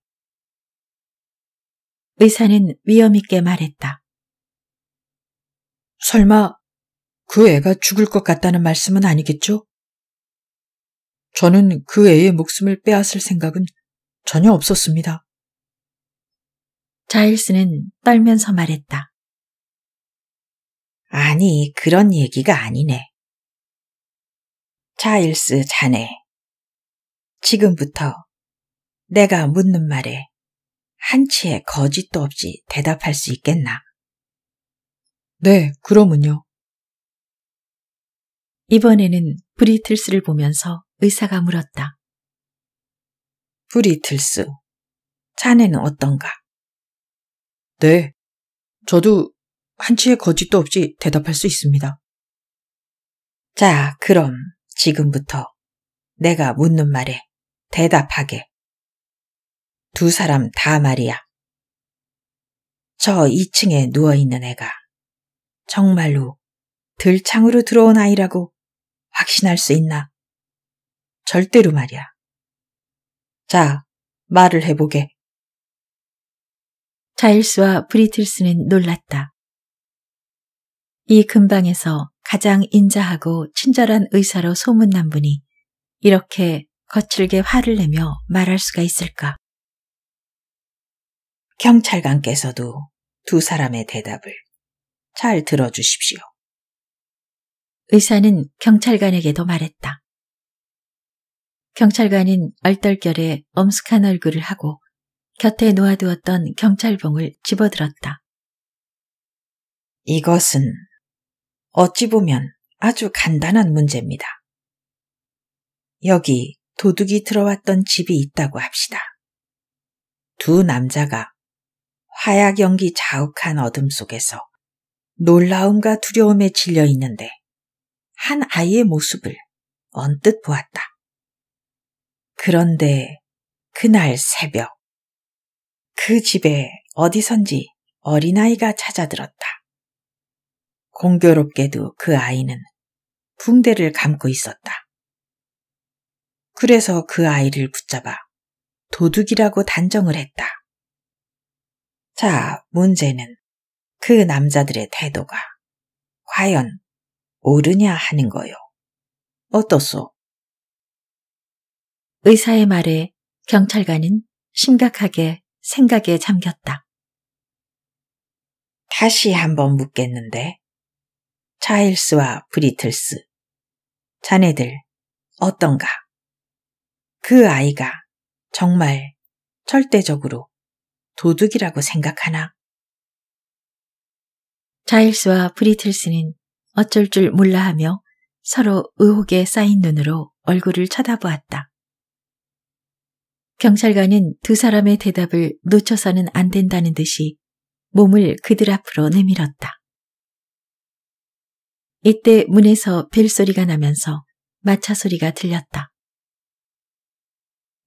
A: 의사는 위험있게 말했다. 설마 그 애가 죽을 것 같다는 말씀은 아니겠죠? 저는 그 애의 목숨을 빼앗을 생각은 전혀 없었습니다. 자일스는 떨면서 말했다. 아니, 그런 얘기가 아니네. 자일스 자네. 지금부터 내가 묻는 말에 한치의 거짓도 없이 대답할 수 있겠나? 네, 그럼은요 이번에는 브리틀스를 보면서 의사가 물었다. 불이 들스 자네는 어떤가? 네. 저도 한치의 거짓도 없이 대답할 수 있습니다. 자, 그럼 지금부터 내가 묻는 말에 대답하게. 두 사람 다 말이야. 저 2층에 누워있는 애가 정말로 들창으로 들어온 아이라고 확신할 수 있나? 절대로 말이야. 자, 말을 해보게. 자일스와 브리틀스는 놀랐다. 이 근방에서 가장 인자하고 친절한 의사로 소문난 분이 이렇게 거칠게 화를 내며 말할 수가 있을까? 경찰관께서도 두 사람의 대답을 잘 들어주십시오. 의사는 경찰관에게도 말했다. 경찰관은 얼떨결에 엄숙한 얼굴을 하고 곁에 놓아두었던 경찰봉을 집어들었다. 이것은 어찌 보면 아주 간단한 문제입니다. 여기 도둑이 들어왔던 집이 있다고 합시다. 두 남자가 화약 연기 자욱한 어둠 속에서 놀라움과 두려움에 질려 있는데 한 아이의 모습을 언뜻 보았다. 그런데 그날 새벽 그 집에 어디선지 어린아이가 찾아들었다. 공교롭게도 그 아이는 붕대를 감고 있었다. 그래서 그 아이를 붙잡아 도둑이라고 단정을 했다. 자, 문제는 그 남자들의 태도가 과연 옳으냐 하는 거요. 어떻소? 의사의 말에 경찰관은 심각하게 생각에 잠겼다. 다시 한번 묻겠는데. 차일스와 브리틀스. 자네들 어떤가? 그 아이가 정말 절대적으로 도둑이라고 생각하나? 자일스와 브리틀스는 어쩔 줄 몰라 하며 서로 의혹에 쌓인 눈으로 얼굴을 쳐다보았다. 경찰관은 두 사람의 대답을 놓쳐서는 안 된다는 듯이 몸을 그들 앞으로 내밀었다. 이때 문에서 벨소리가 나면서 마차 소리가 들렸다.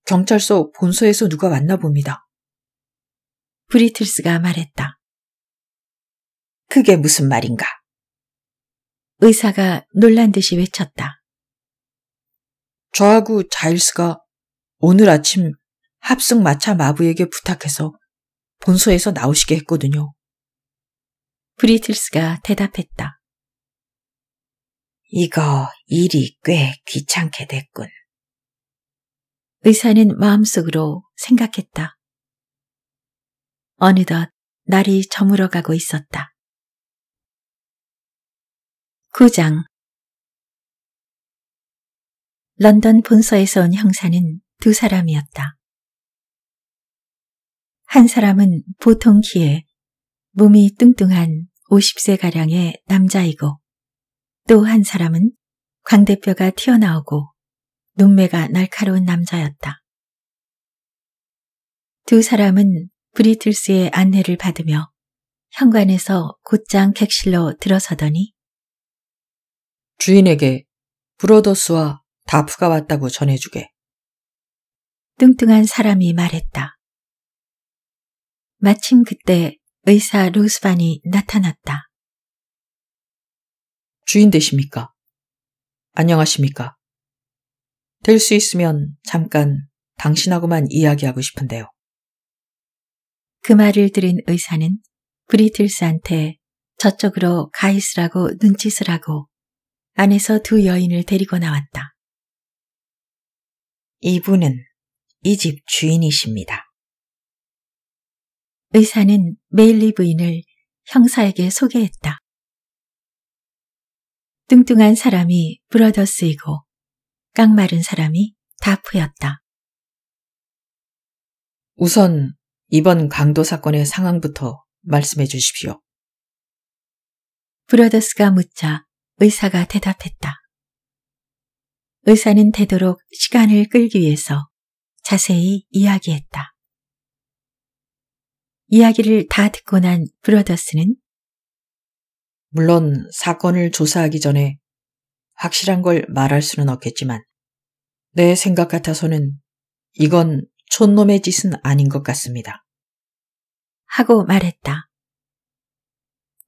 A: 경찰서 본서에서 누가 왔나 봅니다. 브리틀스가 말했다. 그게 무슨 말인가? 의사가 놀란 듯이 외쳤다. 저하고 자일스가 오늘 아침 합승 마차 마부에게 부탁해서 본소에서 나오시게 했거든요. 브리틀스가 대답했다. 이거 일이 꽤 귀찮게 됐군. 의사는 마음속으로 생각했다. 어느덧 날이 저물어가고 있었다. 9장 런던 본서에서 온 형사는 두 사람이었다. 한 사람은 보통 키에 몸이 뚱뚱한 50세가량의 남자이고 또 한 사람은 광대뼈가 튀어나오고 눈매가 날카로운 남자였다. 두 사람은 브리틀스의 안내를 받으며 현관에서 곧장 객실로 들어서더니 주인에게 브로더스와 다프가 왔다고 전해주게. 뚱뚱한 사람이 말했다. 마침 그때 의사 로스반이 나타났다. 주인 되십니까? 안녕하십니까? 될 수 있으면 잠깐 당신하고만 이야기하고 싶은데요. 그 말을 들은 의사는 브리틀스한테 저쪽으로 가 있으라고 눈짓을 하고 안에서 두 여인을 데리고 나왔다. 이분은 이 집 주인이십니다. 의사는 메일리 부인을 형사에게 소개했다. 뚱뚱한 사람이 브러더스이고 깡마른 사람이 다프였다. 우선 이번 강도 사건의 상황부터 말씀해 주십시오. 브러더스가 묻자 의사가 대답했다. 의사는 되도록 시간을 끌기 위해서 자세히 이야기했다. 이야기를 다 듣고 난브로더스는 물론 사건을 조사하기 전에 확실한 걸 말할 수는 없겠지만 내 생각 같아서는 이건 촌놈의 짓은 아닌 것 같습니다. 하고 말했다.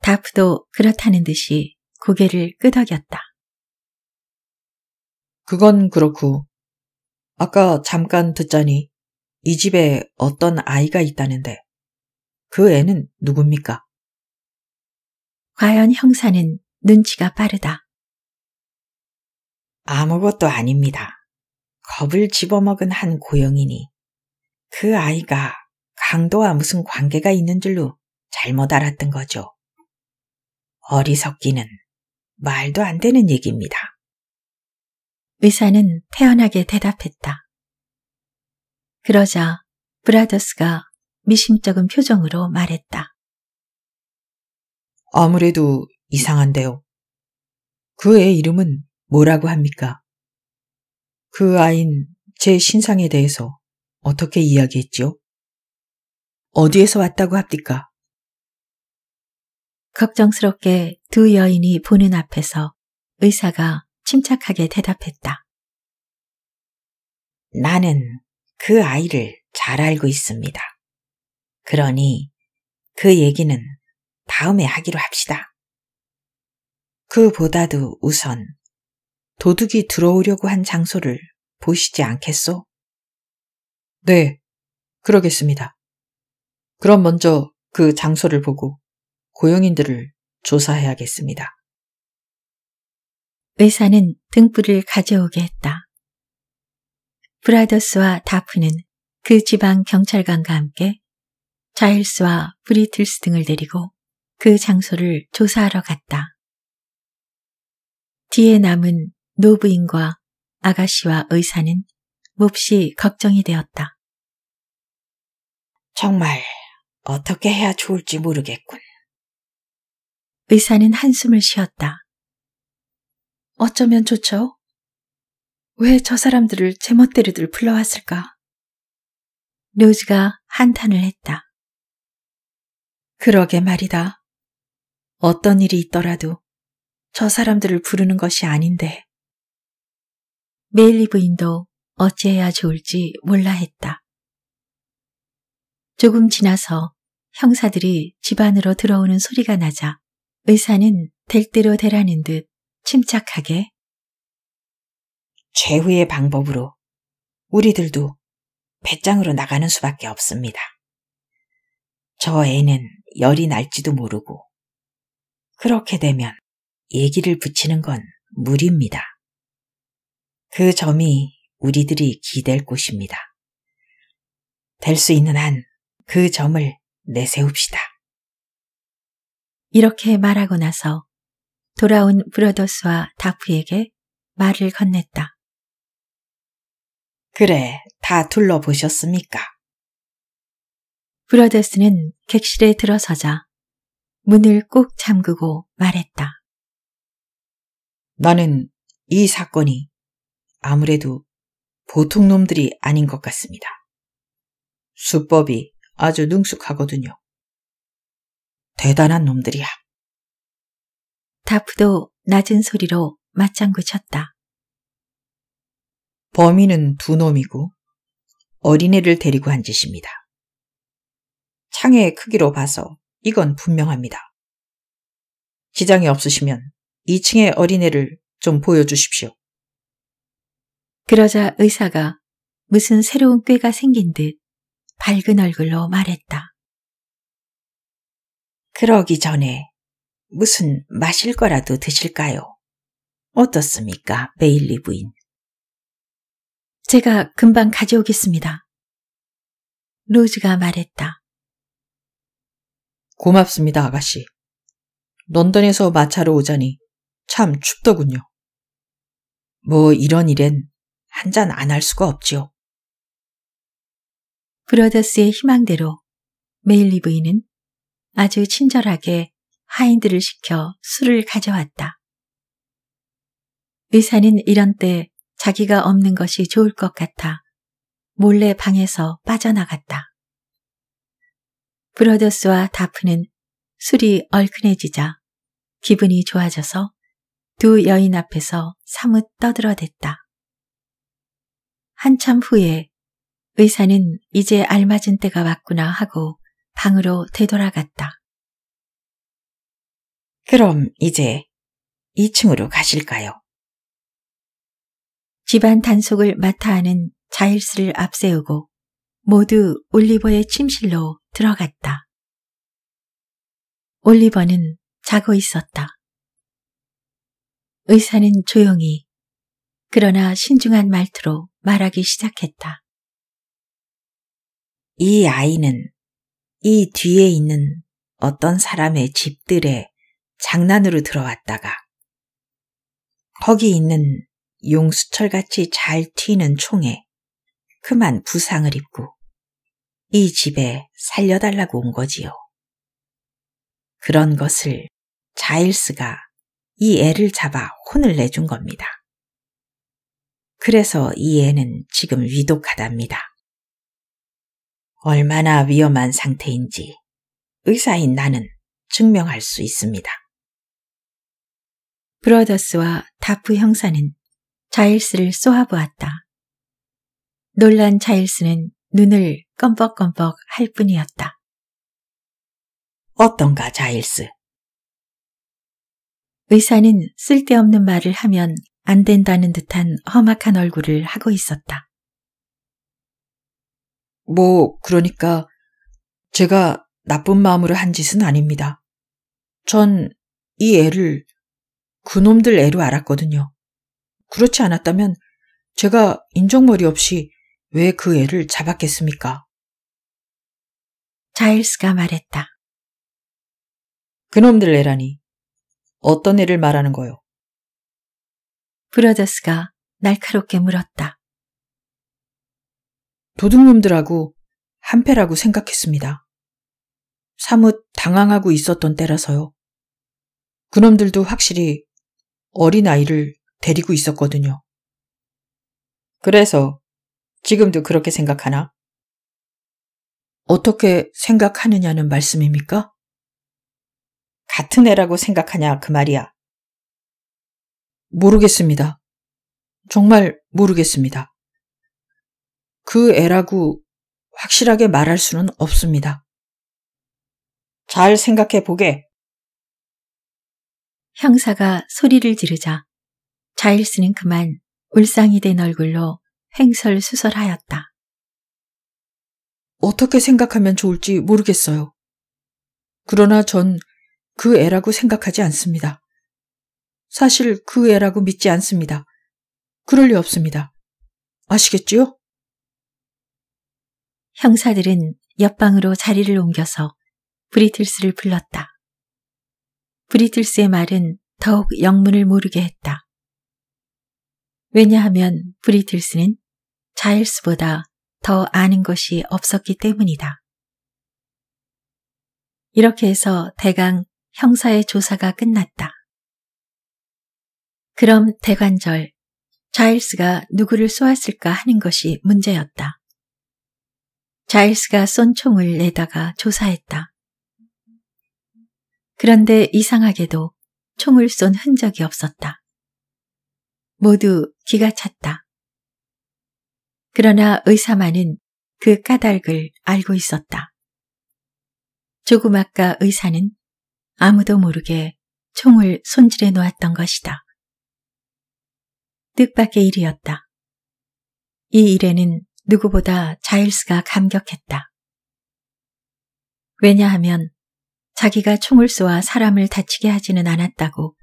A: 다프도 그렇다는 듯이 고개를 끄덕였다. 그건 그렇고 아까 잠깐 듣자니 이 집에 어떤 아이가 있다는데 그 애는 누굽니까? 과연 형사는 눈치가 빠르다. 아무것도 아닙니다. 겁을 집어먹은 한고용이니그 아이가 강도와 무슨 관계가 있는 줄로 잘못 알았던 거죠. 어리석기는 말도 안 되는 얘기입니다. 의사는 태연하게 대답했다. 그러자 브라더스가 미심쩍은 표정으로 말했다. 아무래도 이상한데요. 그 애 이름은 뭐라고 합니까? 그 아인 제 신상에 대해서 어떻게 이야기했지요? 어디에서 왔다고 합니까? 걱정스럽게 두 여인이 보는 앞에서 의사가 침착하게 대답했다. 나는 그 아이를 잘 알고 있습니다. 그러니 그 얘기는 다음에 하기로 합시다. 그보다도 우선 도둑이 들어오려고 한 장소를 보시지 않겠소? 네, 그러겠습니다. 그럼 먼저 그 장소를 보고 고용인들을 조사해야겠습니다. 의사는 등불을 가져오게 했다. 브라더스와 다프는 그 지방 경찰관과 함께 자일스와 브리틀스 등을 데리고 그 장소를 조사하러 갔다. 뒤에 남은 노부인과 아가씨와 의사는 몹시 걱정이 되었다. 정말 어떻게 해야 좋을지 모르겠군. 의사는 한숨을 쉬었다. 어쩌면 좋죠? 왜 저 사람들을 제멋대로들 불러왔을까? 로즈가 한탄을 했다. 그러게 말이다. 어떤 일이 있더라도 저 사람들을 부르는 것이 아닌데. 메일리 부인도 어찌해야 좋을지 몰라 했다. 조금 지나서 형사들이 집 안으로 들어오는 소리가 나자 의사는 될 대로 되라는 듯 침착하게 최후의 방법으로 우리들도 배짱으로 나가는 수밖에 없습니다. 저 애는 열이 날지도 모르고 그렇게 되면 얘기를 붙이는 건 무리입니다. 그 점이 우리들이 기댈 곳입니다. 될 수 있는 한 그 점을 내세웁시다. 이렇게 말하고 나서 돌아온 브러더스와 다프에게 말을 건넸다. 그래, 다 둘러보셨습니까? 브라더스는 객실에 들어서자 문을 꼭 잠그고 말했다. 나는 이 사건이 아무래도 보통 놈들이 아닌 것 같습니다. 수법이 아주 능숙하거든요. 대단한 놈들이야. 다프도 낮은 소리로 맞장구 쳤다. 범인은 두 놈이고 어린애를 데리고 한 짓입니다. 창의 크기로 봐서 이건 분명합니다. 지장이 없으시면 2층의 어린애를 좀 보여주십시오. 그러자 의사가 무슨 새로운 꾀가 생긴 듯 밝은 얼굴로 말했다. 그러기 전에 무슨 마실 거라도 드실까요? 어떻습니까, 베일리 부인? 제가 금방 가져오겠습니다. 로즈가 말했다. 고맙습니다, 아가씨. 런던에서 마차로 오자니 참 춥더군요. 뭐 이런 일엔 한 잔 안 할 수가 없지요. 브러더스의 희망대로 메일리 부인은 아주 친절하게 하인들을 시켜 술을 가져왔다. 의사는 이런 때 자기가 없는 것이 좋을 것 같아 몰래 방에서 빠져나갔다. 브러더스와 다프는 술이 얼큰해지자 기분이 좋아져서 두 여인 앞에서 사뭇 떠들어댔다. 한참 후에 의사는 이제 알맞은 때가 왔구나 하고 방으로 되돌아갔다. 그럼 이제 2층으로 가실까요? 집안 단속을 맡아 하는 자일스를 앞세우고 모두 올리버의 침실로 들어갔다. 올리버는 자고 있었다. 의사는 조용히 그러나 신중한 말투로 말하기 시작했다. 이 아이는 이 뒤에 있는 어떤 사람의 집들에 장난으로 들어왔다가 거기 있는 용수철같이 잘 튀는 총에 그만 부상을 입고 이 집에 살려달라고 온 거지요. 그런 것을 자일스가 이 애를 잡아 혼을 내준 겁니다. 그래서 이 애는 지금 위독하답니다. 얼마나 위험한 상태인지 의사인 나는 증명할 수 있습니다. 브러더스와 다프 형사는 자일스를 쏘아보았다. 놀란 자일스는 눈을 껌뻑껌뻑 할 뿐이었다. 어떤가, 자일스? 의사는 쓸데없는 말을 하면 안 된다는 듯한 험악한 얼굴을 하고 있었다. 뭐, 그러니까 제가 나쁜 마음으로 한 짓은 아닙니다. 전 이 애를 그놈들 애로 알았거든요. 그렇지 않았다면 제가 인정머리 없이 왜그 애를 잡았겠습니까? 자일스가 말했다. 그놈들 애라니. 어떤 애를 말하는 거요? 브러더스가 날카롭게 물었다. 도둑놈들하고 한패라고 생각했습니다. 사뭇 당황하고 있었던 때라서요. 그놈들도 확실히 어린아이를 데리고 있었거든요. 그래서 지금도 그렇게 생각하나? 어떻게 생각하느냐는 말씀입니까? 같은 애라고 생각하냐 그 말이야. 모르겠습니다. 정말 모르겠습니다. 그 애라고 확실하게 말할 수는 없습니다. 잘 생각해 보게. 형사가 소리를 지르자 자일스는 그만 울상이 된 얼굴로 행설수설하였다. 어떻게 생각하면 좋을지 모르겠어요. 그러나 전 그 애라고 생각하지 않습니다. 사실 그 애라고 믿지 않습니다. 그럴 리 없습니다. 아시겠지요? 형사들은 옆방으로 자리를 옮겨서 브리틀스를 불렀다. 브리틀스의 말은 더욱 영문을 모르게 했다. 왜냐하면 브리틀스는 자일스보다 더 아는 것이 없었기 때문이다. 이렇게 해서 대강 형사의 조사가 끝났다. 그럼 대관절, 자일스가 누구를 쏘았을까 하는 것이 문제였다. 자일스가 쏜 총을 내다가 조사했다. 그런데 이상하게도 총을 쏜 흔적이 없었다. 모두 기가 찼다. 그러나 의사만은 그 까닭을 알고 있었다. 조금 아까 의사는 아무도 모르게 총을 손질해 놓았던 것이다. 뜻밖의 일이었다. 이 일에는 누구보다 자일스가 감격했다. 왜냐하면 자기가 총을 쏘아 사람을 다치게 하지는 않았다고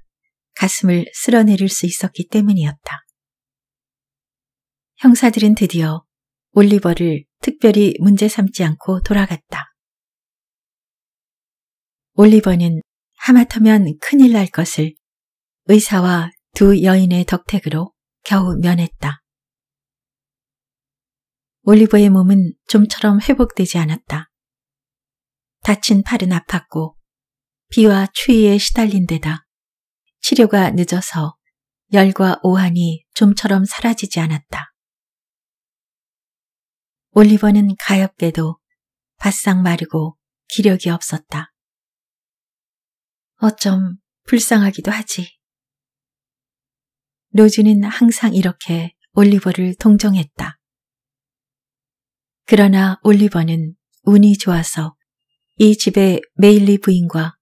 A: 가슴을 쓸어내릴 수 있었기 때문이었다. 형사들은 드디어 올리버를 특별히 문제 삼지 않고 돌아갔다. 올리버는 하마터면 큰일 날 것을 의사와 두 여인의 덕택으로 겨우 면했다. 올리버의 몸은 좀처럼 회복되지 않았다. 다친 팔은 아팠고 비와 추위에 시달린 데다 치료가 늦어서 열과 오한이 좀처럼 사라지지 않았다. 올리버는 가엾게도 바싹 마르고 기력이 없었다. 어쩜 불쌍하기도 하지. 로즈는 항상 이렇게 올리버를 동정했다. 그러나 올리버는 운이 좋아서 이 집의 메일리 부인과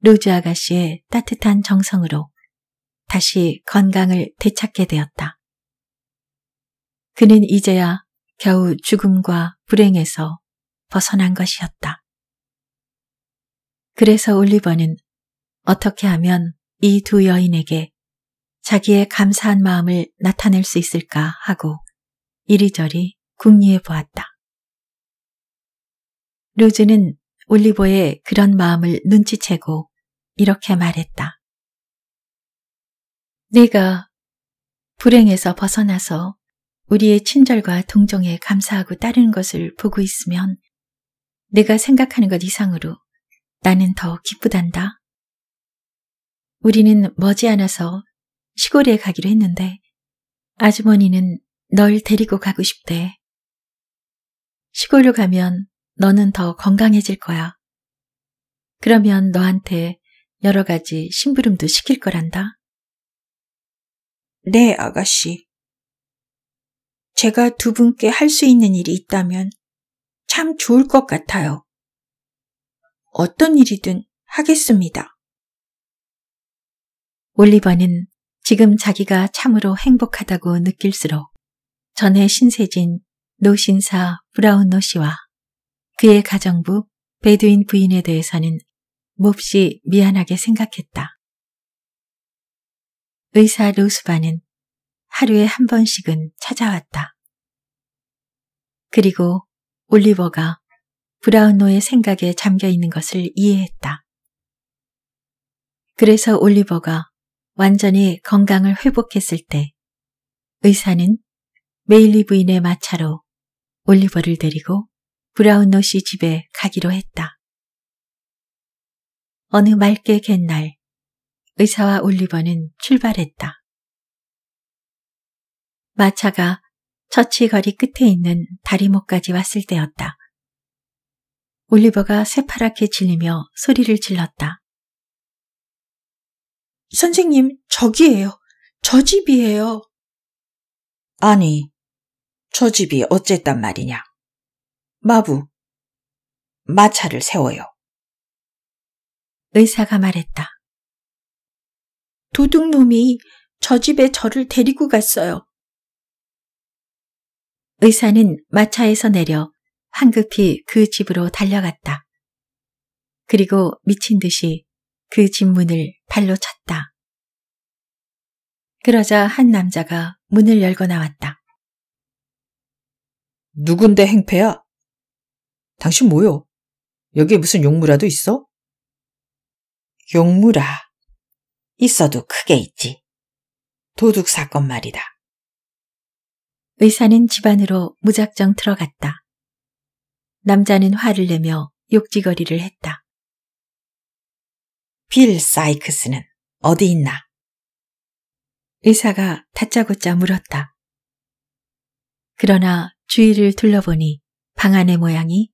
A: 로즈 아가씨의 따뜻한 정성으로 다시 건강을 되찾게 되었다. 그는 이제야 겨우 죽음과 불행에서 벗어난 것이었다. 그래서 올리버는 어떻게 하면 이 두 여인에게 자기의 감사한 마음을 나타낼 수 있을까 하고 이리저리 궁리해 보았다. 루즈는 올리버의 그런 마음을 눈치채고 이렇게 말했다. 내가 불행에서 벗어나서 우리의 친절과 동정에 감사하고 따르는 것을 보고 있으면 내가 생각하는 것 이상으로 나는 더 기쁘단다. 우리는 머지않아서 시골에 가기로 했는데 아주머니는 널 데리고 가고 싶대. 시골로 가면 너는 더 건강해질 거야. 그러면 너한테 여러 가지 심부름도 시킬 거란다. 네, 아가씨. 제가 두 분께 할 수 있는 일이 있다면 참 좋을 것 같아요. 어떤 일이든 하겠습니다. 올리버는 지금 자기가 참으로 행복하다고 느낄수록 전에 신세진 노신사 브라운노 씨와 그의 가정부 베두인 부인에 대해서는 몹시 미안하게 생각했다. 의사 루스바는 하루에 한 번씩은 찾아왔다. 그리고 올리버가 브라운노의 생각에 잠겨 있는 것을 이해했다. 그래서 올리버가 완전히 건강을 회복했을 때 의사는 메일리 부인의 마차로 올리버를 데리고 브라운노 씨 집에 가기로 했다. 어느 맑게 갠날 의사와 올리버는 출발했다. 마차가 처치거리 끝에 있는 다리목까지 왔을 때였다. 올리버가 새파랗게 질리며 소리를 질렀다. 선생님, 저기예요. 저 집이에요. 아니, 저 집이 어쨌단 말이냐. 마부, 마차를 세워요. 의사가 말했다. 도둑놈이 저 집에 저를 데리고 갔어요. 의사는 마차에서 내려 황급히 그 집으로 달려갔다. 그리고 미친 듯이 그 집 문을 발로 쳤다 그러자 한 남자가 문을 열고 나왔다. 누군데 행패야? 당신 뭐요? 여기에 무슨 용무라도 있어? 용무라. 있어도 크게 있지. 도둑 사건 말이다. 의사는 집 안으로 무작정 들어갔다. 남자는 화를 내며 욕지거리를 했다. 빌 사이크스는 어디 있나? 의사가 다짜고짜 물었다. 그러나 주위를 둘러보니 방 안의 모양이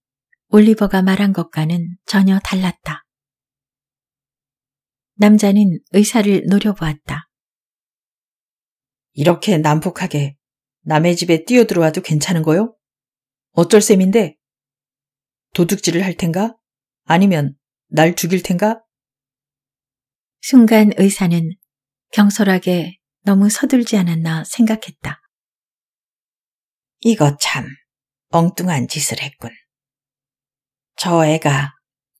A: 올리버가 말한 것과는 전혀 달랐다. 남자는 의사를 노려보았다. 이렇게 난폭하게 남의 집에 뛰어들어와도 괜찮은 거요? 어쩔 셈인데? 도둑질을 할 텐가? 아니면 날 죽일 텐가? 순간 의사는 경솔하게 너무 서둘지 않았나 생각했다. 이거 참 엉뚱한 짓을 했군. 저 애가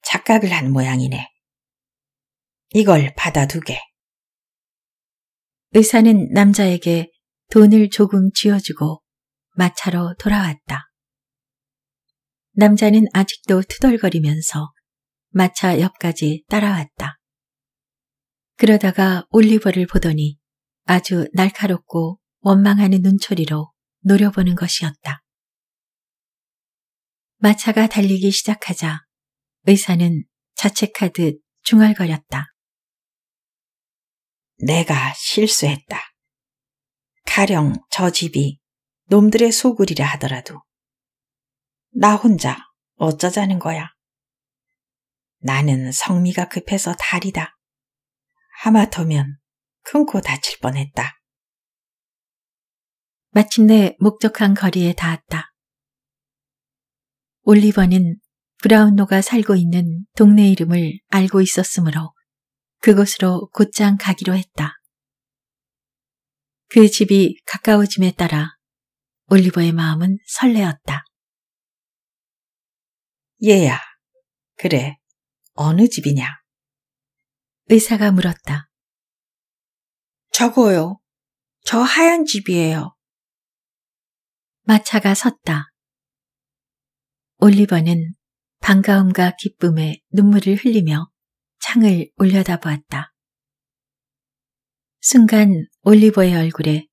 A: 착각을 한 모양이네. 이걸 받아두게. 의사는 남자에게 돈을 조금 쥐어주고 마차로 돌아왔다. 남자는 아직도 투덜거리면서 마차 옆까지 따라왔다. 그러다가 올리버를 보더니 아주 날카롭고 원망하는 눈초리로 노려보는 것이었다. 마차가 달리기 시작하자 의사는 자책하듯 중얼거렸다. 내가 실수했다. 가령 저 집이 놈들의 소굴이라 하더라도 나 혼자 어쩌자는 거야. 나는 성미가 급해서 달이다 하마터면 큰코 다칠 뻔했다. 마침내 목적한 거리에 닿았다. 올리버는 브라운노가 살고 있는 동네 이름을 알고 있었으므로 그곳으로 곧장 가기로 했다. 그의 집이 가까워짐에 따라 올리버의 마음은 설레었다. 얘야, 그래, 어느 집이냐? 의사가 물었다. 저거요. 저 하얀 집이에요. 마차가 섰다. 올리버는 반가움과 기쁨에 눈물을 흘리며 창을 올려다보았다. 순간 올리버의 얼굴에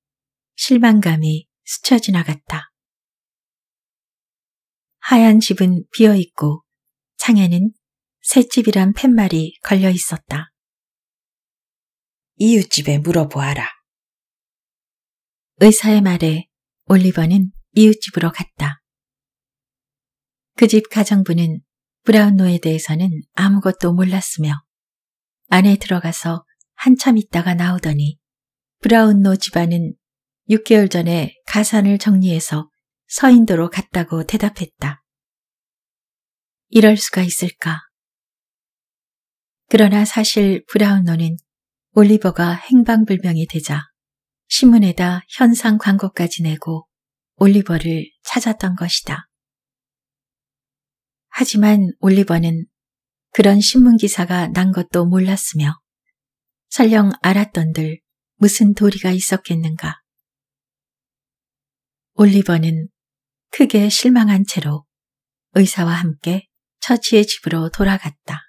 A: 실망감이 스쳐 지나갔다. 하얀 집은 비어 있고 창에는 새집이란 팻말이 걸려 있었다. 이웃집에 물어보아라. 의사의 말에 올리버는 이웃집으로 갔다. 그 집 가정부는 브라운노에 대해서는 아무것도 몰랐으며 안에 들어가서 한참 있다가 나오더니 브라운노 집안은 6개월 전에 가산을 정리해서 서인도로 갔다고 대답했다. 이럴 수가 있을까? 그러나 사실 브라운노는 올리버가 행방불명이 되자 신문에다 현상 광고까지 내고 올리버를 찾았던 것이다. 하지만 올리버는 그런 신문기사가 난 것도 몰랐으며 설령 알았던들 무슨 도리가 있었겠는가. 올리버는 크게 실망한 채로 의사와 함께 처치의 집으로 돌아갔다.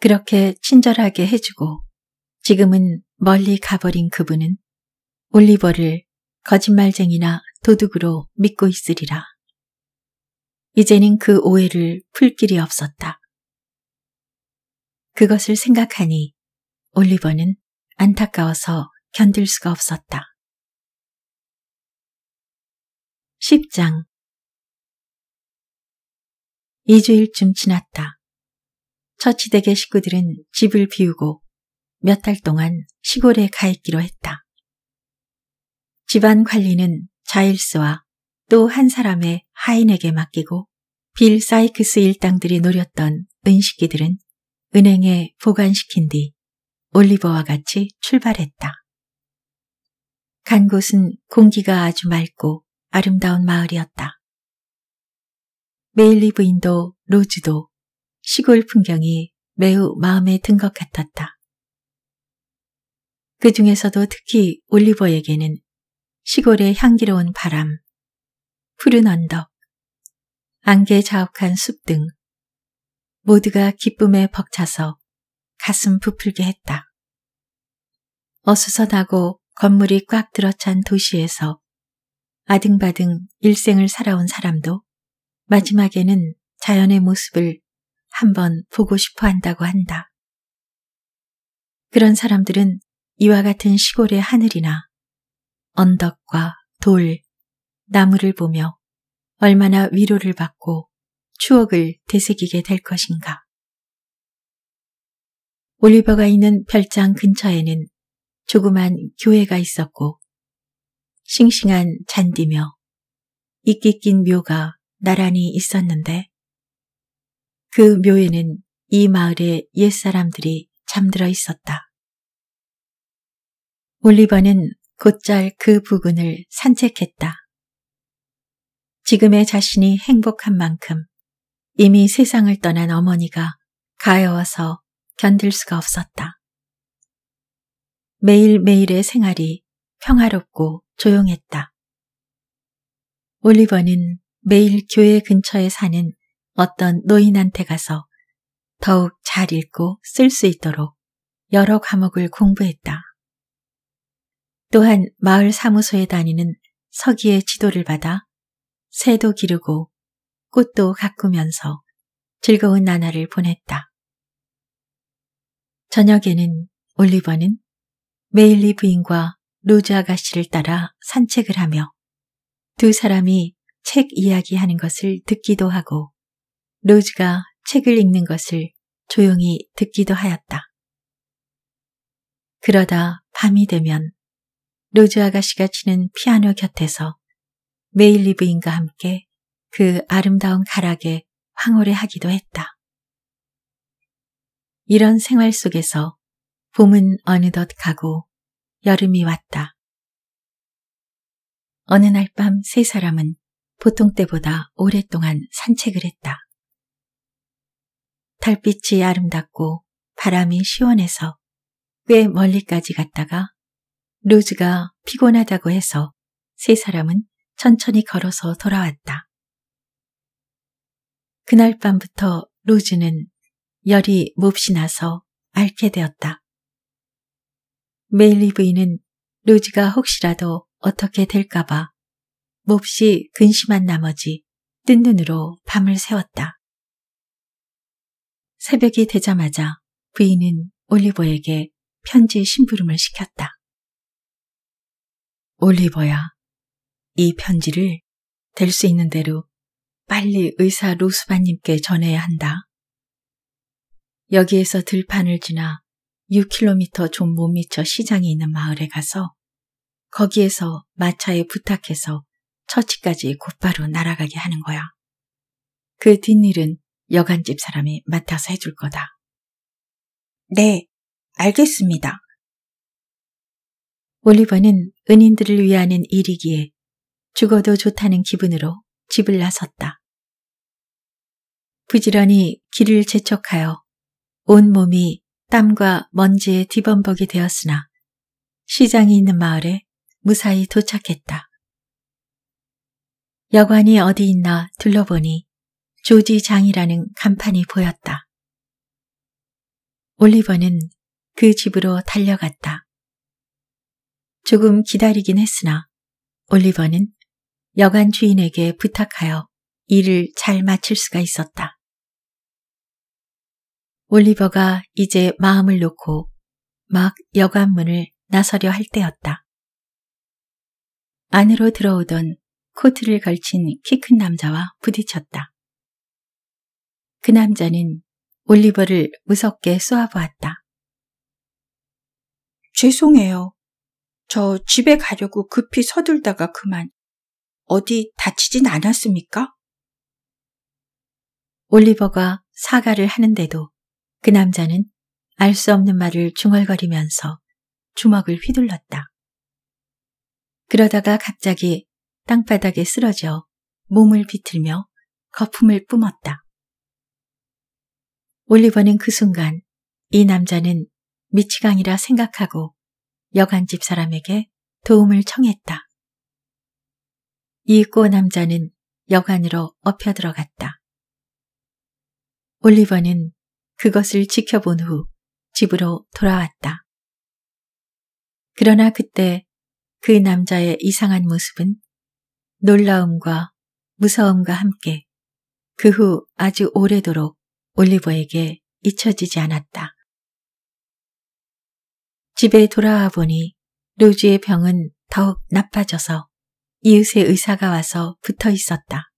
A: 그렇게 친절하게 해주고 지금은 멀리 가버린 그분은 올리버를 거짓말쟁이나 도둑으로 믿고 있으리라. 이제는 그 오해를 풀 길이 없었다. 그것을 생각하니 올리버는 안타까워서 견딜 수가 없었다. 10장 2주일쯤 지났다. 처치댁의 식구들은 집을 비우고 몇 달 동안 시골에 가 있기로 했다. 집안 관리는 자일스와 또 한 사람의 하인에게 맡기고 빌 사이크스 일당들이 노렸던 은식기들은 은행에 보관시킨 뒤 올리버와 같이 출발했다. 간 곳은 공기가 아주 맑고 아름다운 마을이었다. 메일리 부인도 로즈도 시골 풍경이 매우 마음에 든 것 같았다. 그 중에서도 특히 올리버에게는 시골의 향기로운 바람, 푸른 언덕, 안개 자욱한 숲등 모두가 기쁨에 벅차서 가슴 부풀게 했다. 어수선하고 건물이 꽉 들어찬 도시에서 아등바등 일생을 살아온 사람도 마지막에는 자연의 모습을 한번 보고 싶어 한다고 한다. 그런 사람들은 이와 같은 시골의 하늘이나 언덕과 돌, 나무를 보며 얼마나 위로를 받고 추억을 되새기게 될 것인가. 올리버가 있는 별장 근처에는 조그만 교회가 있었고 싱싱한 잔디며 이끼 낀 묘가 나란히 있었는데 그 묘에는 이 마을의 옛사람들이 잠들어 있었다. 올리버는 곧잘 그 부근을 산책했다. 지금의 자신이 행복한 만큼 이미 세상을 떠난 어머니가 가여워서 견딜 수가 없었다. 매일매일의 생활이 평화롭고 조용했다. 올리버는 매일 교회 근처에 사는 어떤 노인한테 가서 더욱 잘 읽고 쓸 수 있도록 여러 과목을 공부했다. 또한 마을 사무소에 다니는 서기의 지도를 받아 새도 기르고 꽃도 가꾸면서 즐거운 나날을 보냈다. 저녁에는 올리버는 메일리 부인과 로즈 아가씨를 따라 산책을 하며 두 사람이 책 이야기하는 것을 듣기도 하고 로즈가 책을 읽는 것을 조용히 듣기도 하였다. 그러다 밤이 되면 로즈 아가씨가 치는 피아노 곁에서 메일리 부인과 함께 그 아름다운 가락에 황홀해하기도 했다. 이런 생활 속에서 봄은 어느덧 가고 여름이 왔다. 어느 날 밤 세 사람은 보통 때보다 오랫동안 산책을 했다. 달빛이 아름답고 바람이 시원해서 꽤 멀리까지 갔다가 로즈가 피곤하다고 해서 세 사람은 천천히 걸어서 돌아왔다. 그날 밤부터 로즈는 열이 몹시 나서 앓게 되었다. 메일리 부인은 로즈가 혹시라도 어떻게 될까봐 몹시 근심한 나머지 뜬 눈으로 밤을 새웠다. 새벽이 되자마자 부인은 올리버에게 편지 심부름을 시켰다. 올리버야, 이 편지를 될 수 있는 대로 빨리 의사 로스바님께 전해야 한다. 여기에서 들판을 지나 6km 좀 못 미쳐 시장이 있는 마을에 가서 거기에서 마차에 부탁해서 처치까지 곧바로 날아가게 하는 거야. 그 뒷일은 여간집 사람이 맡아서 해줄 거다. 네, 알겠습니다. 올리버는 은인들을 위하는 일이기에 죽어도 좋다는 기분으로 집을 나섰다. 부지런히 길을 재촉하여 온몸이 땀과 먼지에 뒤범벅이 되었으나 시장이 있는 마을에 무사히 도착했다. 여관이 어디 있나 둘러보니 조지장이라는 간판이 보였다. 올리버는 그 집으로 달려갔다. 조금 기다리긴 했으나 올리버는 여관 주인에게 부탁하여 일을 잘 마칠 수가 있었다. 올리버가 이제 마음을 놓고 막 여관문을 나서려 할 때였다. 안으로 들어오던 코트를 걸친 키 큰 남자와 부딪혔다. 그 남자는 올리버를 무섭게 쏘아보았다. 죄송해요. 저 집에 가려고 급히 서둘다가 그만. 어디 다치진 않았습니까? 올리버가 사과를 하는데도 그 남자는 알 수 없는 말을 중얼거리면서 주먹을 휘둘렀다. 그러다가 갑자기 땅바닥에 쓰러져 몸을 비틀며 거품을 뿜었다. 올리버는 그 순간 이 남자는 미치광이라 생각하고 여간집 사람에게 도움을 청했다. 이 꼬남자는 여간으로 엎혀 들어갔다. 올리버는 그것을 지켜본 후 집으로 돌아왔다. 그러나 그때 그 남자의 이상한 모습은 놀라움과 무서움과 함께 그 후 아주 오래도록 올리버에게 잊혀지지 않았다. 집에 돌아와 보니 로즈의 병은 더욱 나빠져서 이웃의 의사가 와서 붙어 있었다.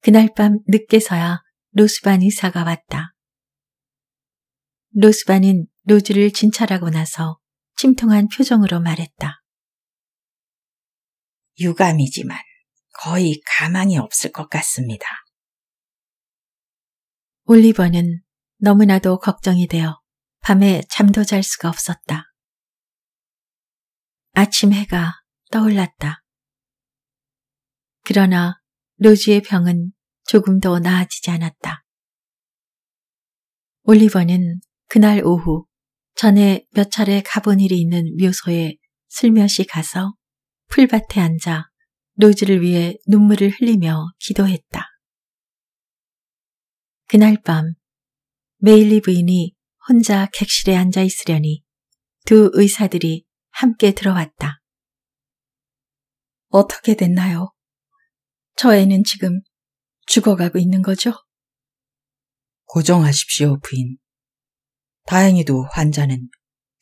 A: 그날 밤 늦게서야 로스반이 사가왔다. 로스반은 로즈를 진찰하고 나서 침통한 표정으로 말했다. 유감이지만 거의 가망이 없을 것 같습니다. 올리버는 너무나도 걱정이 되어 밤에 잠도 잘 수가 없었다. 아침 해가 떠올랐다. 그러나 로즈의 병은 조금 더 나아지지 않았다. 올리버는 그날 오후 전에 몇 차례 가본 일이 있는 묘소에 슬며시 가서 풀밭에 앉아 로즈를 위해 눈물을 흘리며 기도했다. 그날 밤 메일리 부인이 혼자 객실에 앉아 있으려니 두 의사들이 함께 들어왔다. 어떻게 됐나요? 저 애는 지금 죽어가고 있는 거죠? 고정하십시오, 부인. 다행히도 환자는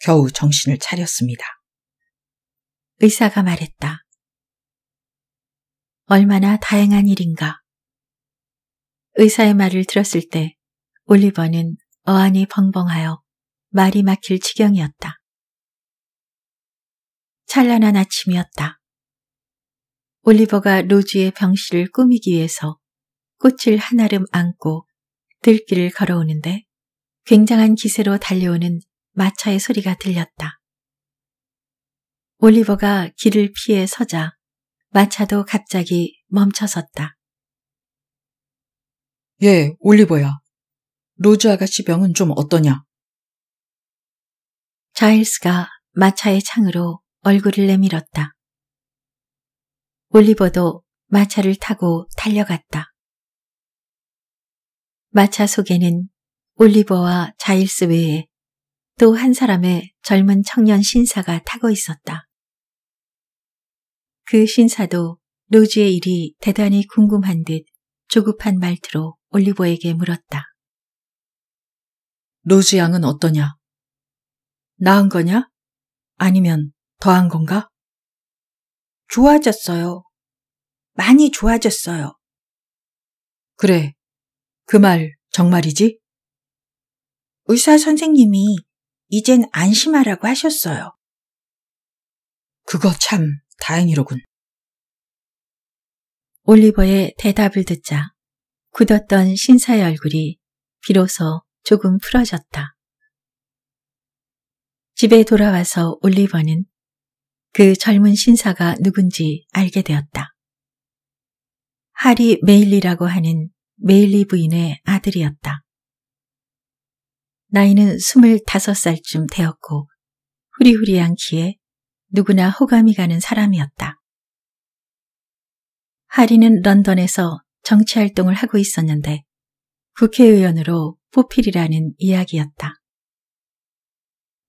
A: 겨우 정신을 차렸습니다. 의사가 말했다. 얼마나 다행한 일인가. 의사의 말을 들었을 때 올리버는 어안이 벙벙하여 말이 막힐 지경이었다. 찬란한 아침이었다. 올리버가 로즈의 병실을 꾸미기 위해서 꽃을 한 아름 안고 들길을 걸어오는데 굉장한 기세로 달려오는 마차의 소리가 들렸다. 올리버가 길을 피해 서자 마차도 갑자기 멈춰섰다. 예, 올리버야. 로즈 아가씨 병은 좀 어떠냐? 자일스가 마차의 창으로 얼굴을 내밀었다. 올리버도 마차를 타고 달려갔다. 마차 속에는 올리버와 자일스 외에 또 한 사람의 젊은 청년 신사가 타고 있었다. 그 신사도 로즈의 일이 대단히 궁금한 듯 조급한 말투로 올리버에게 물었다. 로즈 양은 어떠냐? 나은 거냐? 아니면 더한 건가? 좋아졌어요. 많이 좋아졌어요. 그래, 그말 정말이지? 의사 선생님이 이젠 안심하라고 하셨어요. 그거 참 다행이로군. 올리버의 대답을 듣자 굳었던 신사의 얼굴이 비로소 조금 풀어졌다. 집에 돌아와서 올리버는 그 젊은 신사가 누군지 알게 되었다. 하리 메일리라고 하는 메일리 부인의 아들이었다. 나이는 25살쯤 되었고 후리후리한 키에 누구나 호감이 가는 사람이었다. 하리는 런던에서 정치활동을 하고 있었는데 국회의원으로 포필이라는 이야기였다.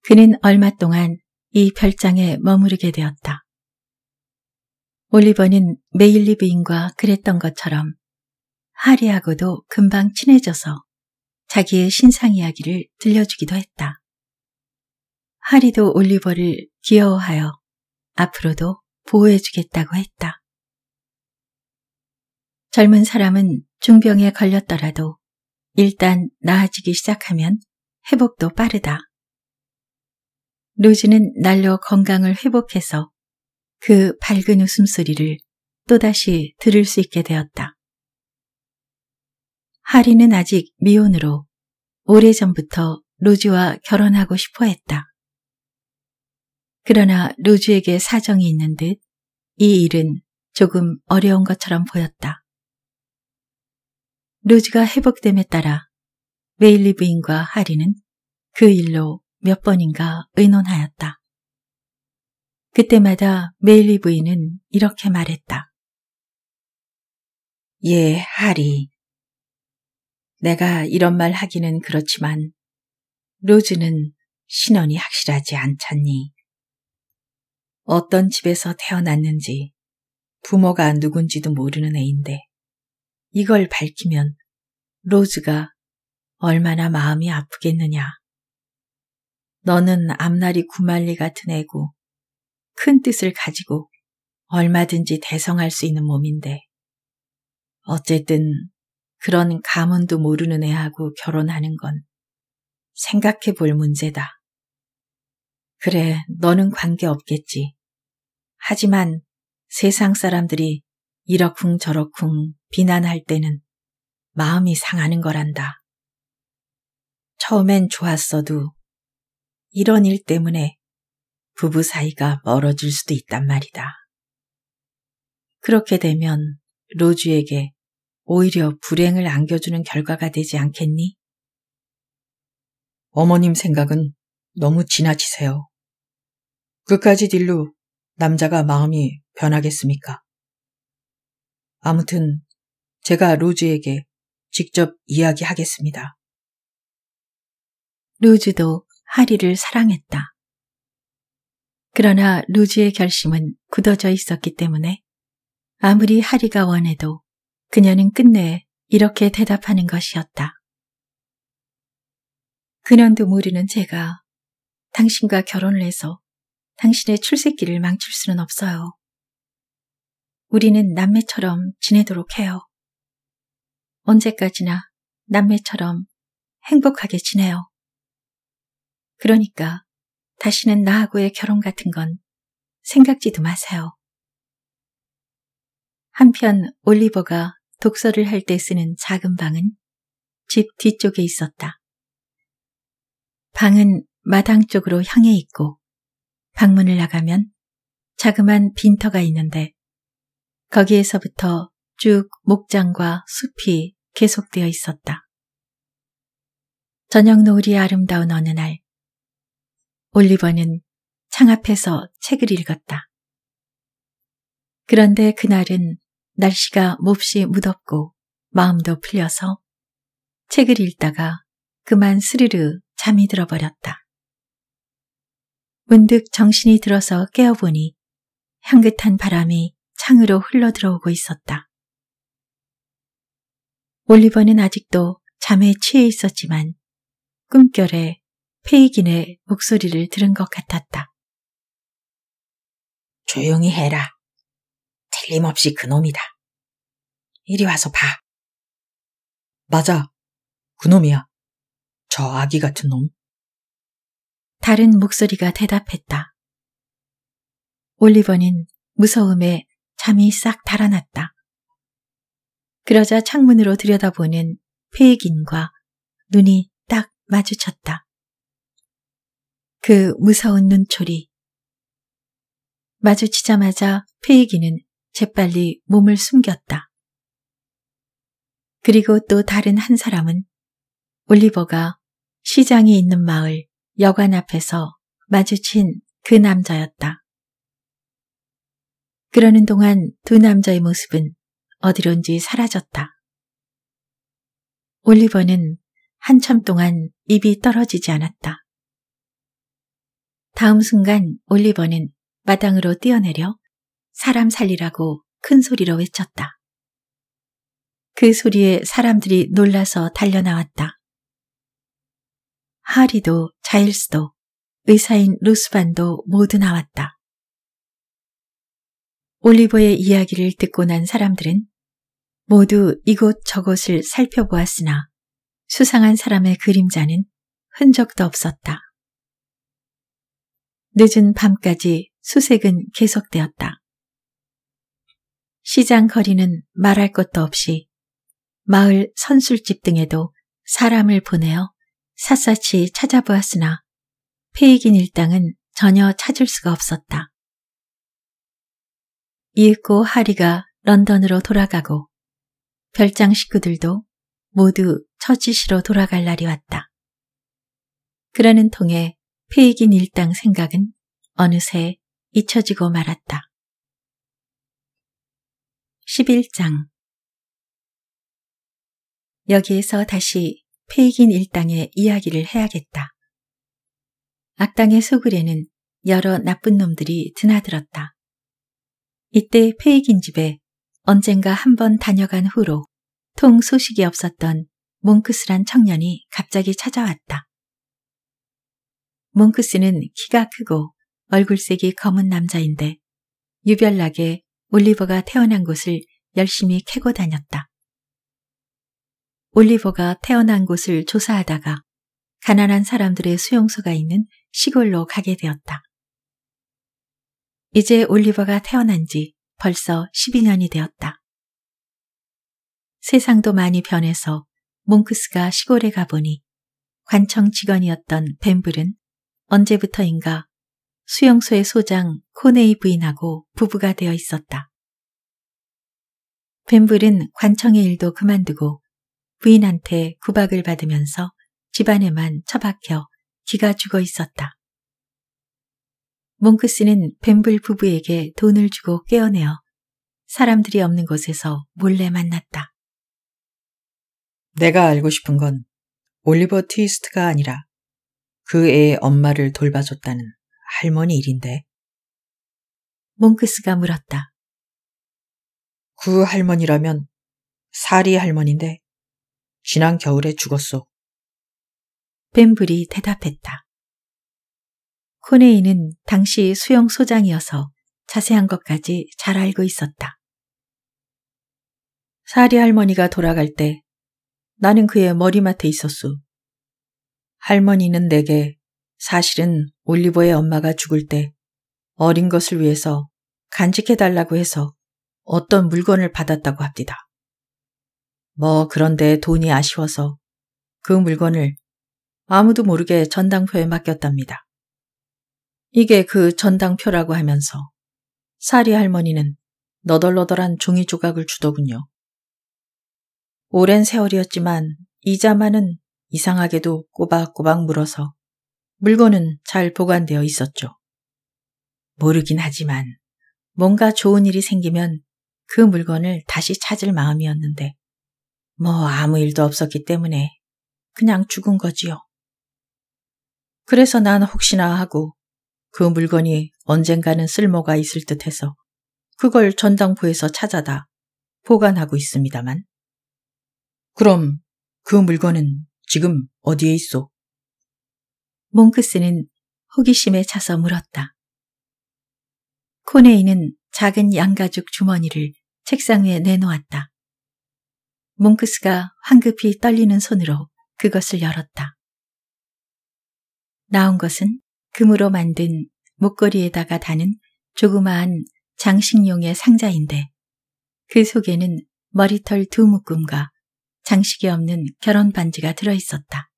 A: 그는 얼마 동안 이 별장에 머무르게 되었다. 올리버는 메일리 부인과 그랬던 것처럼 하리하고도 금방 친해져서 자기의 신상 이야기를 들려주기도 했다. 하리도 올리버를 귀여워하여 앞으로도 보호해주겠다고 했다. 젊은 사람은 중병에 걸렸더라도 일단 나아지기 시작하면 회복도 빠르다. 루즈는 날로 건강을 회복해서 그 밝은 웃음소리를 또다시 들을 수 있게 되었다. 하리는 아직 미혼으로 오래전부터 로즈와 결혼하고 싶어 했다. 그러나 로즈에게 사정이 있는 듯 이 일은 조금 어려운 것처럼 보였다. 로즈가 회복됨에 따라 메일리브인과 하리는 그 일로 몇 번인가 의논하였다. 그때마다 메일리 브인은 이렇게 말했다. 예, 하리. 내가 이런 말 하기는 그렇지만 로즈는 신원이 확실하지 않잖니. 어떤 집에서 태어났는지 부모가 누군지도 모르는 애인데 이걸 밝히면 로즈가 얼마나 마음이 아프겠느냐. 너는 앞날이 구말리 같은 애고 큰 뜻을 가지고 얼마든지 대성할 수 있는 몸인데 어쨌든 그런 가문도 모르는 애하고 결혼하는 건 생각해 볼 문제다. 그래, 너는 관계없겠지. 하지만 세상 사람들이 이러쿵 저러쿵 비난할 때는 마음이 상하는 거란다. 처음엔 좋았어도 이런 일 때문에 부부 사이가 멀어질 수도 있단 말이다. 그렇게 되면 로즈에게 오히려 불행을 안겨주는 결과가 되지 않겠니? 어머님 생각은 너무 지나치세요. 끝까지 딜로 남자가 마음이 변하겠습니까? 아무튼 제가 로즈에게 직접 이야기하겠습니다. 로즈도 하리를 사랑했다. 그러나 루즈의 결심은 굳어져 있었기 때문에 아무리 하리가 원해도 그녀는 끝내 이렇게 대답하는 것이었다. 그년도 모르는 제가 당신과 결혼을 해서 당신의 출세길을 망칠 수는 없어요. 우리는 남매처럼 지내도록 해요. 언제까지나 남매처럼 행복하게 지내요. 그러니까 다시는 나하고의 결혼 같은 건 생각지도 마세요. 한편 올리버가 독서를 할 때 쓰는 작은 방은 집 뒤쪽에 있었다. 방은 마당 쪽으로 향해 있고 방문을 나가면 자그만 빈터가 있는데 거기에서부터 쭉 목장과 숲이 계속되어 있었다. 저녁 노을이 아름다운 어느 날 올리버는 창 앞에서 책을 읽었다. 그런데 그날은 날씨가 몹시 무덥고 마음도 풀려서 책을 읽다가 그만 스르르 잠이 들어버렸다. 문득 정신이 들어서 깨어보니 향긋한 바람이 창으로 흘러들어오고 있었다. 올리버는 아직도 잠에 취해 있었지만 꿈결에 페이긴의 목소리를 들은 것 같았다. 조용히 해라. 틀림없이 그놈이다. 이리 와서 봐. 맞아. 그놈이야. 저 아기 같은 놈. 다른 목소리가 대답했다. 올리버는 무서움에 잠이 싹 달아났다. 그러자 창문으로 들여다보는 페이긴과 눈이 딱 마주쳤다. 그 무서운 눈초리. 마주치자마자 페이기는 재빨리 몸을 숨겼다. 그리고 또 다른 한 사람은 올리버가 시장이 있는 마을 여관 앞에서 마주친 그 남자였다. 그러는 동안 두 남자의 모습은 어디론지 사라졌다. 올리버는 한참 동안 입이 떨어지지 않았다. 다음 순간 올리버는 마당으로 뛰어내려 사람 살리라고 큰 소리로 외쳤다. 그 소리에 사람들이 놀라서 달려나왔다. 하리도 자일스도 의사인 루스반도 모두 나왔다. 올리버의 이야기를 듣고 난 사람들은 모두 이곳저곳을 살펴보았으나 수상한 사람의 그림자는 흔적도 없었다. 늦은 밤까지 수색은 계속되었다. 시장 거리는 말할 것도 없이 마을 선술집 등에도 사람을 보내어 샅샅이 찾아보았으나 페이긴 일당은 전혀 찾을 수가 없었다. 이윽고 하리가 런던으로 돌아가고 별장 식구들도 모두 처지시로 돌아갈 날이 왔다. 그러는 통에 페이긴 일당 생각은 어느새 잊혀지고 말았다. 11장 여기에서 다시 페이긴 일당의 이야기를 해야겠다. 악당의 소굴에는 여러 나쁜 놈들이 드나들었다. 이때 페이긴 집에 언젠가 한 번 다녀간 후로 통 소식이 없었던 몽크스란 청년이 갑자기 찾아왔다. 몽크스는 키가 크고 얼굴색이 검은 남자인데 유별나게 올리버가 태어난 곳을 열심히 캐고 다녔다. 올리버가 태어난 곳을 조사하다가 가난한 사람들의 수용소가 있는 시골로 가게 되었다. 이제 올리버가 태어난 지 벌써 12년이 되었다. 세상도 많이 변해서 몽크스가 시골에 가보니 관청 직원이었던 뱀블은 언제부터인가 수용소의 소장 코네이 부인하고 부부가 되어 있었다. 벤블은 관청의 일도 그만두고 부인한테 구박을 받으면서 집안에만 처박혀 기가 죽어 있었다. 몽크스는 벤블 부부에게 돈을 주고 깨어내어 사람들이 없는 곳에서 몰래 만났다. 내가 알고 싶은 건 올리버 트위스트가 아니라 그 애의 엄마를 돌봐줬다는 할머니 일인데. 몽크스가 물었다. 그 할머니라면 사리 할머니인데 지난 겨울에 죽었소. 뱀블이 대답했다. 코네이는 당시 수영 소장이어서 자세한 것까지 잘 알고 있었다. 사리 할머니가 돌아갈 때 나는 그의 머리맡에 있었소. 할머니는 내게 사실은 올리버의 엄마가 죽을 때 어린 것을 위해서 간직해달라고 해서 어떤 물건을 받았다고 합니다. 뭐 그런데 돈이 아쉬워서 그 물건을 아무도 모르게 전당표에 맡겼답니다. 이게 그 전당표라고 하면서 사리 할머니는 너덜너덜한 종이 조각을 주더군요. 오랜 세월이었지만 이자만은 이상하게도 꼬박꼬박 물어서 물건은 잘 보관되어 있었죠. 모르긴 하지만 뭔가 좋은 일이 생기면 그 물건을 다시 찾을 마음이었는데 뭐 아무 일도 없었기 때문에 그냥 죽은 거지요. 그래서 난 혹시나 하고 그 물건이 언젠가는 쓸모가 있을 듯 해서 그걸 전당포에서 찾아다 보관하고 있습니다만. 그럼 그 물건은 지금 어디에 있어? 몽크스는 호기심에 차서 물었다. 코네이는 작은 양가죽 주머니를 책상 위에 내놓았다. 몽크스가 황급히 떨리는 손으로 그것을 열었다. 나온 것은 금으로 만든 목걸이에다가 다는 조그마한 장식용의 상자인데 그 속에는 머리털 두 묶음과 장식이 없는 결혼 반지가 들어있었다.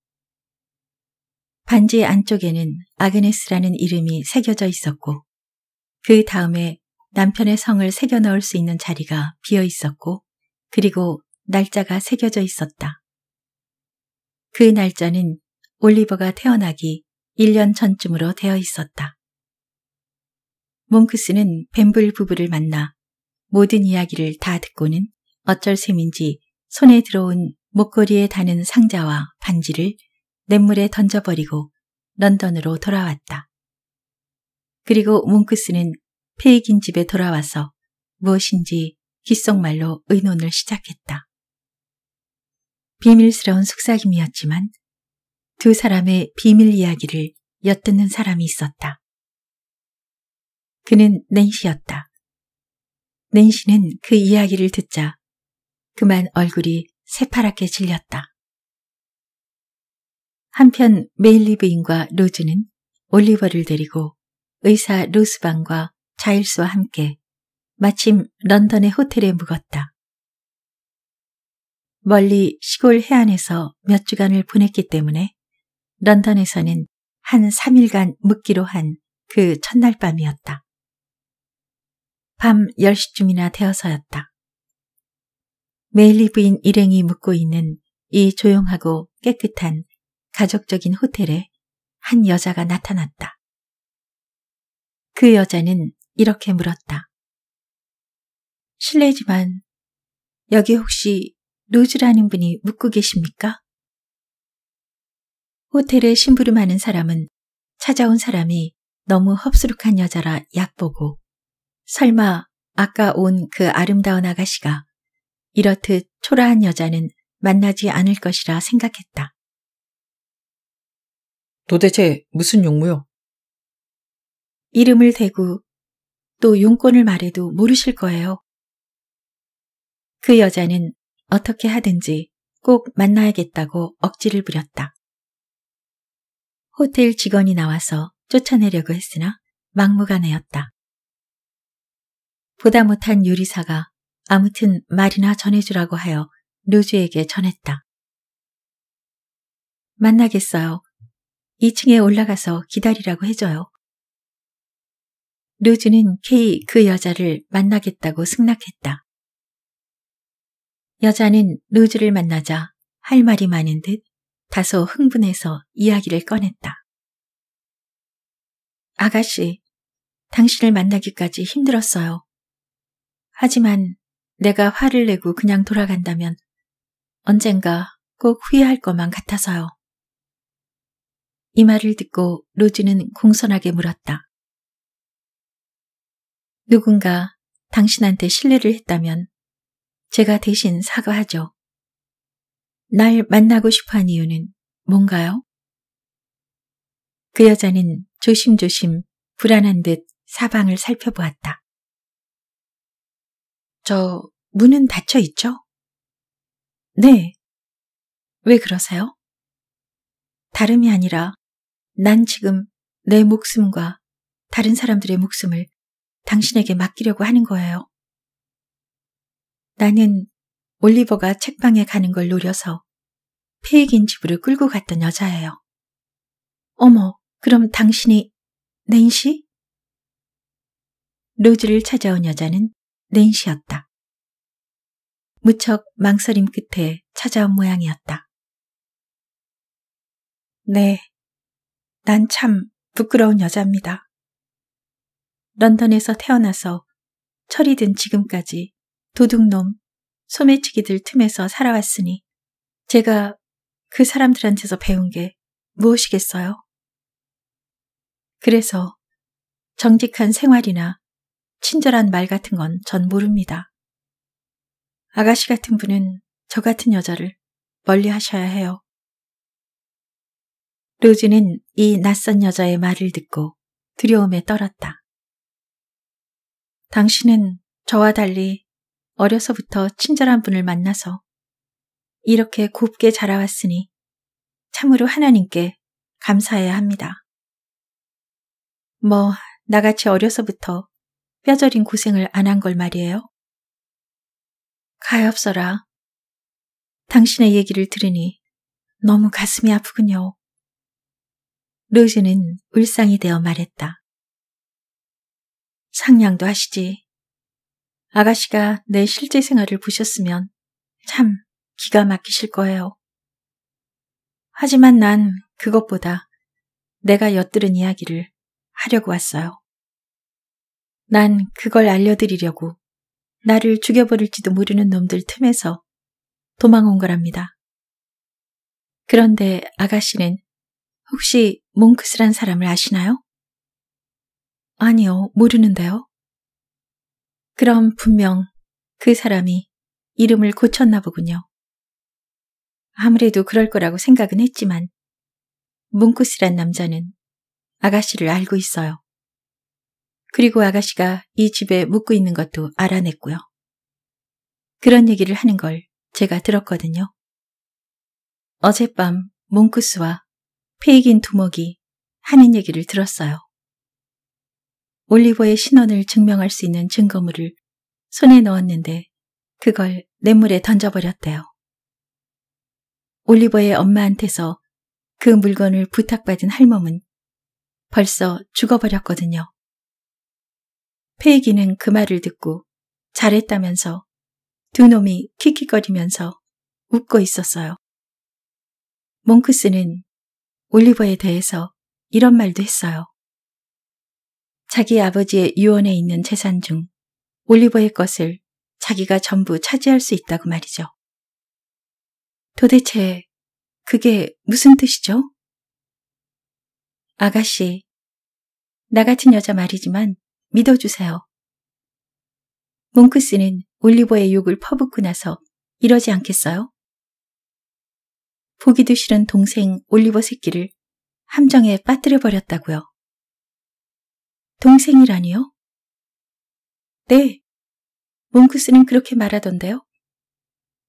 A: 반지 안쪽에는 아그네스라는 이름이 새겨져 있었고 그 다음에 남편의 성을 새겨 넣을 수 있는 자리가 비어 있었고 그리고 날짜가 새겨져 있었다. 그 날짜는 올리버가 태어나기 1년 전쯤으로 되어 있었다. 몽크스는 뱀블 부부를 만나 모든 이야기를 다 듣고는 어쩔 셈인지 손에 들어온 목걸이에 다는 상자와 반지를 냇물에 던져버리고 런던으로 돌아왔다. 그리고 몽크스는 페이긴 집에 돌아와서 무엇인지 귓속말로 의논을 시작했다. 비밀스러운 속삭임이었지만 두 사람의 비밀 이야기를 엿듣는 사람이 있었다. 그는 낸시였다. 낸시는 그 이야기를 듣자 그만 얼굴이 새파랗게 질렸다. 한편 메일리브인과 로즈는 올리버를 데리고 의사 로스방과 자일스와 함께 마침 런던의 호텔에 묵었다. 멀리 시골 해안에서 몇 주간을 보냈기 때문에 런던에서는 한 3일간 묵기로 한 그 첫날 밤이었다. 밤 10시쯤이나 되어서였다. 메일리 부인 일행이 묵고 있는 이 조용하고 깨끗한 가족적인 호텔에 한 여자가 나타났다. 그 여자는 이렇게 물었다. 실례지만 여기 혹시 로즈라는 분이 묵고 계십니까? 호텔에 심부름하는 사람은 찾아온 사람이 너무 흡수룩한 여자라 약보고 설마 아까 온 그 아름다운 아가씨가 이렇듯 초라한 여자는 만나지 않을 것이라 생각했다. 도대체 무슨 용무요? 이름을 대고 또 용건을 말해도 모르실 거예요. 그 여자는 어떻게 하든지 꼭 만나야겠다고 억지를 부렸다. 호텔 직원이 나와서 쫓아내려고 했으나 막무가내였다. 보다 못한 요리사가 아무튼 말이나 전해주라고 하여 루즈에게 전했다. 만나겠어요. 2층에 올라가서 기다리라고 해줘요. 루즈는 케이 그 여자를 만나겠다고 승낙했다. 여자는 루즈를 만나자 할 말이 많은 듯 다소 흥분해서 이야기를 꺼냈다. 아가씨, 당신을 만나기까지 힘들었어요. 하지만 내가 화를 내고 그냥 돌아간다면 언젠가 꼭 후회할 것만 같아서요. 이 말을 듣고 로즈는 공손하게 물었다. 누군가 당신한테 신뢰를 했다면 제가 대신 사과하죠. 날 만나고 싶어 한 이유는 뭔가요? 그 여자는 조심조심 불안한 듯 사방을 살펴보았다. 저 문은 닫혀 있죠? 네. 왜 그러세요? 다름이 아니라 난 지금 내 목숨과 다른 사람들의 목숨을 당신에게 맡기려고 하는 거예요. 나는 올리버가 책방에 가는 걸 노려서 폐익인 집으로 끌고 갔던 여자예요. 어머, 그럼 당신이 낸시? 로즈를 찾아온 여자는 낸시였다. 무척 망설임 끝에 찾아온 모양이었다. 네, 난참 부끄러운 여자입니다. 런던에서 태어나서 철이 든 지금까지 도둑놈, 소매치기들 틈에서 살아왔으니 제가 그 사람들한테서 배운 게 무엇이겠어요? 그래서 정직한 생활이나 친절한 말 같은 건 전 모릅니다. 아가씨 같은 분은 저 같은 여자를 멀리 하셔야 해요. 로즈는 이 낯선 여자의 말을 듣고 두려움에 떨었다. 당신은 저와 달리 어려서부터 친절한 분을 만나서 이렇게 곱게 자라왔으니 참으로 하나님께 감사해야 합니다. 뭐, 나같이 어려서부터 뼈저린 고생을 안 한 걸 말이에요? 가엾어라. 당신의 얘기를 들으니 너무 가슴이 아프군요. 르즈는 울상이 되어 말했다. 상냥도 하시지. 아가씨가 내 실제 생활을 보셨으면 참 기가 막히실 거예요. 하지만 난 그것보다 내가 엿들은 이야기를 하려고 왔어요. 난 그걸 알려드리려고 나를 죽여버릴지도 모르는 놈들 틈에서 도망온 거랍니다. 그런데 아가씨는 혹시 몽크스란 사람을 아시나요? 아니요, 모르는데요. 그럼 분명 그 사람이 이름을 고쳤나 보군요. 아무래도 그럴 거라고 생각은 했지만 몽크스란 남자는 아가씨를 알고 있어요. 그리고 아가씨가 이 집에 묵고 있는 것도 알아냈고요. 그런 얘기를 하는 걸 제가 들었거든요. 어젯밤 몽크스와 페이긴 두목이 하는 얘기를 들었어요. 올리버의 신원을 증명할 수 있는 증거물을 손에 넣었는데 그걸 냇물에 던져버렸대요. 올리버의 엄마한테서 그 물건을 부탁받은 할멈은 벌써 죽어버렸거든요. 페이기는 그 말을 듣고 잘했다면서 두 놈이 킥킥거리면서 웃고 있었어요. 몽크스는 올리버에 대해서 이런 말도 했어요. 자기 아버지의 유언에 있는 재산 중 올리버의 것을 자기가 전부 차지할 수 있다고 말이죠. 도대체 그게 무슨 뜻이죠? 아가씨, 나 같은 여자 말이지만 믿어주세요. 몽크스는 올리버의 욕을 퍼붓고 나서 이러지 않겠어요? 보기도 싫은 동생 올리버 새끼를 함정에 빠뜨려 버렸다고요. 동생이라니요? 네. 몽크스는 그렇게 말하던데요.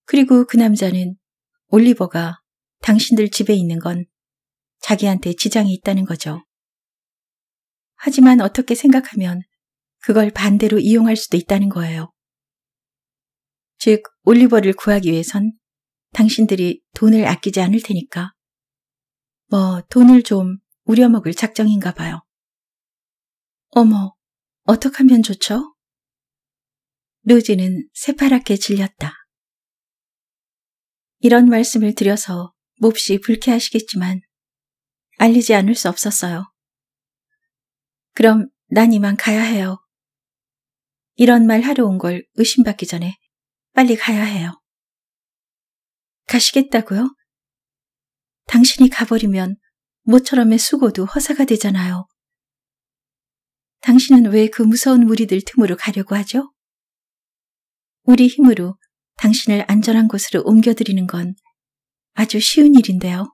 A: 그리고 그 남자는 올리버가 당신들 집에 있는 건 자기한테 지장이 있다는 거죠. 하지만 어떻게 생각하면 그걸 반대로 이용할 수도 있다는 거예요. 즉, 올리버를 구하기 위해선 당신들이 돈을 아끼지 않을 테니까. 뭐 돈을 좀 우려먹을 작정인가 봐요. 어머, 어떡하면 좋죠? 루지는 새파랗게 질렸다. 이런 말씀을 드려서 몹시 불쾌하시겠지만 알리지 않을 수 없었어요. 그럼 난 이만 가야 해요. 이런 말 하러 온 걸 의심받기 전에 빨리 가야 해요. 가시겠다고요? 당신이 가버리면 모처럼의 수고도 허사가 되잖아요. 당신은 왜 그 무서운 무리들 틈으로 가려고 하죠? 우리 힘으로 당신을 안전한 곳으로 옮겨드리는 건 아주 쉬운 일인데요.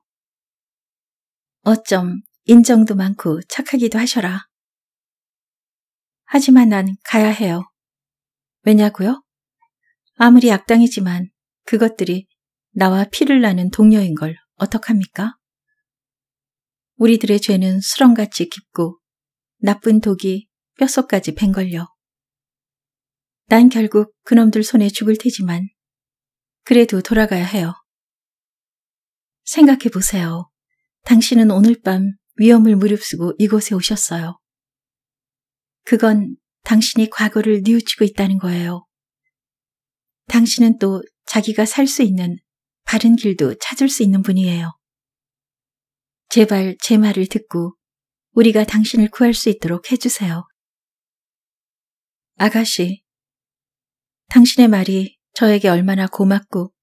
A: 어쩜 인정도 많고 착하기도 하셔라. 하지만 난 가야 해요. 왜냐고요? 아무리 악당이지만 그것들이 나와 피를 나는 동료인 걸 어떡합니까? 우리들의 죄는 수렁같이 깊고 나쁜 독이 뼛속까지 뱅걸려. 난 결국 그놈들 손에 죽을 테지만 그래도 돌아가야 해요. 생각해 보세요. 당신은 오늘 밤 위험을 무릅쓰고 이곳에 오셨어요. 그건 당신이 과거를 뉘우치고 있다는 거예요. 당신은 또 자기가 살 수 있는 바른 길도 찾을 수 있는 분이에요. 제발 제 말을 듣고 우리가 당신을 구할 수 있도록 해주세요. 아가씨, 당신의 말이 저에게 얼마나 고맙고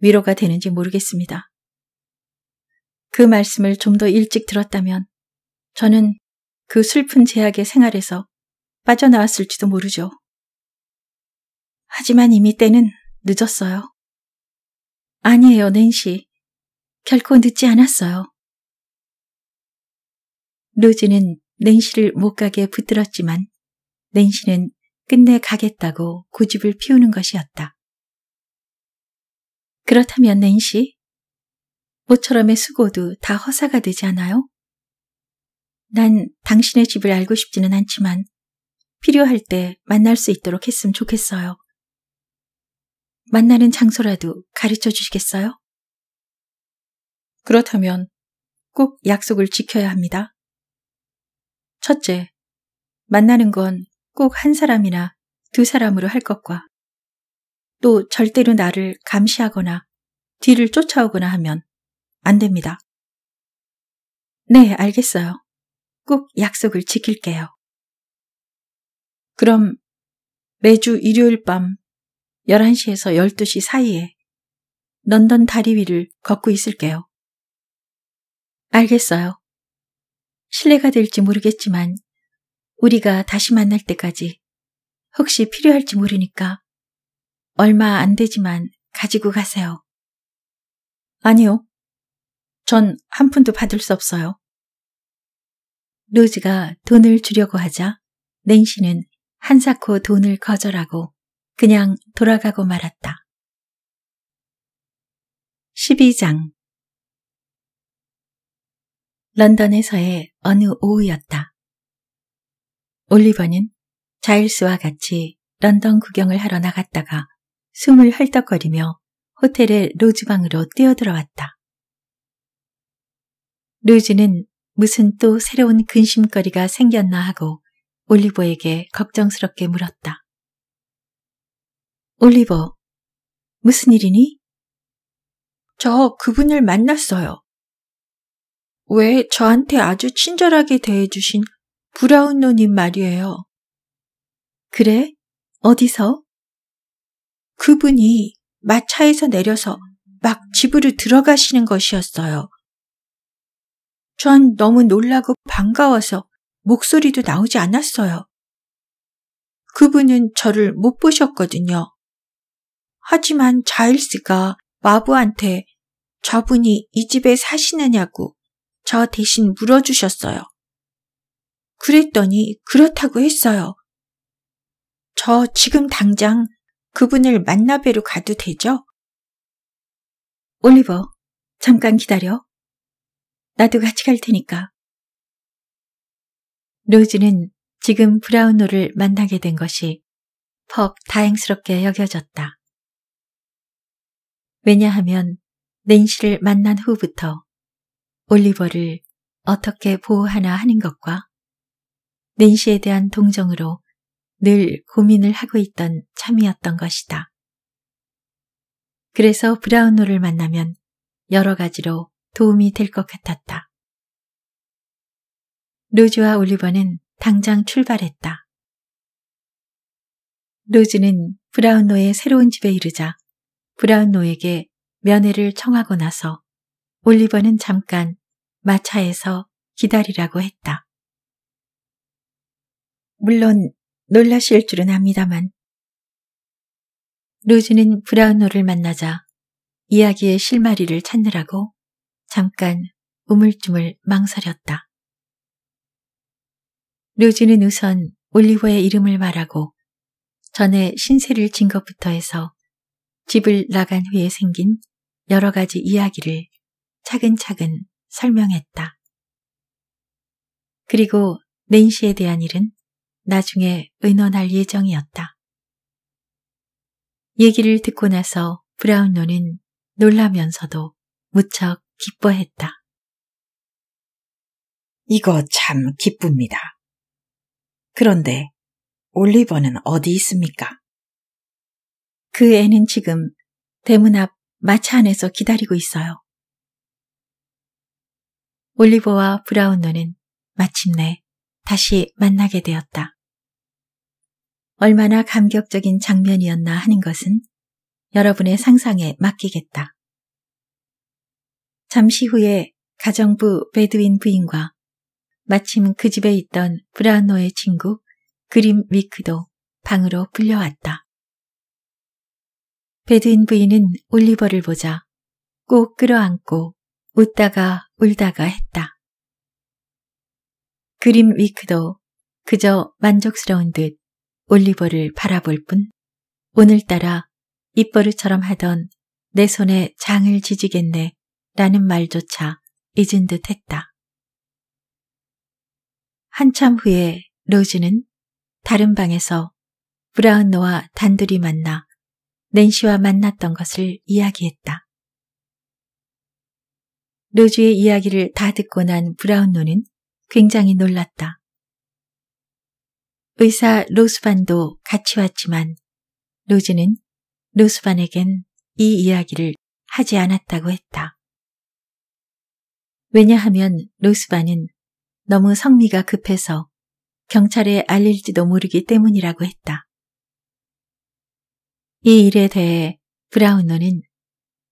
A: 위로가 되는지 모르겠습니다. 그 말씀을 좀 더 일찍 들었다면 저는 그 슬픈 제약의 생활에서 빠져나왔을지도 모르죠. 하지만 이미 때는 늦었어요. 아니에요, 낸시. 결코 늦지 않았어요. 로즈는 낸시를 못 가게 붙들었지만 낸시는 끝내 가겠다고 고집을 피우는 것이었다. 그렇다면 낸시, 모처럼의 수고도 다 허사가 되지 않아요? 난 당신의 집을 알고 싶지는 않지만 필요할 때 만날 수 있도록 했으면 좋겠어요. 만나는 장소라도 가르쳐 주시겠어요? 그렇다면 꼭 약속을 지켜야 합니다. 첫째, 만나는 건 꼭 한 사람이나 두 사람으로 할 것과 또 절대로 나를 감시하거나 뒤를 쫓아오거나 하면 안 됩니다. 네, 알겠어요. 꼭 약속을 지킬게요. 그럼 매주 일요일 밤 11시에서 12시 사이에 런던 다리 위를 걷고 있을게요. 알겠어요. 실례가 될지 모르겠지만 우리가 다시 만날 때까지 혹시 필요할지 모르니까 얼마 안 되지만 가지고 가세요. 아니요. 전 한 푼도 받을 수 없어요. 로즈가 돈을 주려고 하자 낸시는 한사코 돈을 거절하고 그냥 돌아가고 말았다. 12장 런던에서의 어느 오후였다. 올리버는 자일스와 같이 런던 구경을 하러 나갔다가 숨을 헐떡거리며 호텔의 로즈방으로 뛰어들어왔다. 루즈는 무슨 또 새로운 근심거리가 생겼나 하고 올리버에게 걱정스럽게 물었다. 올리버, 무슨 일이니? 저 그분을 만났어요. 왜 저한테 아주 친절하게 대해주신 브라운 노님 말이에요. 그래? 어디서? 그분이 마차에서 내려서 막 집으로 들어가시는 것이었어요. 전 너무 놀라고 반가워서 목소리도 나오지 않았어요. 그분은 저를 못 보셨거든요. 하지만 자일스가 마부한테 저분이 이 집에 사시느냐고 저 대신 물어주셨어요. 그랬더니 그렇다고 했어요. 저 지금 당장 그분을 만나뵈러 가도 되죠? 올리버, 잠깐 기다려. 나도 같이 갈 테니까. 로즈는 지금 브라운노를 만나게 된 것이 퍽 다행스럽게 여겨졌다. 왜냐하면 낸시를 만난 후부터 올리버를 어떻게 보호하나 하는 것과 낸시에 대한 동정으로 늘 고민을 하고 있던 참이었던 것이다. 그래서 브라운노를 만나면 여러 가지로 도움이 될 것 같았다. 로즈와 올리버는 당장 출발했다. 로즈는 브라운노의 새로운 집에 이르자 브라운노에게 면회를 청하고 나서 올리버는 잠깐 마차에서 기다리라고 했다. 물론 놀라실 줄은 압니다만 루즈는 브라운노를 만나자 이야기의 실마리를 찾느라고 잠깐 우물쭈물 망설였다. 루즈는 우선 올리버의 이름을 말하고 전에 신세를 진 것부터 해서 집을 나간 후에 생긴 여러 가지 이야기를 차근차근 설명했다. 그리고 낸시에 대한 일은 나중에 의논할 예정이었다. 얘기를 듣고 나서 브라운노는 놀라면서도 무척 기뻐했다. 이거 참 기쁩니다. 그런데 올리버는 어디 있습니까? 그 애는 지금 대문 앞 마차 안에서 기다리고 있어요. 올리버와 브라운노는 마침내 다시 만나게 되었다. 얼마나 감격적인 장면이었나 하는 것은 여러분의 상상에 맡기겠다. 잠시 후에 가정부 베드윈 부인과 마침 그 집에 있던 브라노의 친구 그림 위크도 방으로 불려왔다. 베드인 부인은 올리버를 보자 꼭 끌어안고 웃다가 울다가 했다. 그림 위크도 그저 만족스러운 듯 올리버를 바라볼 뿐 오늘따라 입버릇처럼 하던 내 손에 장을 지지겠네 라는 말조차 잊은 듯 했다. 한참 후에 로즈는 다른 방에서 브라운노와 단둘이 만나 낸시와 만났던 것을 이야기했다. 로즈의 이야기를 다 듣고 난 브라운노는 굉장히 놀랐다. 의사 로스반도 같이 왔지만 로즈는 로스반에겐 이 이야기를 하지 않았다고 했다. 왜냐하면 로스반은 너무 성미가 급해서 경찰에 알릴지도 모르기 때문이라고 했다. 이 일에 대해 브라우너는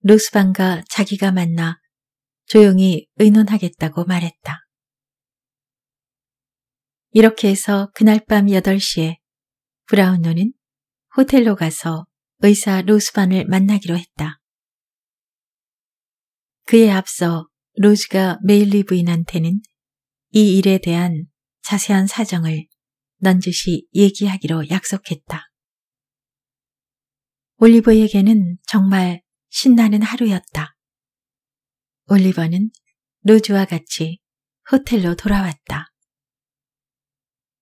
A: 루스방과 자기가 만나 조용히 의논하겠다고 말했다. 이렇게 해서 그날 밤 8시에 브라우노는 호텔로 가서 의사 루스반을 만나기로 했다. 그에 앞서 로즈가 메일리 부인한테는 이 일에 대한 자세한 사정을 넌지시 얘기하기로 약속했다. 올리버에게는 정말 신나는 하루였다. 올리버는 로즈와 같이 호텔로 돌아왔다.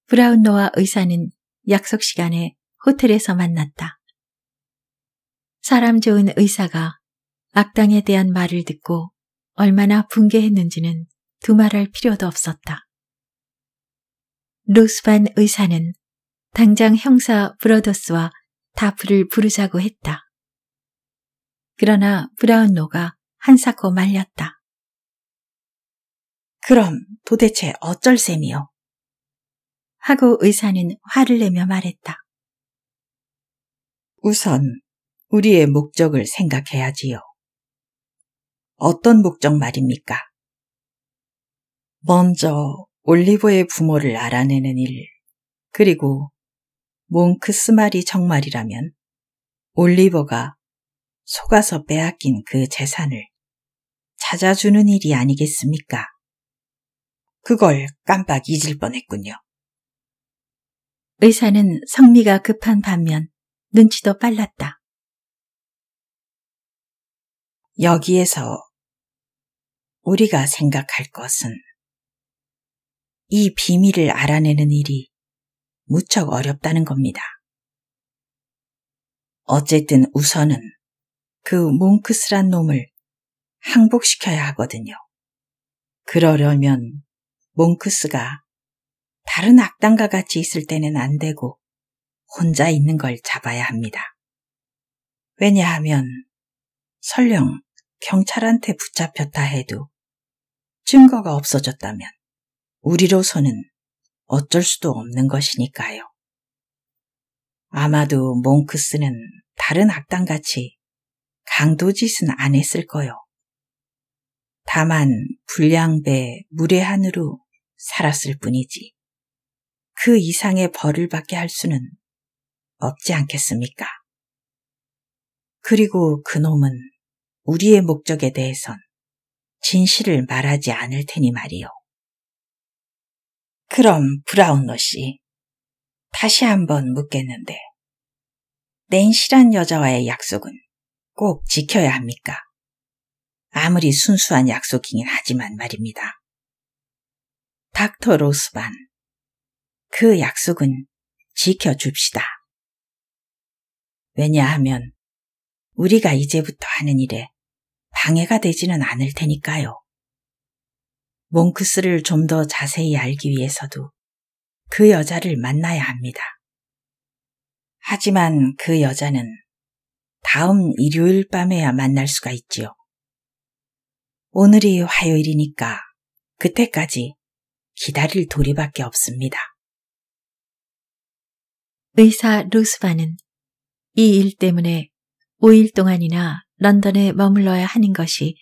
A: 브라운노와 의사는 약속 시간에 호텔에서 만났다. 사람 좋은 의사가 악당에 대한 말을 듣고 얼마나 붕괴했는지는 두말할 필요도 없었다. 로스반 의사는 당장 형사 브러더스와 다 불을 부르자고 했다. 그러나 브라운노가 한사코 말렸다. 그럼 도대체 어쩔 셈이요? 하고 의사는 화를 내며 말했다. 우선 우리의 목적을 생각해야지요. 어떤 목적 말입니까? 먼저 올리버의 부모를 알아내는 일, 그리고 몽크 스마리 정말이라면 올리버가 속아서 빼앗긴 그 재산을 찾아주는 일이 아니겠습니까? 그걸 깜빡 잊을 뻔했군요. 의사는 성미가 급한 반면 눈치도 빨랐다. 여기에서 우리가 생각할 것은 이 비밀을 알아내는 일이 무척 어렵다는 겁니다. 어쨌든 우선은 그 몽크스란 놈을 항복시켜야 하거든요. 그러려면 몽크스가 다른 악당과 같이 있을 때는 안 되고 혼자 있는 걸 잡아야 합니다. 왜냐하면 설령 경찰한테 붙잡혔다 해도 증거가 없어졌다면 우리로서는 어쩔 수도 없는 것이니까요. 아마도 몽크스는 다른 악당같이 강도짓은 안 했을 거요. 다만 불량배 무례한으로 살았을 뿐이지. 그 이상의 벌을 받게 할 수는 없지 않겠습니까? 그리고 그놈은 우리의 목적에 대해선 진실을 말하지 않을 테니 말이요. 그럼 브라운노 씨, 다시 한번 묻겠는데 낸시란 여자와의 약속은 꼭 지켜야 합니까? 아무리 순수한 약속이긴 하지만 말입니다. 닥터 로스반, 그 약속은 지켜줍시다. 왜냐하면 우리가 이제부터 하는 일에 방해가 되지는 않을 테니까요. 몽크스를 좀 더 자세히 알기 위해서도 그 여자를 만나야 합니다. 하지만 그 여자는 다음 일요일 밤에야 만날 수가 있지요. 오늘이 화요일이니까 그때까지 기다릴 도리밖에 없습니다. 의사 루스바는 이 일 때문에 5일 동안이나 런던에 머물러야 하는 것이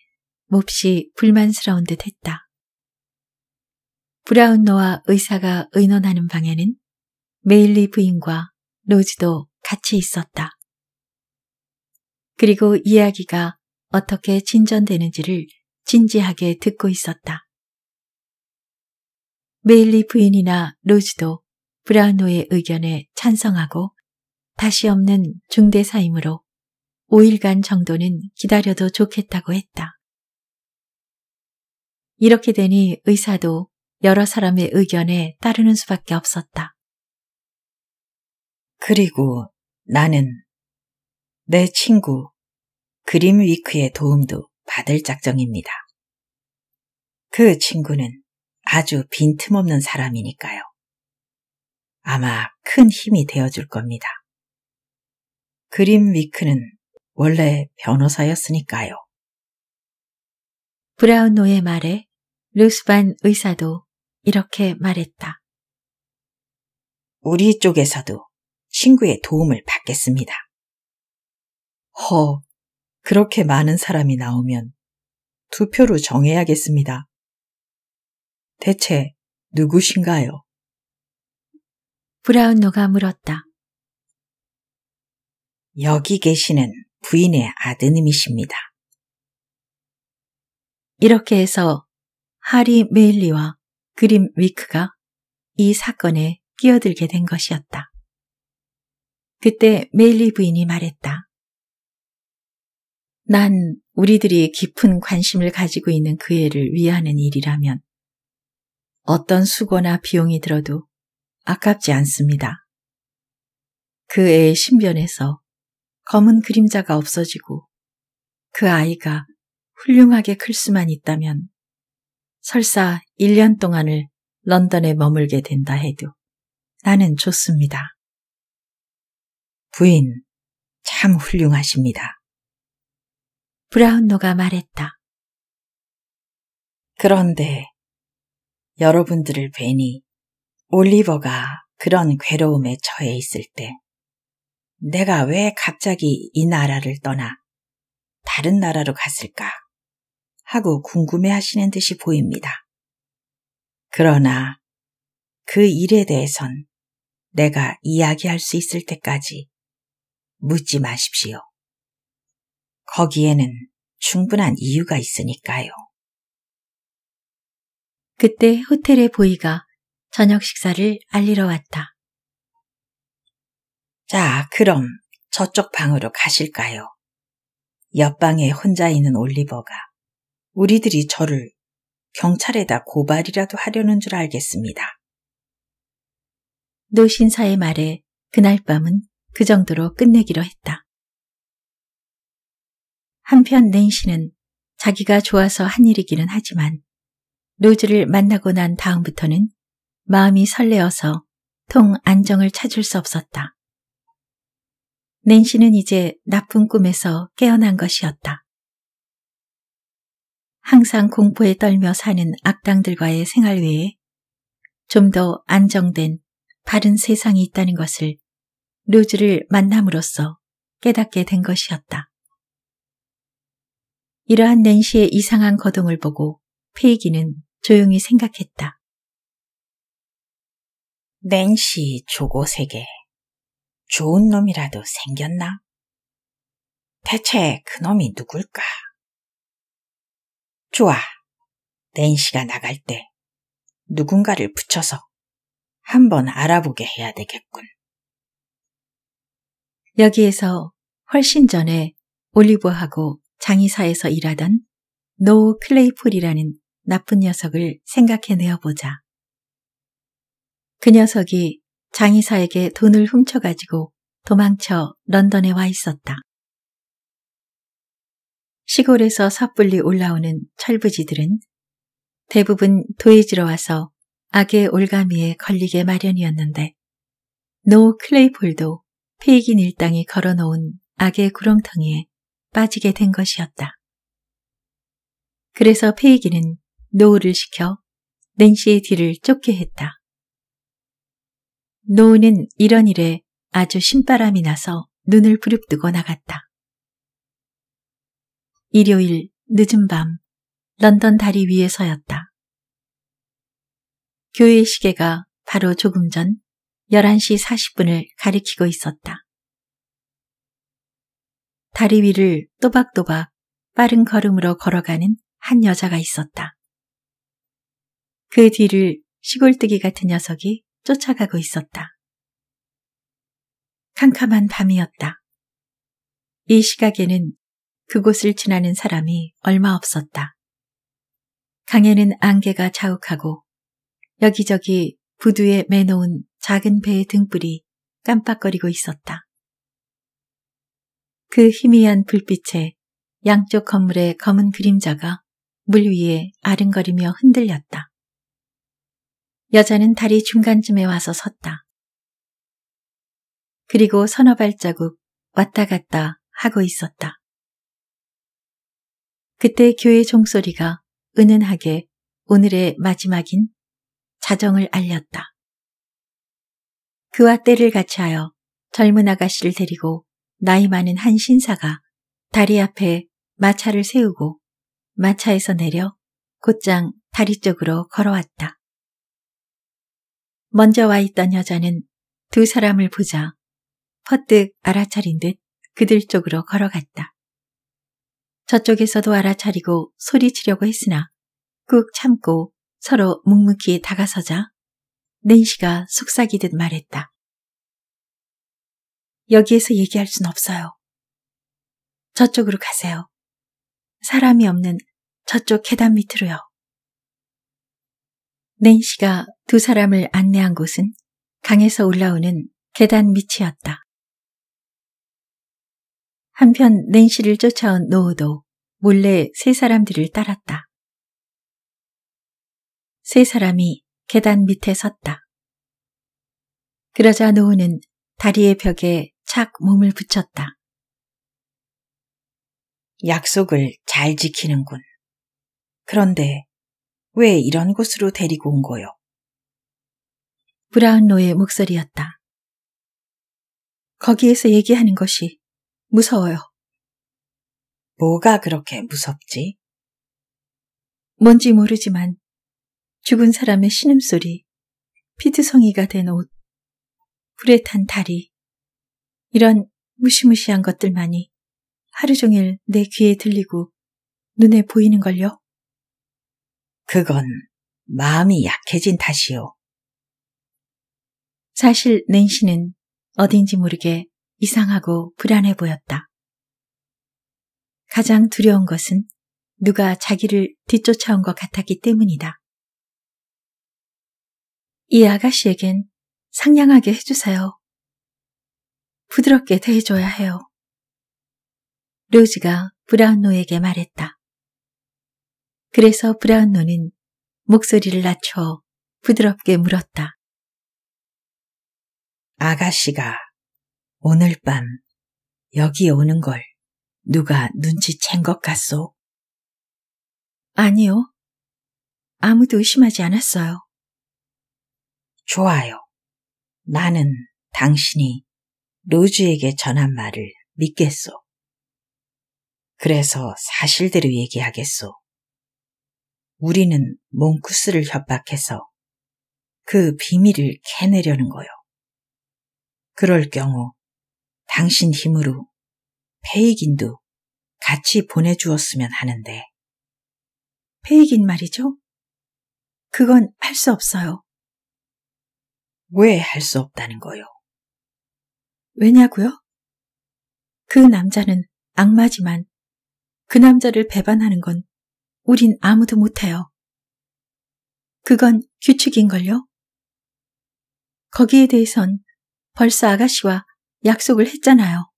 A: 몹시 불만스러운 듯 했다. 브라운노와 의사가 의논하는 방에는 메일리 부인과 로즈도 같이 있었다. 그리고 이야기가 어떻게 진전되는지를 진지하게 듣고 있었다. 메일리 부인이나 로즈도 브라운노의 의견에 찬성하고 다시 없는 중대사이므로 5일간 정도는 기다려도 좋겠다고 했다. 이렇게 되니 의사도 여러 사람의 의견에 따르는 수밖에 없었다. 그리고 나는 내 친구 그림 위크의 도움도 받을 작정입니다. 그 친구는 아주 빈틈없는 사람이니까요. 아마 큰 힘이 되어줄 겁니다. 그림 위크는 원래 변호사였으니까요. 브라운노의 말에 루스반 의사도 이렇게 말했다. 우리 쪽에서도 친구의 도움을 받겠습니다. 허, 그렇게 많은 사람이 나오면 투표로 정해야겠습니다. 대체 누구신가요? 브라운노가 물었다. 여기 계시는 부인의 아드님이십니다. 이렇게 해서 하리 메일리와 그림 위크가 이 사건에 끼어들게 된 것이었다. 그때 메일리 부인이 말했다. 난 우리들이 깊은 관심을 가지고 있는 그 애를 위하는 일이라면 어떤 수고나 비용이 들어도 아깝지 않습니다. 그 애의 신변에서 검은 그림자가 없어지고 그 아이가 훌륭하게 클 수만 있다면 설사 1년 동안을 런던에 머물게 된다 해도 나는 좋습니다. 부인, 참 훌륭하십니다. 브라운노가 말했다. 그런데 여러분들을 뵈니 올리버가 그런 괴로움에 처해 있을 때 내가 왜 갑자기 이 나라를 떠나 다른 나라로 갔을까 하고 궁금해 하시는 듯이 보입니다. 그러나 그 일에 대해선 내가 이야기할 수 있을 때까지 묻지 마십시오. 거기에는 충분한 이유가 있으니까요. 그때 호텔의 보이가 저녁 식사를 알리러 왔다. 자, 그럼 저쪽 방으로 가실까요? 옆방에 혼자 있는 올리버가 우리들이 저를 경찰에다 고발이라도 하려는 줄 알겠습니다. 노신사의 말에 그날 밤은 그 정도로 끝내기로 했다. 한편 낸시는 자기가 좋아서 한 일이기는 하지만 로즈를 만나고 난 다음부터는 마음이 설레어서 통 안정을 찾을 수 없었다. 낸시는 이제 나쁜 꿈에서 깨어난 것이었다. 항상 공포에 떨며 사는 악당들과의 생활 외에 좀 더 안정된 바른 세상이 있다는 것을 루즈를 만남으로써 깨닫게 된 것이었다. 이러한 낸시의 이상한 거동을 보고 페이기는 조용히 생각했다. 낸시 조고세계. 좋은 놈이라도 생겼나? 대체 그놈이 누굴까? 좋아. 낸시가 나갈 때 누군가를 붙여서 한번 알아보게 해야 되겠군. 여기에서 훨씬 전에 올리브하고 장의사에서 일하던 노 클레이풀이라는 나쁜 녀석을 생각해내어 보자. 그 녀석이 장의사에게 돈을 훔쳐가지고 도망쳐 런던에 와 있었다. 시골에서 섣불리 올라오는 철부지들은 대부분 도해지러 와서 악의 올가미에 걸리게 마련이었는데 노 클레이폴도 페이긴 일당이 걸어놓은 악의 구렁텅이에 빠지게 된 것이었다. 그래서 페이기는 노우를 시켜 낸시의 뒤를 쫓게 했다. 노우는 이런 일에 아주 신바람이 나서 눈을 부릅뜨고 나갔다. 일요일 늦은 밤 런던 다리 위에 서였다. 교회 시계가 바로 조금 전 11시 40분을 가리키고 있었다. 다리 위를 또박또박 빠른 걸음으로 걸어가는 한 여자가 있었다. 그 뒤를 시골뜨기 같은 녀석이 쫓아가고 있었다. 캄캄한 밤이었다. 이 시각에는 그곳을 지나는 사람이 얼마 없었다. 강에는 안개가 자욱하고 여기저기 부두에 매놓은 작은 배의 등불이 깜빡거리고 있었다. 그 희미한 불빛에 양쪽 건물의 검은 그림자가 물 위에 아른거리며 흔들렸다. 여자는 다리 중간쯤에 와서 섰다. 그리고 서너 발자국 왔다 갔다 하고 있었다. 그때 교회 종소리가 은은하게 오늘의 마지막인 자정을 알렸다. 그와 때를 같이하여 젊은 아가씨를 데리고 나이 많은 한 신사가 다리 앞에 마차를 세우고 마차에서 내려 곧장 다리 쪽으로 걸어왔다. 먼저 와 있던 여자는 두 사람을 보자 퍼뜩 알아차린 듯 그들 쪽으로 걸어갔다. 저쪽에서도 알아차리고 소리치려고 했으나 꾹 참고 서로 묵묵히 다가서자 낸시가 속삭이듯 말했다. 여기에서 얘기할 순 없어요. 저쪽으로 가세요. 사람이 없는 저쪽 계단 밑으로요. 낸시가 두 사람을 안내한 곳은 강에서 올라오는 계단 밑이었다. 한편 낸시를 쫓아온 노우도 몰래 세 사람들을 따랐다. 세 사람이 계단 밑에 섰다. 그러자 노우는 다리의 벽에 착 몸을 붙였다. 약속을 잘 지키는군. 그런데 왜 이런 곳으로 데리고 온 거요? 브라운로의 목소리였다. 거기에서 얘기하는 것이 무서워요. 뭐가 그렇게 무섭지? 뭔지 모르지만 죽은 사람의 신음소리, 피투성이가 된 옷, 불에 탄 다리, 이런 무시무시한 것들만이 하루 종일 내 귀에 들리고 눈에 보이는걸요? 그건 마음이 약해진 탓이요. 사실 낸시는 어딘지 모르게 이상하고 불안해 보였다. 가장 두려운 것은 누가 자기를 뒤쫓아온 것 같았기 때문이다. 이 아가씨에겐 상냥하게 해주세요. 부드럽게 대해줘야 해요. 로즈가 브라운노에게 말했다. 그래서 브라운노는 목소리를 낮춰 부드럽게 물었다. 아가씨가 오늘 밤 여기 오는 걸 누가 눈치챈 것 같소? 아니요. 아무도 의심하지 않았어요. 좋아요. 나는 당신이 로즈에게 전한 말을 믿겠소. 그래서 사실대로 얘기하겠소. 우리는 몽쿠스를 협박해서 그 비밀을 캐내려는 거요. 그럴 경우 당신 힘으로 페이긴도 같이 보내주었으면 하는데. 페이긴 말이죠? 그건 할 수 없어요. 왜 할 수 없다는 거요? 왜냐고요? 그 남자는 악마지만 그 남자를 배반하는 건 우린 아무도 못해요. 그건 규칙인걸요? 거기에 대해선 벌써 아가씨와 약속을 했잖아요.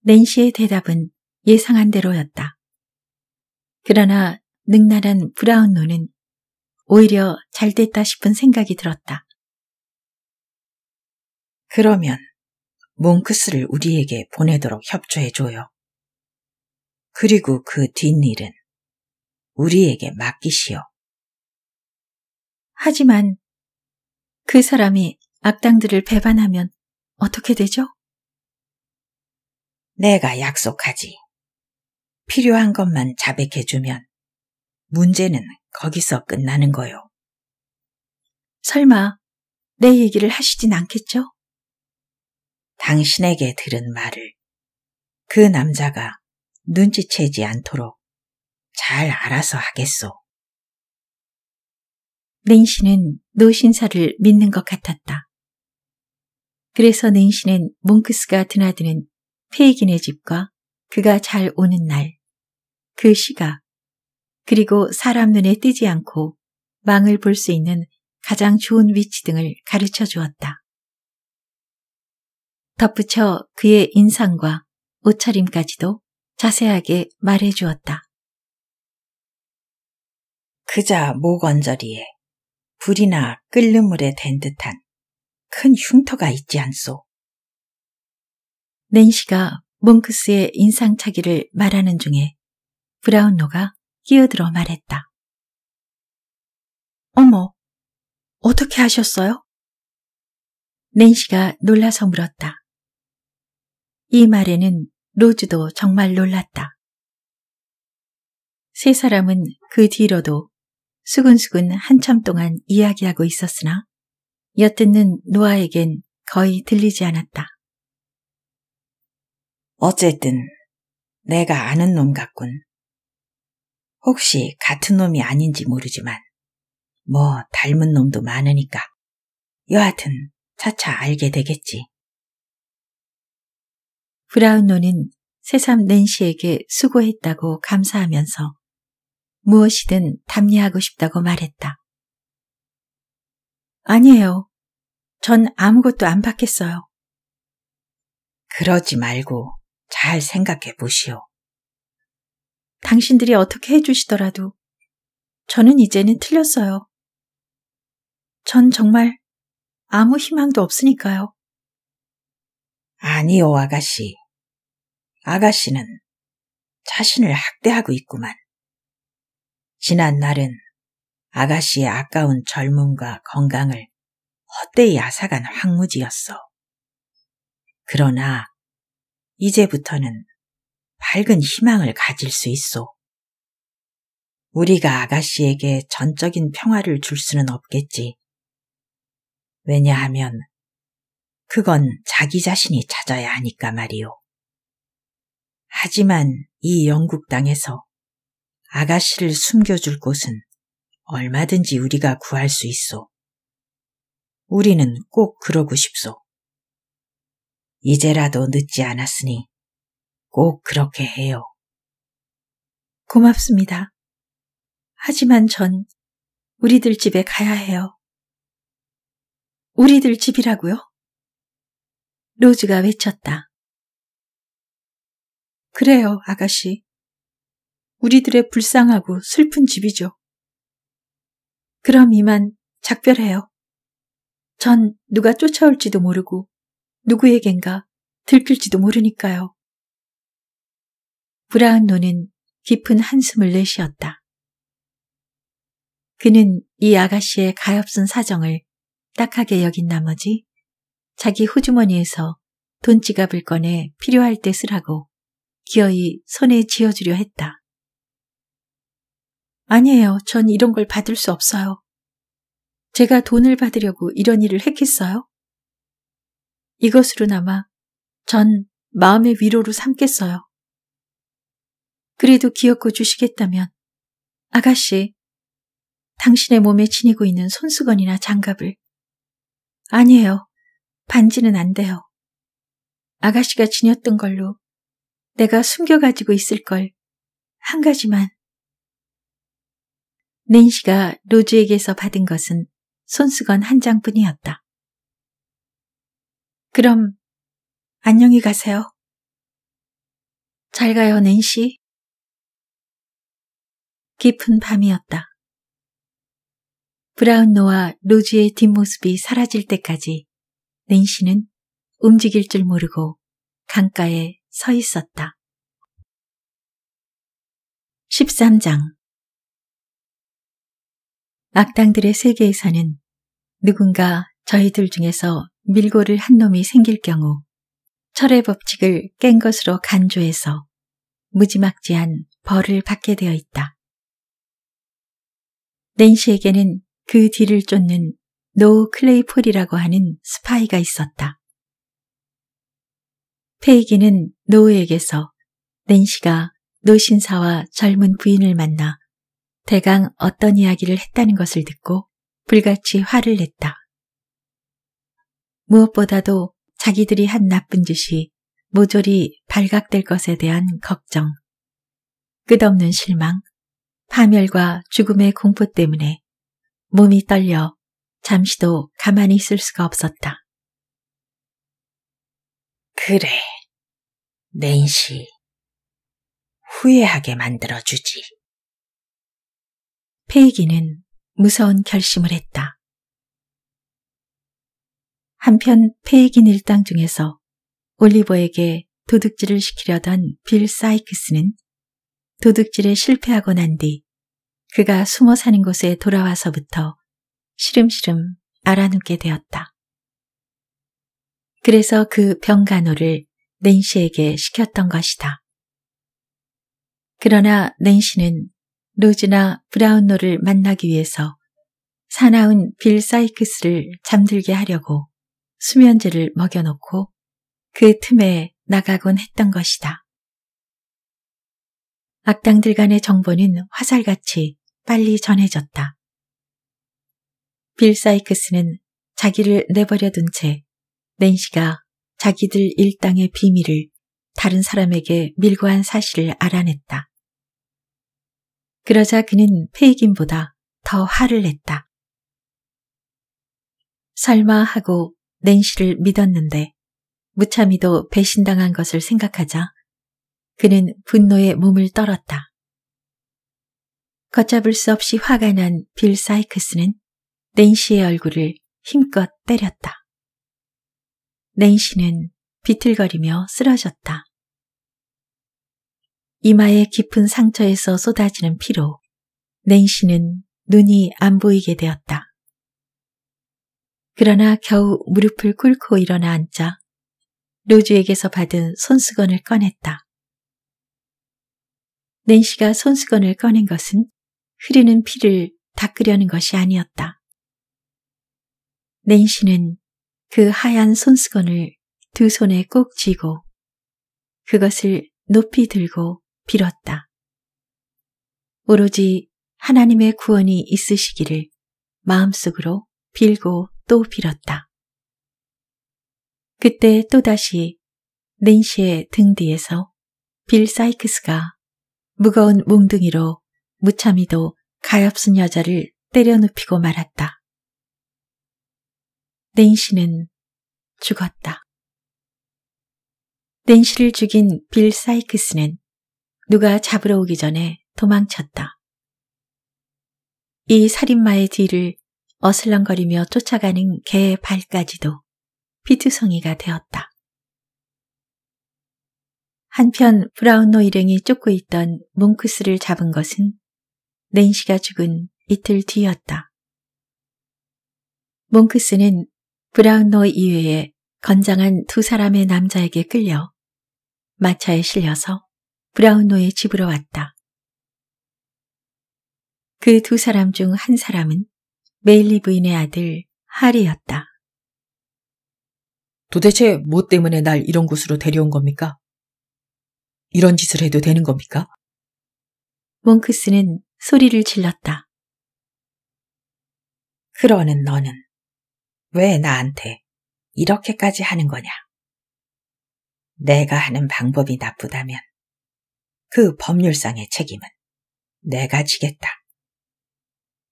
A: 낸시의 대답은 예상한 대로였다. 그러나 능란한 브라운노는 오히려 잘 됐다 싶은 생각이 들었다. 그러면 몽크스를 우리에게 보내도록 협조해줘요. 그리고 그 뒷일은 우리에게 맡기시오. 하지만 그 사람이 악당들을 배반하면 어떻게 되죠? 내가 약속하지. 필요한 것만 자백해주면 문제는 거기서 끝나는 거요. 설마 내 얘기를 하시진 않겠죠? 당신에게 들은 말을 그 남자가 눈치채지 않도록 잘 알아서 하겠소. 린 씨는 노신사를 믿는 것 같았다. 그래서 낸시는 몽크스가 드나드는 페이긴의 집과 그가 잘 오는 날, 그 시각, 그리고 사람 눈에 띄지 않고 망을 볼 수 있는 가장 좋은 위치 등을 가르쳐 주었다. 덧붙여 그의 인상과 옷차림까지도 자세하게 말해 주었다. 그자 모건저리에 불이나 끓는 물에 댄 듯한 큰 흉터가 있지 않소. 낸시가 몽크스의 인상차기를 말하는 중에 브라운노가 끼어들어 말했다. 어머, 어떻게 하셨어요? 낸시가 놀라서 물었다. 이 말에는 로즈도 정말 놀랐다. 세 사람은 그 뒤로도 수근수근 한참 동안 이야기하고 있었으나 엿듣는 노아에겐 거의 들리지 않았다. 어쨌든 내가 아는 놈 같군. 혹시 같은 놈이 아닌지 모르지만 뭐 닮은 놈도 많으니까 여하튼 차차 알게 되겠지. 브라운노는 새삼 낸시에게 수고했다고 감사하면서 무엇이든 답례하고 싶다고 말했다. 아니에요. 전 아무것도 안 받겠어요. 그러지 말고 잘 생각해 보시오. 당신들이 어떻게 해주시더라도 저는 이제는 틀렸어요. 전 정말 아무 희망도 없으니까요. 아니요, 아가씨. 아가씨는 자신을 학대하고 있구만. 지난 날은 아가씨의 아까운 젊음과 건강을 헛되이 앗아간 황무지였어. 그러나 이제부터는 밝은 희망을 가질 수 있소. 우리가 아가씨에게 전적인 평화를 줄 수는 없겠지. 왜냐하면 그건 자기 자신이 찾아야 하니까 말이오. 하지만 이 영국 땅에서 아가씨를 숨겨줄 곳은 얼마든지 우리가 구할 수있어 우리는 꼭 그러고 싶소. 이제라도 늦지 않았으니 꼭 그렇게 해요. 고맙습니다. 하지만 전 우리들 집에 가야 해요. 우리들 집이라고요? 로즈가 외쳤다. 그래요, 아가씨. 우리들의 불쌍하고 슬픈 집이죠. 그럼 이만 작별해요. 전 누가 쫓아올지도 모르고 누구에겐가 들킬지도 모르니까요. 브라운 노는 깊은 한숨을 내쉬었다. 그는 이 아가씨의 가엾은 사정을 딱하게 여긴 나머지 자기 호주머니에서 돈 지갑을 꺼내 필요할 때 쓰라고 기어이 손에 쥐어주려 했다. 아니에요. 전 이런 걸 받을 수 없어요. 제가 돈을 받으려고 이런 일을 했겠어요? 이것으로나마 전 마음의 위로로 삼겠어요. 그래도 기억코 주시겠다면 아가씨, 당신의 몸에 지니고 있는 손수건이나 장갑을 아니에요. 반지는 안 돼요. 아가씨가 지녔던 걸로 내가 숨겨가지고 있을 걸 한 가지만 낸시가 로즈에게서 받은 것은 손수건 한 장뿐이었다. 그럼 안녕히 가세요. 잘 가요, 낸시. 깊은 밤이었다. 브라운노와 로즈의 뒷모습이 사라질 때까지 낸시는 움직일 줄 모르고 강가에 서 있었다. 13장 악당들의 세계에서는 누군가 저희들 중에서 밀고를 한 놈이 생길 경우 철의 법칙을 깬 것으로 간주해서 무지막지한 벌을 받게 되어 있다. 낸시에게는 그 뒤를 쫓는 노 클레이폴이라고 하는 스파이가 있었다. 페이기는 노에게서 낸시가 노신사와 젊은 부인을 만나 대강 어떤 이야기를 했다는 것을 듣고 불같이 화를 냈다. 무엇보다도 자기들이 한 나쁜 짓이 모조리 발각될 것에 대한 걱정, 끝없는 실망, 파멸과 죽음의 공포 때문에 몸이 떨려 잠시도 가만히 있을 수가 없었다. 그래, 낸시. 후회하게 만들어주지. 페이기는 무서운 결심을 했다. 한편 페이긴 일당 중에서 올리버에게 도둑질을 시키려던 빌 사이크스는 도둑질에 실패하고 난 뒤 그가 숨어 사는 곳에 돌아와서부터 시름시름 알아눕게 되었다. 그래서 그 병간호를 낸시에게 시켰던 것이다. 그러나 낸시는 로즈나 브라운노를 만나기 위해서 사나운 빌 사이크스를 잠들게 하려고 수면제를 먹여놓고 그 틈에 나가곤 했던 것이다. 악당들 간의 정보는 화살같이 빨리 전해졌다. 빌 사이크스는 자기를 내버려둔 채 낸시가 자기들 일당의 비밀을 다른 사람에게 밀고한 사실을 알아냈다. 그러자 그는 페이긴보다 더 화를 냈다. 설마 하고 낸시를 믿었는데 무참히도 배신당한 것을 생각하자 그는 분노에 몸을 떨었다. 걷잡을 수 없이 화가 난 빌 사이크스는 낸시의 얼굴을 힘껏 때렸다. 낸시는 비틀거리며 쓰러졌다. 이마의 깊은 상처에서 쏟아지는 피로 낸시는 눈이 안 보이게 되었다. 그러나 겨우 무릎을 꿇고 일어나 앉자 로즈에게서 받은 손수건을 꺼냈다. 낸시가 손수건을 꺼낸 것은 흐르는 피를 닦으려는 것이 아니었다. 낸시는 그 하얀 손수건을 두 손에 꼭 쥐고 그것을 높이 들고 빌었다. 오로지 하나님의 구원이 있으시기를 마음속으로 빌고 또 빌었다. 그때 또다시 낸시의 등 뒤에서 빌 사이크스가 무거운 몽둥이로 무참히도 가엾은 여자를 때려 눕히고 말았다. 낸시는 죽었다. 낸시를 죽인 빌 사이크스는 누가 잡으러 오기 전에 도망쳤다. 이 살인마의 뒤를 어슬렁거리며 쫓아가는 개의 발까지도 피투성이가 되었다. 한편 브라운노 일행이 쫓고 있던 몽크스를 잡은 것은 낸시가 죽은 이틀 뒤였다. 몽크스는 브라운노 이외에 건장한 두 사람의 남자에게 끌려 마차에 실려서 브라운노의 집으로 왔다. 그 두 사람 중 한 사람은 메일리 부인의 아들 하리였다 도대체 뭐 때문에 날 이런 곳으로 데려온 겁니까? 이런 짓을 해도 되는 겁니까? 몽크스는 소리를 질렀다. 그러는 너는 왜 나한테 이렇게까지 하는 거냐? 내가 하는 방법이 나쁘다면 그 법률상의 책임은 내가 지겠다.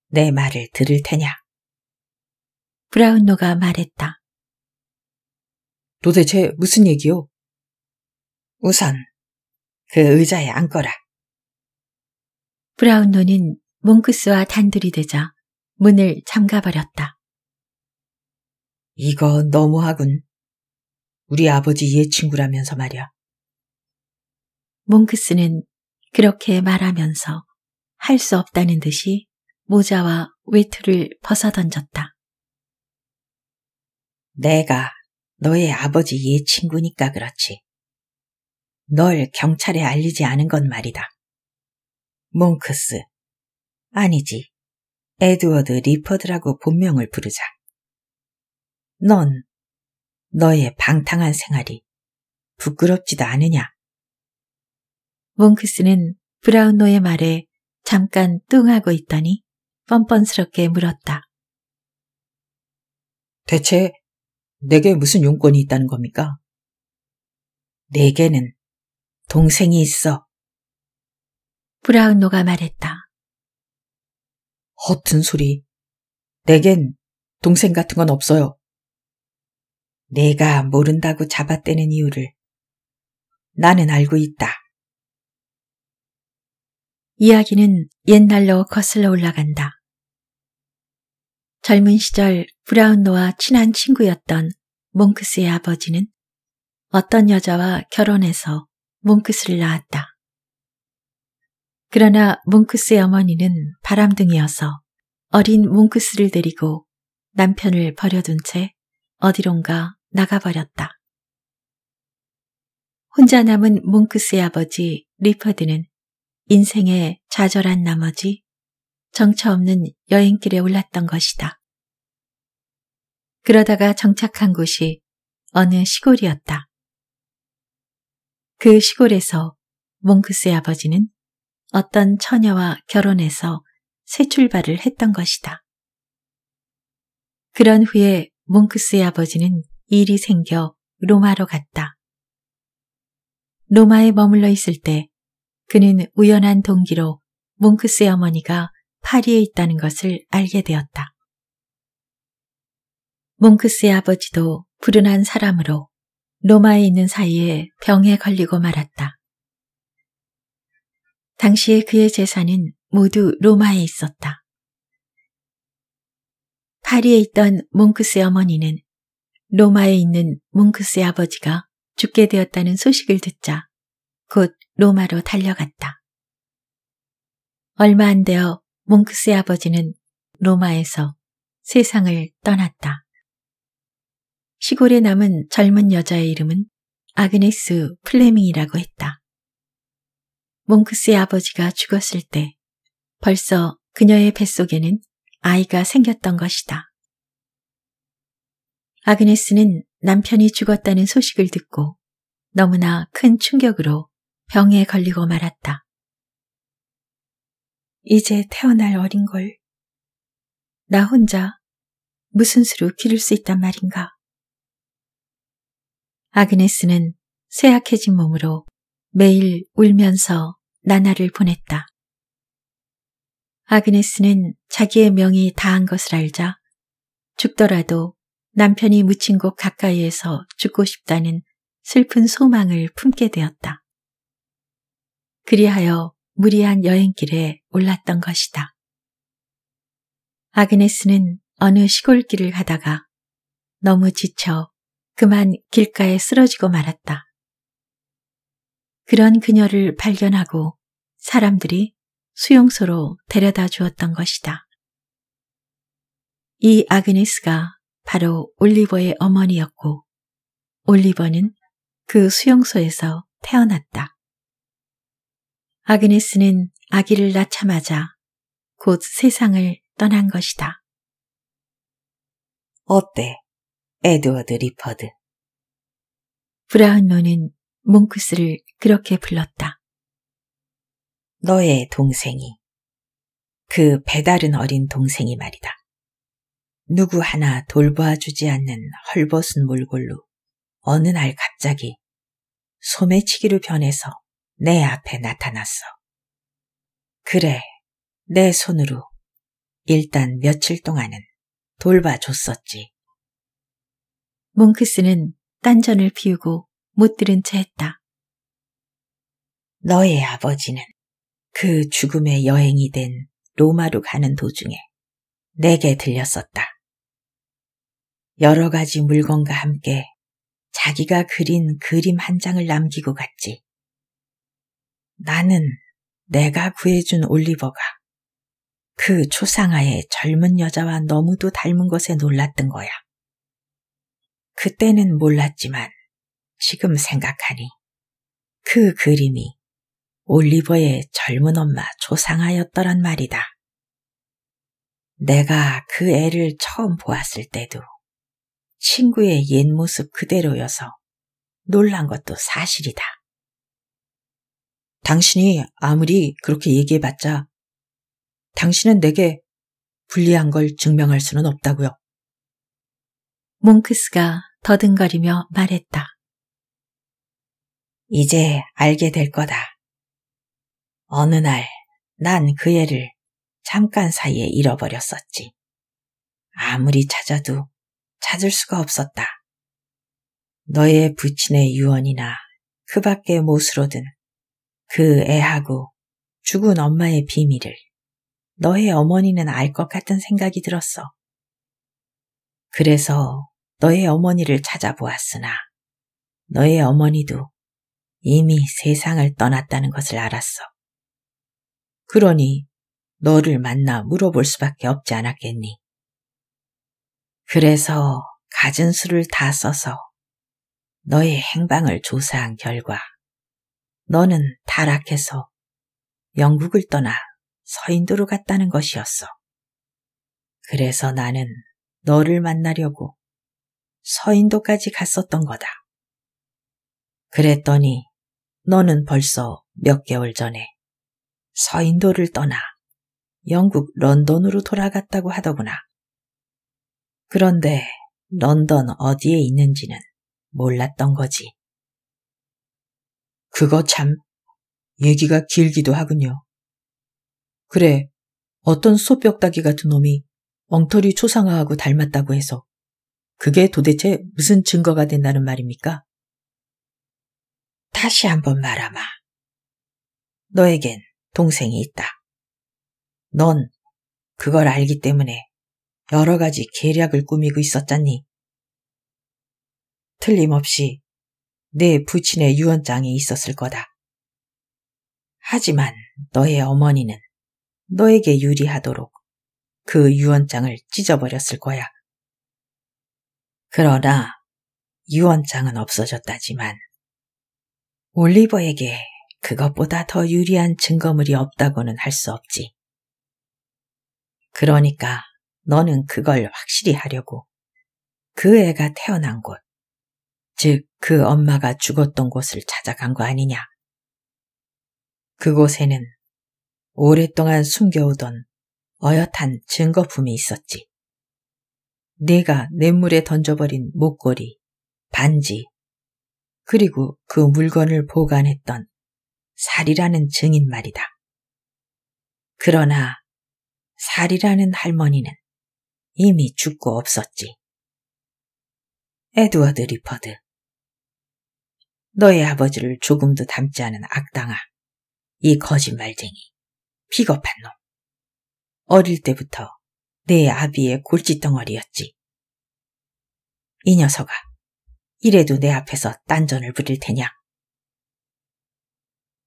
A: 내 말을 들을 테냐? 브라운노가 말했다. 도대체 무슨 얘기요? 우선 그 의자에 앉거라. 브라운노는 몽크스와 단둘이 되자 문을 잠가버렸다. 이거 너무하군. 우리 아버지 옛 친구라면서 말이야. 몽크스는 그렇게 말하면서 할 수 없다는 듯이 모자와 외투를 벗어던졌다. 내가 너의 아버지 옛 친구니까 그렇지. 널 경찰에 알리지 않은 건 말이다. 몽크스. 아니지. 에드워드 리퍼드라고 본명을 부르자. 넌 너의 방탕한 생활이 부끄럽지도 않으냐? 몽크스는 브라운노의 말에 잠깐 뚱하고 있더니 뻔뻔스럽게 물었다. 대체 내게 무슨 용건이 있다는 겁니까? 내게는 동생이 있어. 브라운노가 말했다. 허튼 소리. 내겐 동생 같은 건 없어요. 내가 모른다고 잡아떼는 이유를 나는 알고 있다. 이야기는 옛날로 거슬러 올라간다. 젊은 시절 브라운노와 친한 친구였던 몽크스의 아버지는 어떤 여자와 결혼해서 몽크스를 낳았다. 그러나 몽크스의 어머니는 바람둥이어서 어린 몽크스를 데리고 남편을 버려둔 채 어디론가 나가버렸다. 혼자 남은 몽크스의 아버지 리퍼드는 인생에 좌절한 나머지 정처 없는 여행길에 올랐던 것이다. 그러다가 정착한 곳이 어느 시골이었다. 그 시골에서 몽크스의 아버지는 어떤 처녀와 결혼해서 새 출발을 했던 것이다. 그런 후에 몽크스의 아버지는 일이 생겨 로마로 갔다. 로마에 머물러 있을 때 그는 우연한 동기로 몽크스의 어머니가 파리에 있다는 것을 알게 되었다. 몽크스의 아버지도 불운한 사람으로 로마에 있는 사이에 병에 걸리고 말았다. 당시에 그의 재산은 모두 로마에 있었다. 파리에 있던 몽크스의 어머니는 로마에 있는 몽크스의 아버지가 죽게 되었다는 소식을 듣자 곧 로마로 달려갔다. 얼마 안 되어 몽크스의 아버지는 로마에서 세상을 떠났다. 시골에 남은 젊은 여자의 이름은 아그네스 플레밍이라고 했다. 몽크스의 아버지가 죽었을 때 벌써 그녀의 뱃속에는 아이가 생겼던 것이다. 아그네스는 남편이 죽었다는 소식을 듣고 너무나 큰 충격으로 병에 걸리고 말았다. 이제 태어날 어린걸. 나 혼자 무슨 수로 기를 수 있단 말인가. 아그네스는 쇠약해진 몸으로 매일 울면서 나날을 보냈다. 아그네스는 자기의 명이 다한 것을 알자 죽더라도 남편이 묻힌 곳 가까이에서 죽고 싶다는 슬픈 소망을 품게 되었다. 그리하여 무리한 여행길에 올랐던 것이다. 아그네스는 어느 시골길을 가다가 너무 지쳐 그만 길가에 쓰러지고 말았다. 그런 그녀를 발견하고 사람들이 수용소로 데려다 주었던 것이다. 이 아그네스가 바로 올리버의 어머니였고 올리버는 그 수용소에서 태어났다. 아그네스는 아기를 낳자마자 곧 세상을 떠난 것이다. 어때, 에드워드 리퍼드? 브라운노는 몽크스를 그렇게 불렀다. 너의 동생이, 그 배다른 어린 동생이 말이다. 누구 하나 돌보아 주지 않는 헐벗은 몰골로 어느 날 갑자기 소매치기로 변해서 내 앞에 나타났어. 그래, 내 손으로 일단 며칠 동안은 돌봐줬었지. 몽크스는 딴전을 피우고 못 들은 채 했다. 너의 아버지는 그 죽음의 여행이 된 로마로 가는 도중에 내게 들렸었다. 여러 가지 물건과 함께 자기가 그린 그림 한 장을 남기고 갔지. 나는 내가 구해준 올리버가 그 초상화의 젊은 여자와 너무도 닮은 것에 놀랐던 거야. 그때는 몰랐지만 지금 생각하니 그 그림이 올리버의 젊은 엄마 초상화였더란 말이다. 내가 그 애를 처음 보았을 때도 친구의 옛 모습 그대로여서 놀란 것도 사실이다. 당신이 아무리 그렇게 얘기해봤자 당신은 내게 불리한 걸 증명할 수는 없다고요. 몽크스가 더듬거리며 말했다. 이제 알게 될 거다. 어느 날 난 그 애를 잠깐 사이에 잃어버렸었지. 아무리 찾아도 찾을 수가 없었다. 너의 부친의 유언이나 그 밖의 못으로든 그 애하고 죽은 엄마의 비밀을 너의 어머니는 알 것 같은 생각이 들었어. 그래서 너의 어머니를 찾아보았으나 너의 어머니도 이미 세상을 떠났다는 것을 알았어. 그러니 너를 만나 물어볼 수밖에 없지 않았겠니? 그래서 가진 수를 다 써서 너의 행방을 조사한 결과 너는 타락해서 영국을 떠나 서인도로 갔다는 것이었어. 그래서 나는 너를 만나려고 서인도까지 갔었던 거다. 그랬더니 너는 벌써 몇 개월 전에 서인도를 떠나 영국 런던으로 돌아갔다고 하더구나. 그런데 런던 어디에 있는지는 몰랐던 거지. 그거 참 얘기가 길기도 하군요. 그래, 어떤 소뼈다기 같은 놈이 엉터리 초상화하고 닮았다고 해서 그게 도대체 무슨 증거가 된다는 말입니까? 다시 한번 말하마. 너에겐 동생이 있다. 넌 그걸 알기 때문에 여러 가지 계략을 꾸미고 있었잖니. 틀림없이 내 부친의 유언장이 있었을 거다. 하지만 너의 어머니는 너에게 유리하도록 그 유언장을 찢어버렸을 거야. 그러나 유언장은 없어졌다지만 올리버에게 그것보다 더 유리한 증거물이 없다고는 할 수 없지. 그러니까 너는 그걸 확실히 하려고 그 애가 태어난 곳, 즉, 그 엄마가 죽었던 곳을 찾아간 거 아니냐. 그곳에는 오랫동안 숨겨오던 어엿한 증거품이 있었지. 내가 냇물에 던져버린 목걸이, 반지, 그리고 그 물건을 보관했던 살이라는 증인 말이다. 그러나 살이라는 할머니는 이미 죽고 없었지. 에드워드 리퍼드 너의 아버지를 조금도 닮지 않은 악당아. 이 거짓말쟁이. 비겁한 놈. 어릴 때부터 내 아비의 골칫덩어리였지. 이 녀석아. 이래도 내 앞에서 딴전을 부릴 테냐.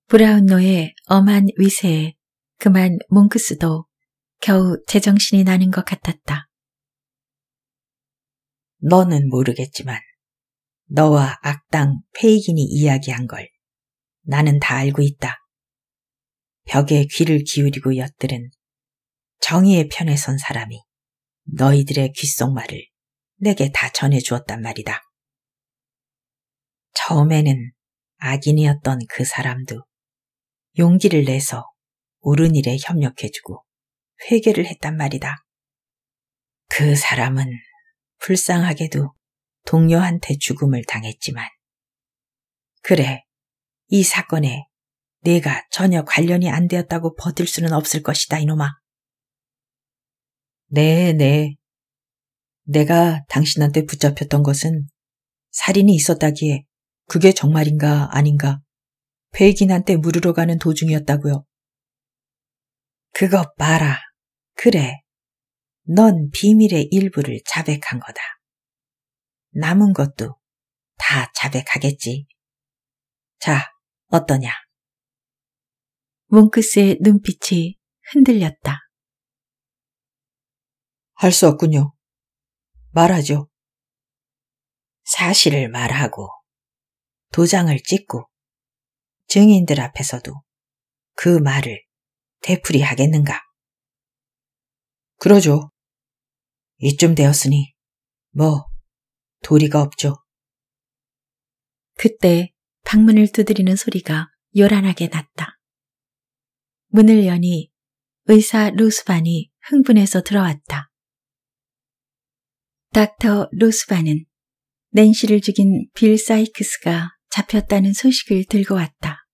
A: 브라운노의 엄한 위세에 그만 몽크스도 겨우 제정신이 나는 것 같았다. 너는 모르겠지만 너와 악당 페이긴이 이야기한 걸 나는 다 알고 있다. 벽에 귀를 기울이고 엿들은 정의의 편에 선 사람이 너희들의 귓속말을 내게 다 전해주었단 말이다. 처음에는 악인이었던 그 사람도 용기를 내서 옳은 일에 협력해주고 회개를 했단 말이다. 그 사람은 불쌍하게도 동료한테 죽음을 당했지만, 그래, 이 사건에 내가 전혀 관련이 안 되었다고 버틸 수는 없을 것이다, 이놈아. 네, 네. 내가 당신한테 붙잡혔던 것은 살인이 있었다기에 그게 정말인가 아닌가 기인한테 물으러 가는 도중이었다고요. 그것 봐라. 그래. 넌 비밀의 일부를 자백한 거다. 남은 것도 다 자백하겠지. 자, 어떠냐? 몽크스의 눈빛이 흔들렸다. 할 수 없군요. 말하죠. 사실을 말하고 도장을 찍고 증인들 앞에서도 그 말을 되풀이하겠는가? 그러죠. 이쯤 되었으니 뭐 도리가 없죠. 그때 방문을 두드리는 소리가 요란하게 났다. 문을 여니 의사 루스반이 흥분해서 들어왔다. 닥터 루스반은 낸시를 죽인 빌 사이크스가 잡혔다는 소식을 들고 왔다.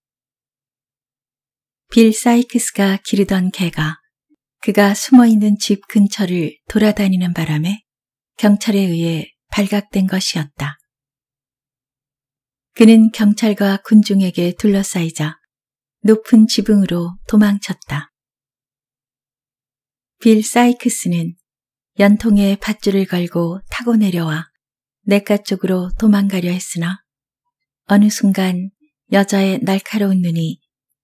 A: 빌 사이크스가 기르던 개가 그가 숨어 있는 집 근처를 돌아다니는 바람에 경찰에 의해 발각된 것이었다. 그는 경찰과 군중에게 둘러싸이자 높은 지붕으로 도망쳤다. 빌 사이크스는 연통에 밧줄을 걸고 타고 내려와 내가 쪽으로 도망가려 했으나 어느 순간 여자의 날카로운 눈이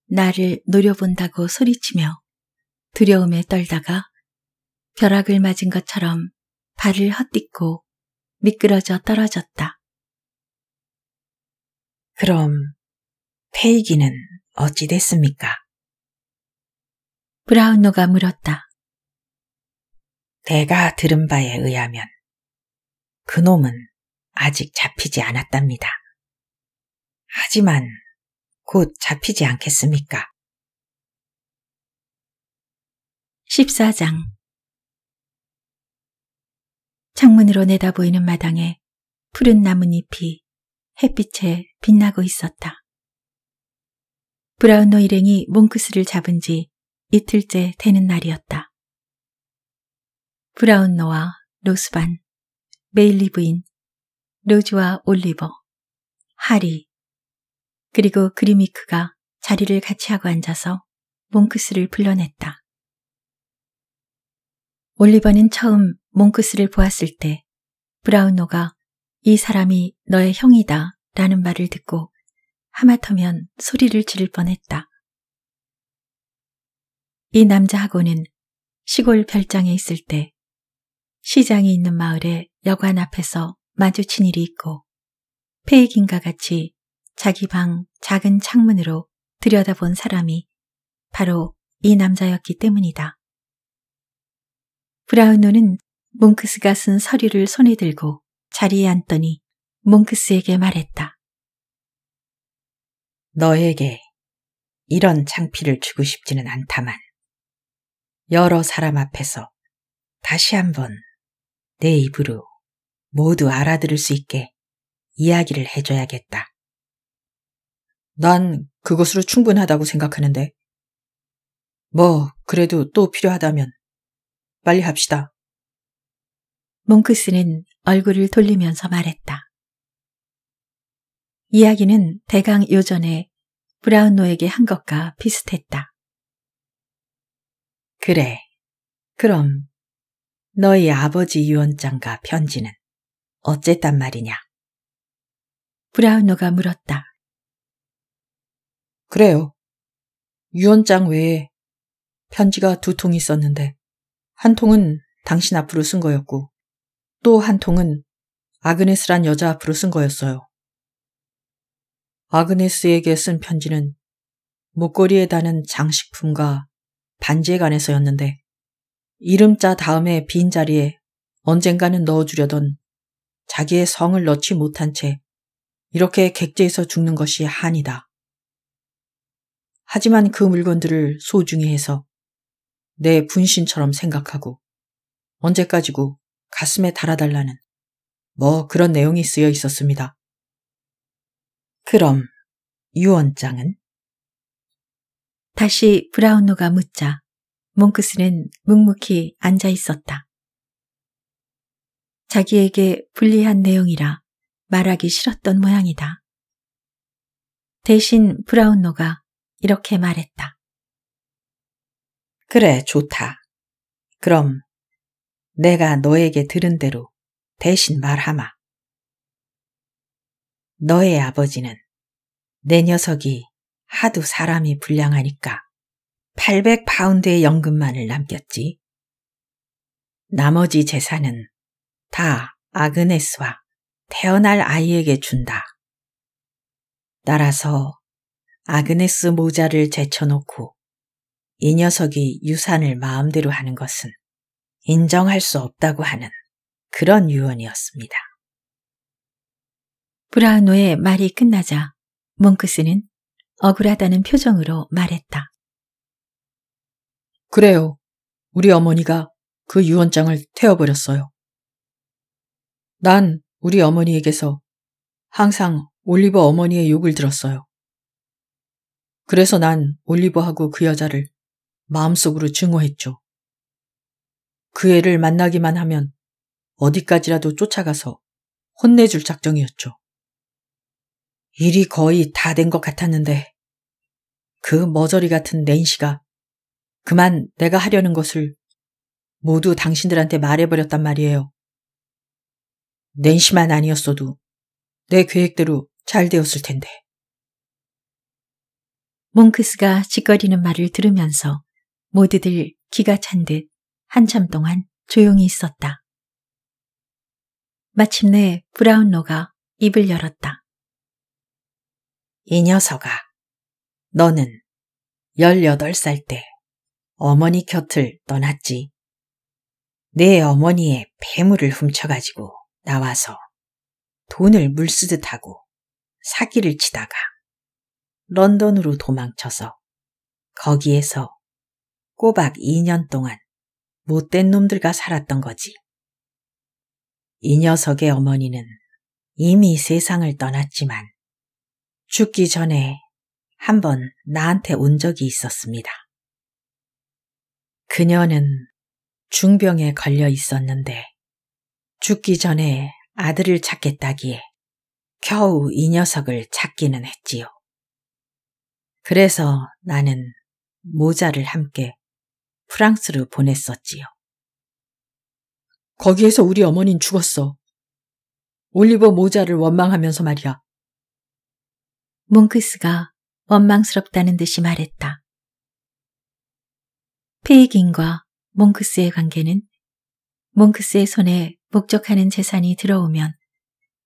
A: 나를 노려본다고 소리치며 두려움에 떨다가 벼락을 맞은 것처럼 발을 헛딛고 미끄러져 떨어졌다. 그럼 페이기는 어찌 됐습니까? 브라운노가 물었다. 내가 들은 바에 의하면 그놈은 아직 잡히지 않았답니다. 하지만 곧 잡히지 않겠습니까? 14장 창문으로 내다보이는 마당에 푸른 나뭇잎이 햇빛에 빛나고 있었다. 브라운노 일행이 몽크스를 잡은 지 이틀째 되는 날이었다. 브라운노와 로스반, 메일리 부인, 로즈와 올리버, 하리, 그리고 그리미크가 자리를 같이 하고 앉아서 몽크스를 불러냈다. 올리버는 처음 몽크스를 보았을 때브라운노가이 사람이 너의 형이다 라는 말을 듣고 하마터면 소리를 지를 뻔했다. 이 남자하고는 시골 별장에 있을 때 시장이 있는 마을의 여관 앞에서 마주친 일이 있고 페이긴과 같이 자기 방 작은 창문으로 들여다본 사람이 바로 이 남자였기 때문이다. 브라운노는 몽크스가 쓴 서류를 손에 들고 자리에 앉더니 몽크스에게 말했다. 너에게 이런 창피를 주고 싶지는 않다만 여러 사람 앞에서 다시 한번 내 입으로 모두 알아들을 수 있게 이야기를 해줘야겠다. 난 그것으로 충분하다고 생각하는데 뭐 그래도 또 필요하다면 빨리 합시다. 몽크스는 얼굴을 돌리면서 말했다. 이야기는 대강 요전에 브라운노에게 한 것과 비슷했다. 그래, 그럼 너희 아버지 유언장과 편지는 어쨌단 말이냐? 브라운노가 물었다. 그래요. 유언장 외에 편지가 두 통 있었는데 한 통은 당신 앞으로 쓴 거였고 또 한 통은 아그네스란 여자 앞으로 쓴 거였어요. 아그네스에게 쓴 편지는 목걸이에 다는 장식품과 반지에 관해서였는데 이름자 다음에 빈 자리에 언젠가는 넣어주려던 자기의 성을 넣지 못한 채 이렇게 객제에서 죽는 것이 한이다. 하지만 그 물건들을 소중히 해서 내 분신처럼 생각하고 언제까지고 가슴에 달아달라는 뭐 그런 내용이 쓰여 있었습니다. 그럼 유언장은? 다시 브라운노가 묻자 몽크스는 묵묵히 앉아 있었다. 자기에게 불리한 내용이라 말하기 싫었던 모양이다. 대신 브라운노가 이렇게 말했다. 그래, 좋다. 그럼 내가 너에게 들은 대로 대신 말하마. 너의 아버지는 내 녀석이 하도 사람이 불량하니까 800파운드의 연금만을 남겼지. 나머지 재산은 다 아그네스와 태어날 아이에게 준다. 따라서 아그네스 모자를 제쳐놓고 이 녀석이 유산을 마음대로 하는 것은 인정할 수 없다고 하는 그런 유언이었습니다. 브라우노의 말이 끝나자 몽크스는 억울하다는 표정으로 말했다. 그래요. 우리 어머니가 그 유언장을 태워버렸어요. 난 우리 어머니에게서 항상 올리버 어머니의 욕을 들었어요. 그래서 난 올리버하고 그 여자를 마음속으로 증오했죠. 그 애를 만나기만 하면 어디까지라도 쫓아가서 혼내줄 작정이었죠. 일이 거의 다 된 것 같았는데 그 머저리 같은 낸시가 그만 내가 하려는 것을 모두 당신들한테 말해버렸단 말이에요. 낸시만 아니었어도 내 계획대로 잘 되었을 텐데. 몽크스가 짓거리는 말을 들으면서 모두들 기가 찬 듯 한참 동안 조용히 있었다. 마침내 브라운로가 입을 열었다. 이 녀석아, 너는 18살 때 어머니 곁을 떠났지. 내 어머니의 폐물을 훔쳐가지고 나와서 돈을 물쓰듯 하고 사기를 치다가 런던으로 도망쳐서 거기에서 꼬박 2년 동안 못된 놈들과 살았던 거지. 이 녀석의 어머니는 이미 세상을 떠났지만 죽기 전에 한 번 나한테 온 적이 있었습니다. 그녀는 중병에 걸려 있었는데 죽기 전에 아들을 찾겠다기에 겨우 이 녀석을 찾기는 했지요. 그래서 나는 모자를 함께 프랑스를 보냈었지요. 거기에서 우리 어머니는 죽었어. 올리버 모자를 원망하면서 말이야. 몽크스가 원망스럽다는 듯이 말했다. 페이긴과 몽크스의 관계는 몽크스의 손에 목적하는 재산이 들어오면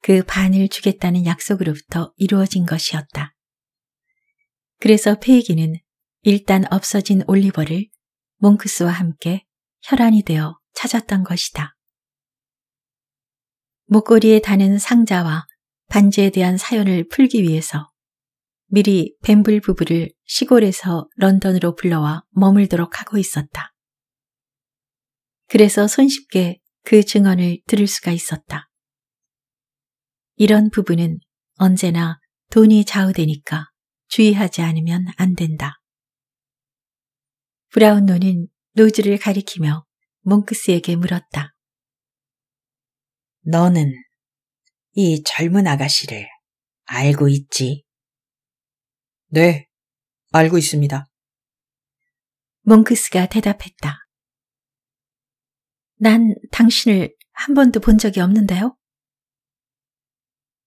A: 그 반을 주겠다는 약속으로부터 이루어진 것이었다. 그래서 페이기는 일단 없어진 올리버를 몽크스와 함께 혈안이 되어 찾았던 것이다. 목걸이에 다는 상자와 반지에 대한 사연을 풀기 위해서 미리 뱀블 부부를 시골에서 런던으로 불러와 머물도록 하고 있었다. 그래서 손쉽게 그 증언을 들을 수가 있었다. 이런 부분은 언제나 돈이 좌우되니까 주의하지 않으면 안 된다. 브라운노는 노즈를 가리키며 몽크스에게 물었다. 너는 이 젊은 아가씨를 알고 있지? 네, 알고 있습니다. 몽크스가 대답했다. 난 당신을 한 번도 본 적이 없는데요?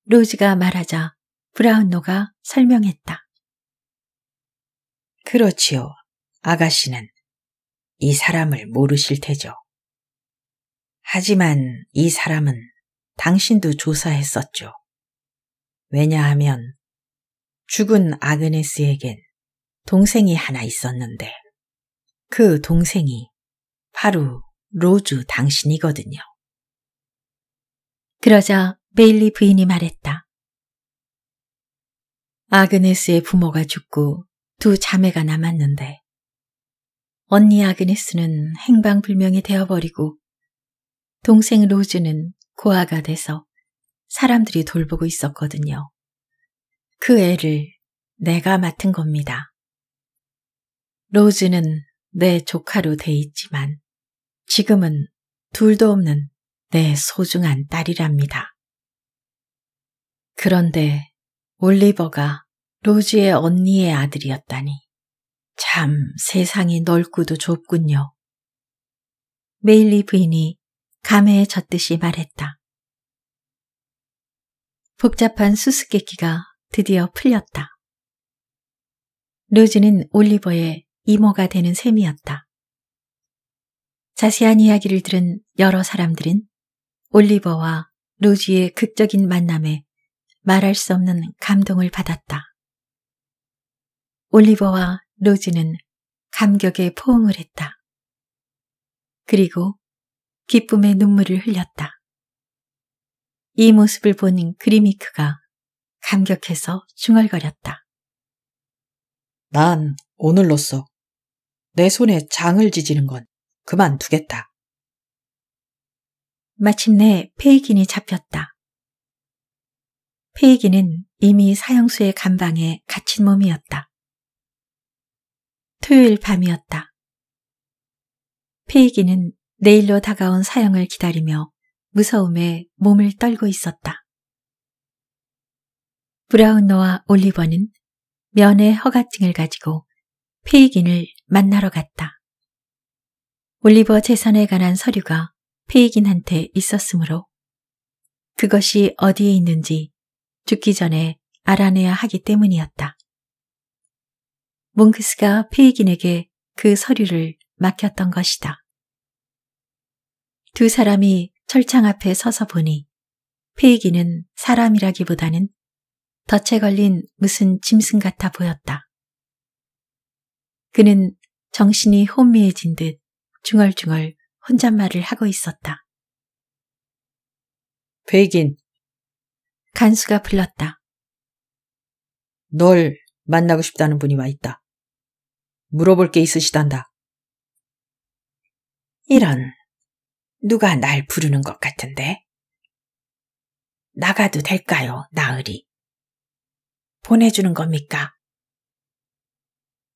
A: 로즈가 말하자 브라운노가 설명했다. 그렇지요. 아가씨는 이 사람을 모르실 테죠. 하지만 이 사람은 당신도 조사했었죠. 왜냐하면 죽은 아그네스에겐 동생이 하나 있었는데 그 동생이 바로 로즈 당신이거든요. 그러자 베일리 부인이 말했다. 아그네스의 부모가 죽고 두 자매가 남았는데 언니 아그네스는 행방불명이 되어버리고 동생 로즈는 고아가 돼서 사람들이 돌보고 있었거든요. 그 애를 내가 맡은 겁니다. 로즈는 내 조카로 돼 있지만 지금은 둘도 없는 내 소중한 딸이랍니다. 그런데 올리버가 로즈의 언니의 아들이었다니. 참 세상이 넓고도 좁군요. 메일리 부인이 감에 젖듯이 말했다. 복잡한 수수께끼가 드디어 풀렸다. 로즈는 올리버의 이모가 되는 셈이었다. 자세한 이야기를 들은 여러 사람들은 올리버와 로즈의 극적인 만남에 말할 수 없는 감동을 받았다. 올리버와 로즈는 감격에 포옹을 했다. 그리고 기쁨의 눈물을 흘렸다. 이 모습을 보는 그리미크가 감격해서 중얼거렸다. 난 오늘로써 내 손에 장을 지지는 건 그만두겠다. 마침내 페이긴이 잡혔다. 페이긴은 이미 사형수의 감방에 갇힌 몸이었다. 토요일 밤이었다. 페이기는 내일로 다가온 사형을 기다리며 무서움에 몸을 떨고 있었다. 브라운너와 올리버는 면회 허가증을 가지고 페이긴을 만나러 갔다. 올리버 재산에 관한 서류가 페이긴한테 있었으므로 그것이 어디에 있는지 죽기 전에 알아내야 하기 때문이었다. 몽크스가 페이긴에게 그 서류를 맡겼던 것이다. 두 사람이 철창 앞에 서서 보니 페이기는 사람이라기보다는 덫에 걸린 무슨 짐승 같아 보였다. 그는 정신이 혼미해진 듯 중얼중얼 혼잣말을 하고 있었다. 페이긴 간수가 불렀다. 널 만나고 싶다는 분이 와 있다. 물어볼 게 있으시단다. 이런, 누가 날 부르는 것 같은데? 나가도 될까요, 나으리? 보내주는 겁니까?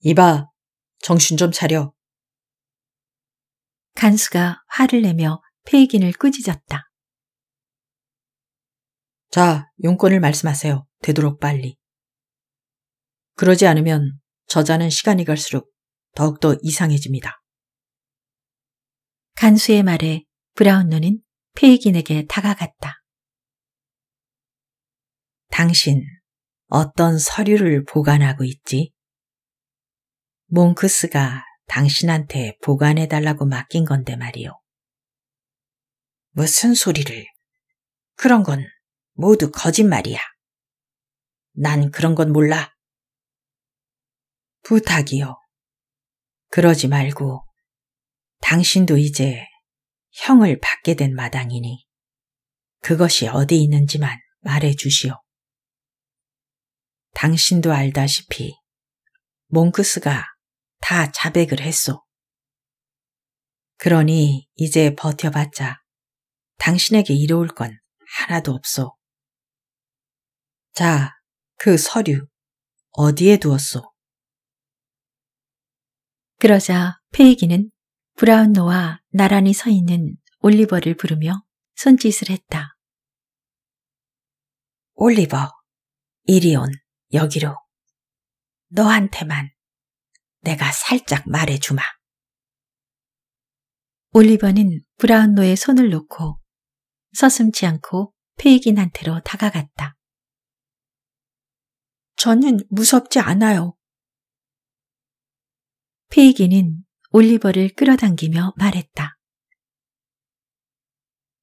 A: 이봐, 정신 좀 차려. 간수가 화를 내며 페이긴을 꾸짖었다. 자, 용건을 말씀하세요. 되도록 빨리. 그러지 않으면 저자는 시간이 갈수록 더욱더 이상해집니다. 간수의 말에 브라운 눈은 페이긴에게 다가갔다. 당신 어떤 서류를 보관하고 있지? 몽크스가 당신한테 보관해달라고 맡긴 건데 말이오 무슨 소리를. 그런 건 모두 거짓말이야. 난 그런 건 몰라. 부탁이요. 그러지 말고 당신도 이제 형을 받게 된 마당이니 그것이 어디 있는지만 말해 주시오. 당신도 알다시피 몽크스가 다 자백을 했소. 그러니 이제 버텨봤자 당신에게 이로울 건 하나도 없소. 자, 그 서류 어디에 두었소? 그러자 페이기는 브라운노와 나란히 서 있는 올리버를 부르며 손짓을 했다. 올리버, 이리 온, 여기로. 너한테만 내가 살짝 말해주마. 올리버는 브라운노의 손을 놓고 서슴지 않고 페이긴한테로 다가갔다. 저는 무섭지 않아요. 페이기는 올리버를 끌어당기며 말했다.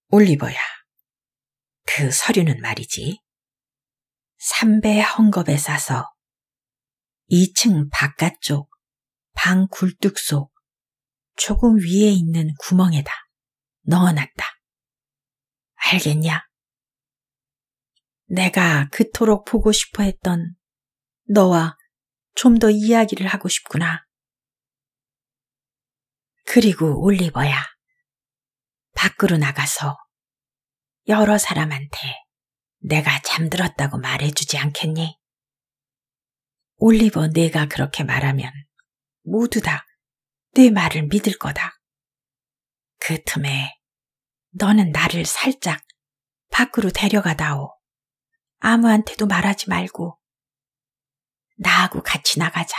A: 올리버야, 그 서류는 말이지. 삼배 헝겊에 싸서 2층 바깥쪽 방 굴뚝 속 조금 위에 있는 구멍에다 넣어놨다. 알겠냐? 내가 그토록 보고 싶어 했던 너와 좀 더 이야기를 하고 싶구나. 그리고 올리버야 밖으로 나가서 여러 사람한테 내가 잠들었다고 말해주지 않겠니? 올리버 내가 그렇게 말하면 모두 다 내 말을 믿을 거다. 그 틈에 너는 나를 살짝 밖으로 데려가다오. 아무한테도 말하지 말고 나하고 같이 나가자.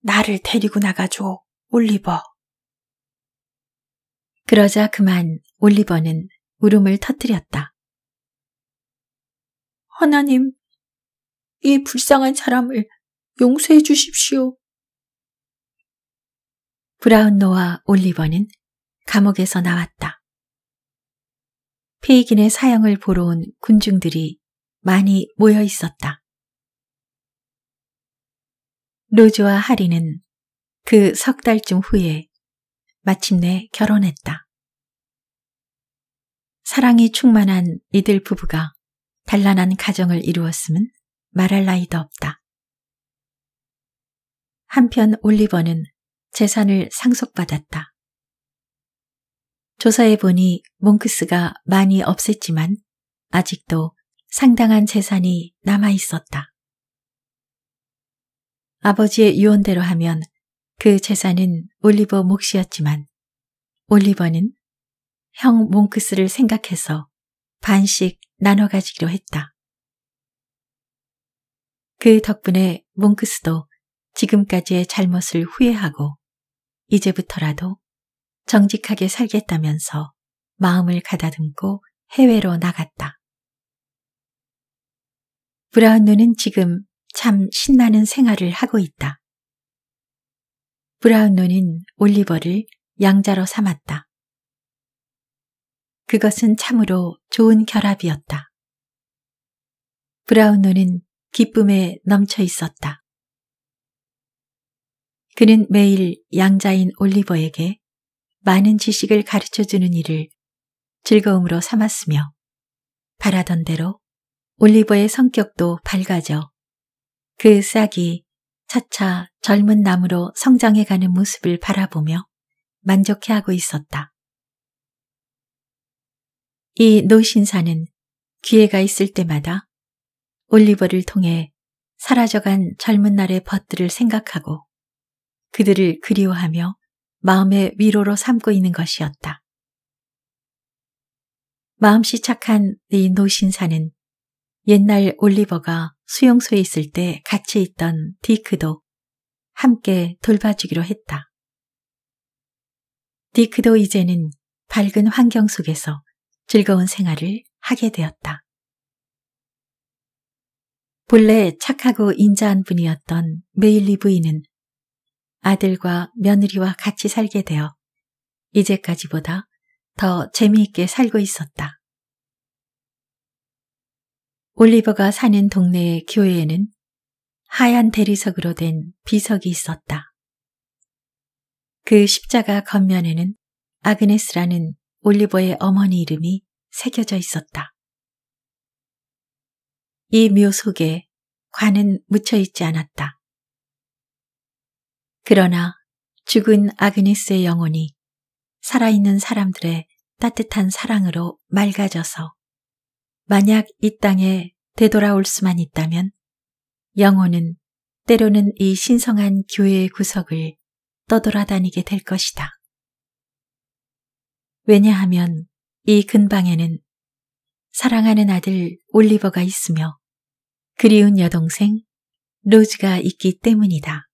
A: 나를 데리고 나가줘. 올리버. 그러자 그만 올리버는 울음을 터뜨렸다. 하나님, 이 불쌍한 사람을 용서해 주십시오. 브라운노와 올리버는 감옥에서 나왔다. 페이긴의 사형을 보러 온 군중들이 많이 모여 있었다. 로즈와 하리는 그석 달쯤 후에 마침내 결혼했다. 사랑이 충만한 이들 부부가 단란한 가정을 이루었음은 말할 나이도 없다. 한편 올리버는 재산을 상속받았다. 조사해보니 몽크스가 많이 없앴지만 아직도 상당한 재산이 남아있었다. 아버지의 유언대로 하면 그 제사는 올리버 몫이었지만 올리버는 형 몽크스를 생각해서 반씩 나눠 가지기로 했다. 그 덕분에 몽크스도 지금까지의 잘못을 후회하고 이제부터라도 정직하게 살겠다면서 마음을 가다듬고 해외로 나갔다. 브라운누는 지금 참 신나는 생활을 하고 있다. 브라운노는 올리버를 양자로 삼았다. 그것은 참으로 좋은 결합이었다. 브라운노는 기쁨에 넘쳐 있었다. 그는 매일 양자인 올리버에게 많은 지식을 가르쳐 주는 일을 즐거움으로 삼았으며 바라던 대로 올리버의 성격도 밝아져 그 싹이 차차 젊은 나무로 성장해가는 모습을 바라보며 만족해하고 있었다. 이 노신사는 기회가 있을 때마다 올리버를 통해 사라져간 젊은 날의 벗들을 생각하고 그들을 그리워하며 마음의 위로로 삼고 있는 것이었다. 마음씨 착한 이 노신사는 옛날 올리버가 수용소에 있을 때 같이 있던 디크도 함께 돌봐주기로 했다. 디크도 이제는 밝은 환경 속에서 즐거운 생활을 하게 되었다. 본래 착하고 인자한 분이었던 메일리 부인은 아들과 며느리와 같이 살게 되어 이제까지보다 더 재미있게 살고 있었다. 올리버가 사는 동네의 교회에는 하얀 대리석으로 된 비석이 있었다. 그 십자가 겉면에는 아그네스라는 올리버의 어머니 이름이 새겨져 있었다. 이 묘 속에 관은 묻혀 있지 않았다. 그러나 죽은 아그네스의 영혼이 살아있는 사람들의 따뜻한 사랑으로 맑아져서 만약 이 땅에 되돌아올 수만 있다면 영혼은 때로는 이 신성한 교회의 구석을 떠돌아다니게 될 것이다. 왜냐하면 이 근방에는 사랑하는 아들 올리버가 있으며 그리운 여동생 로즈가 있기 때문이다.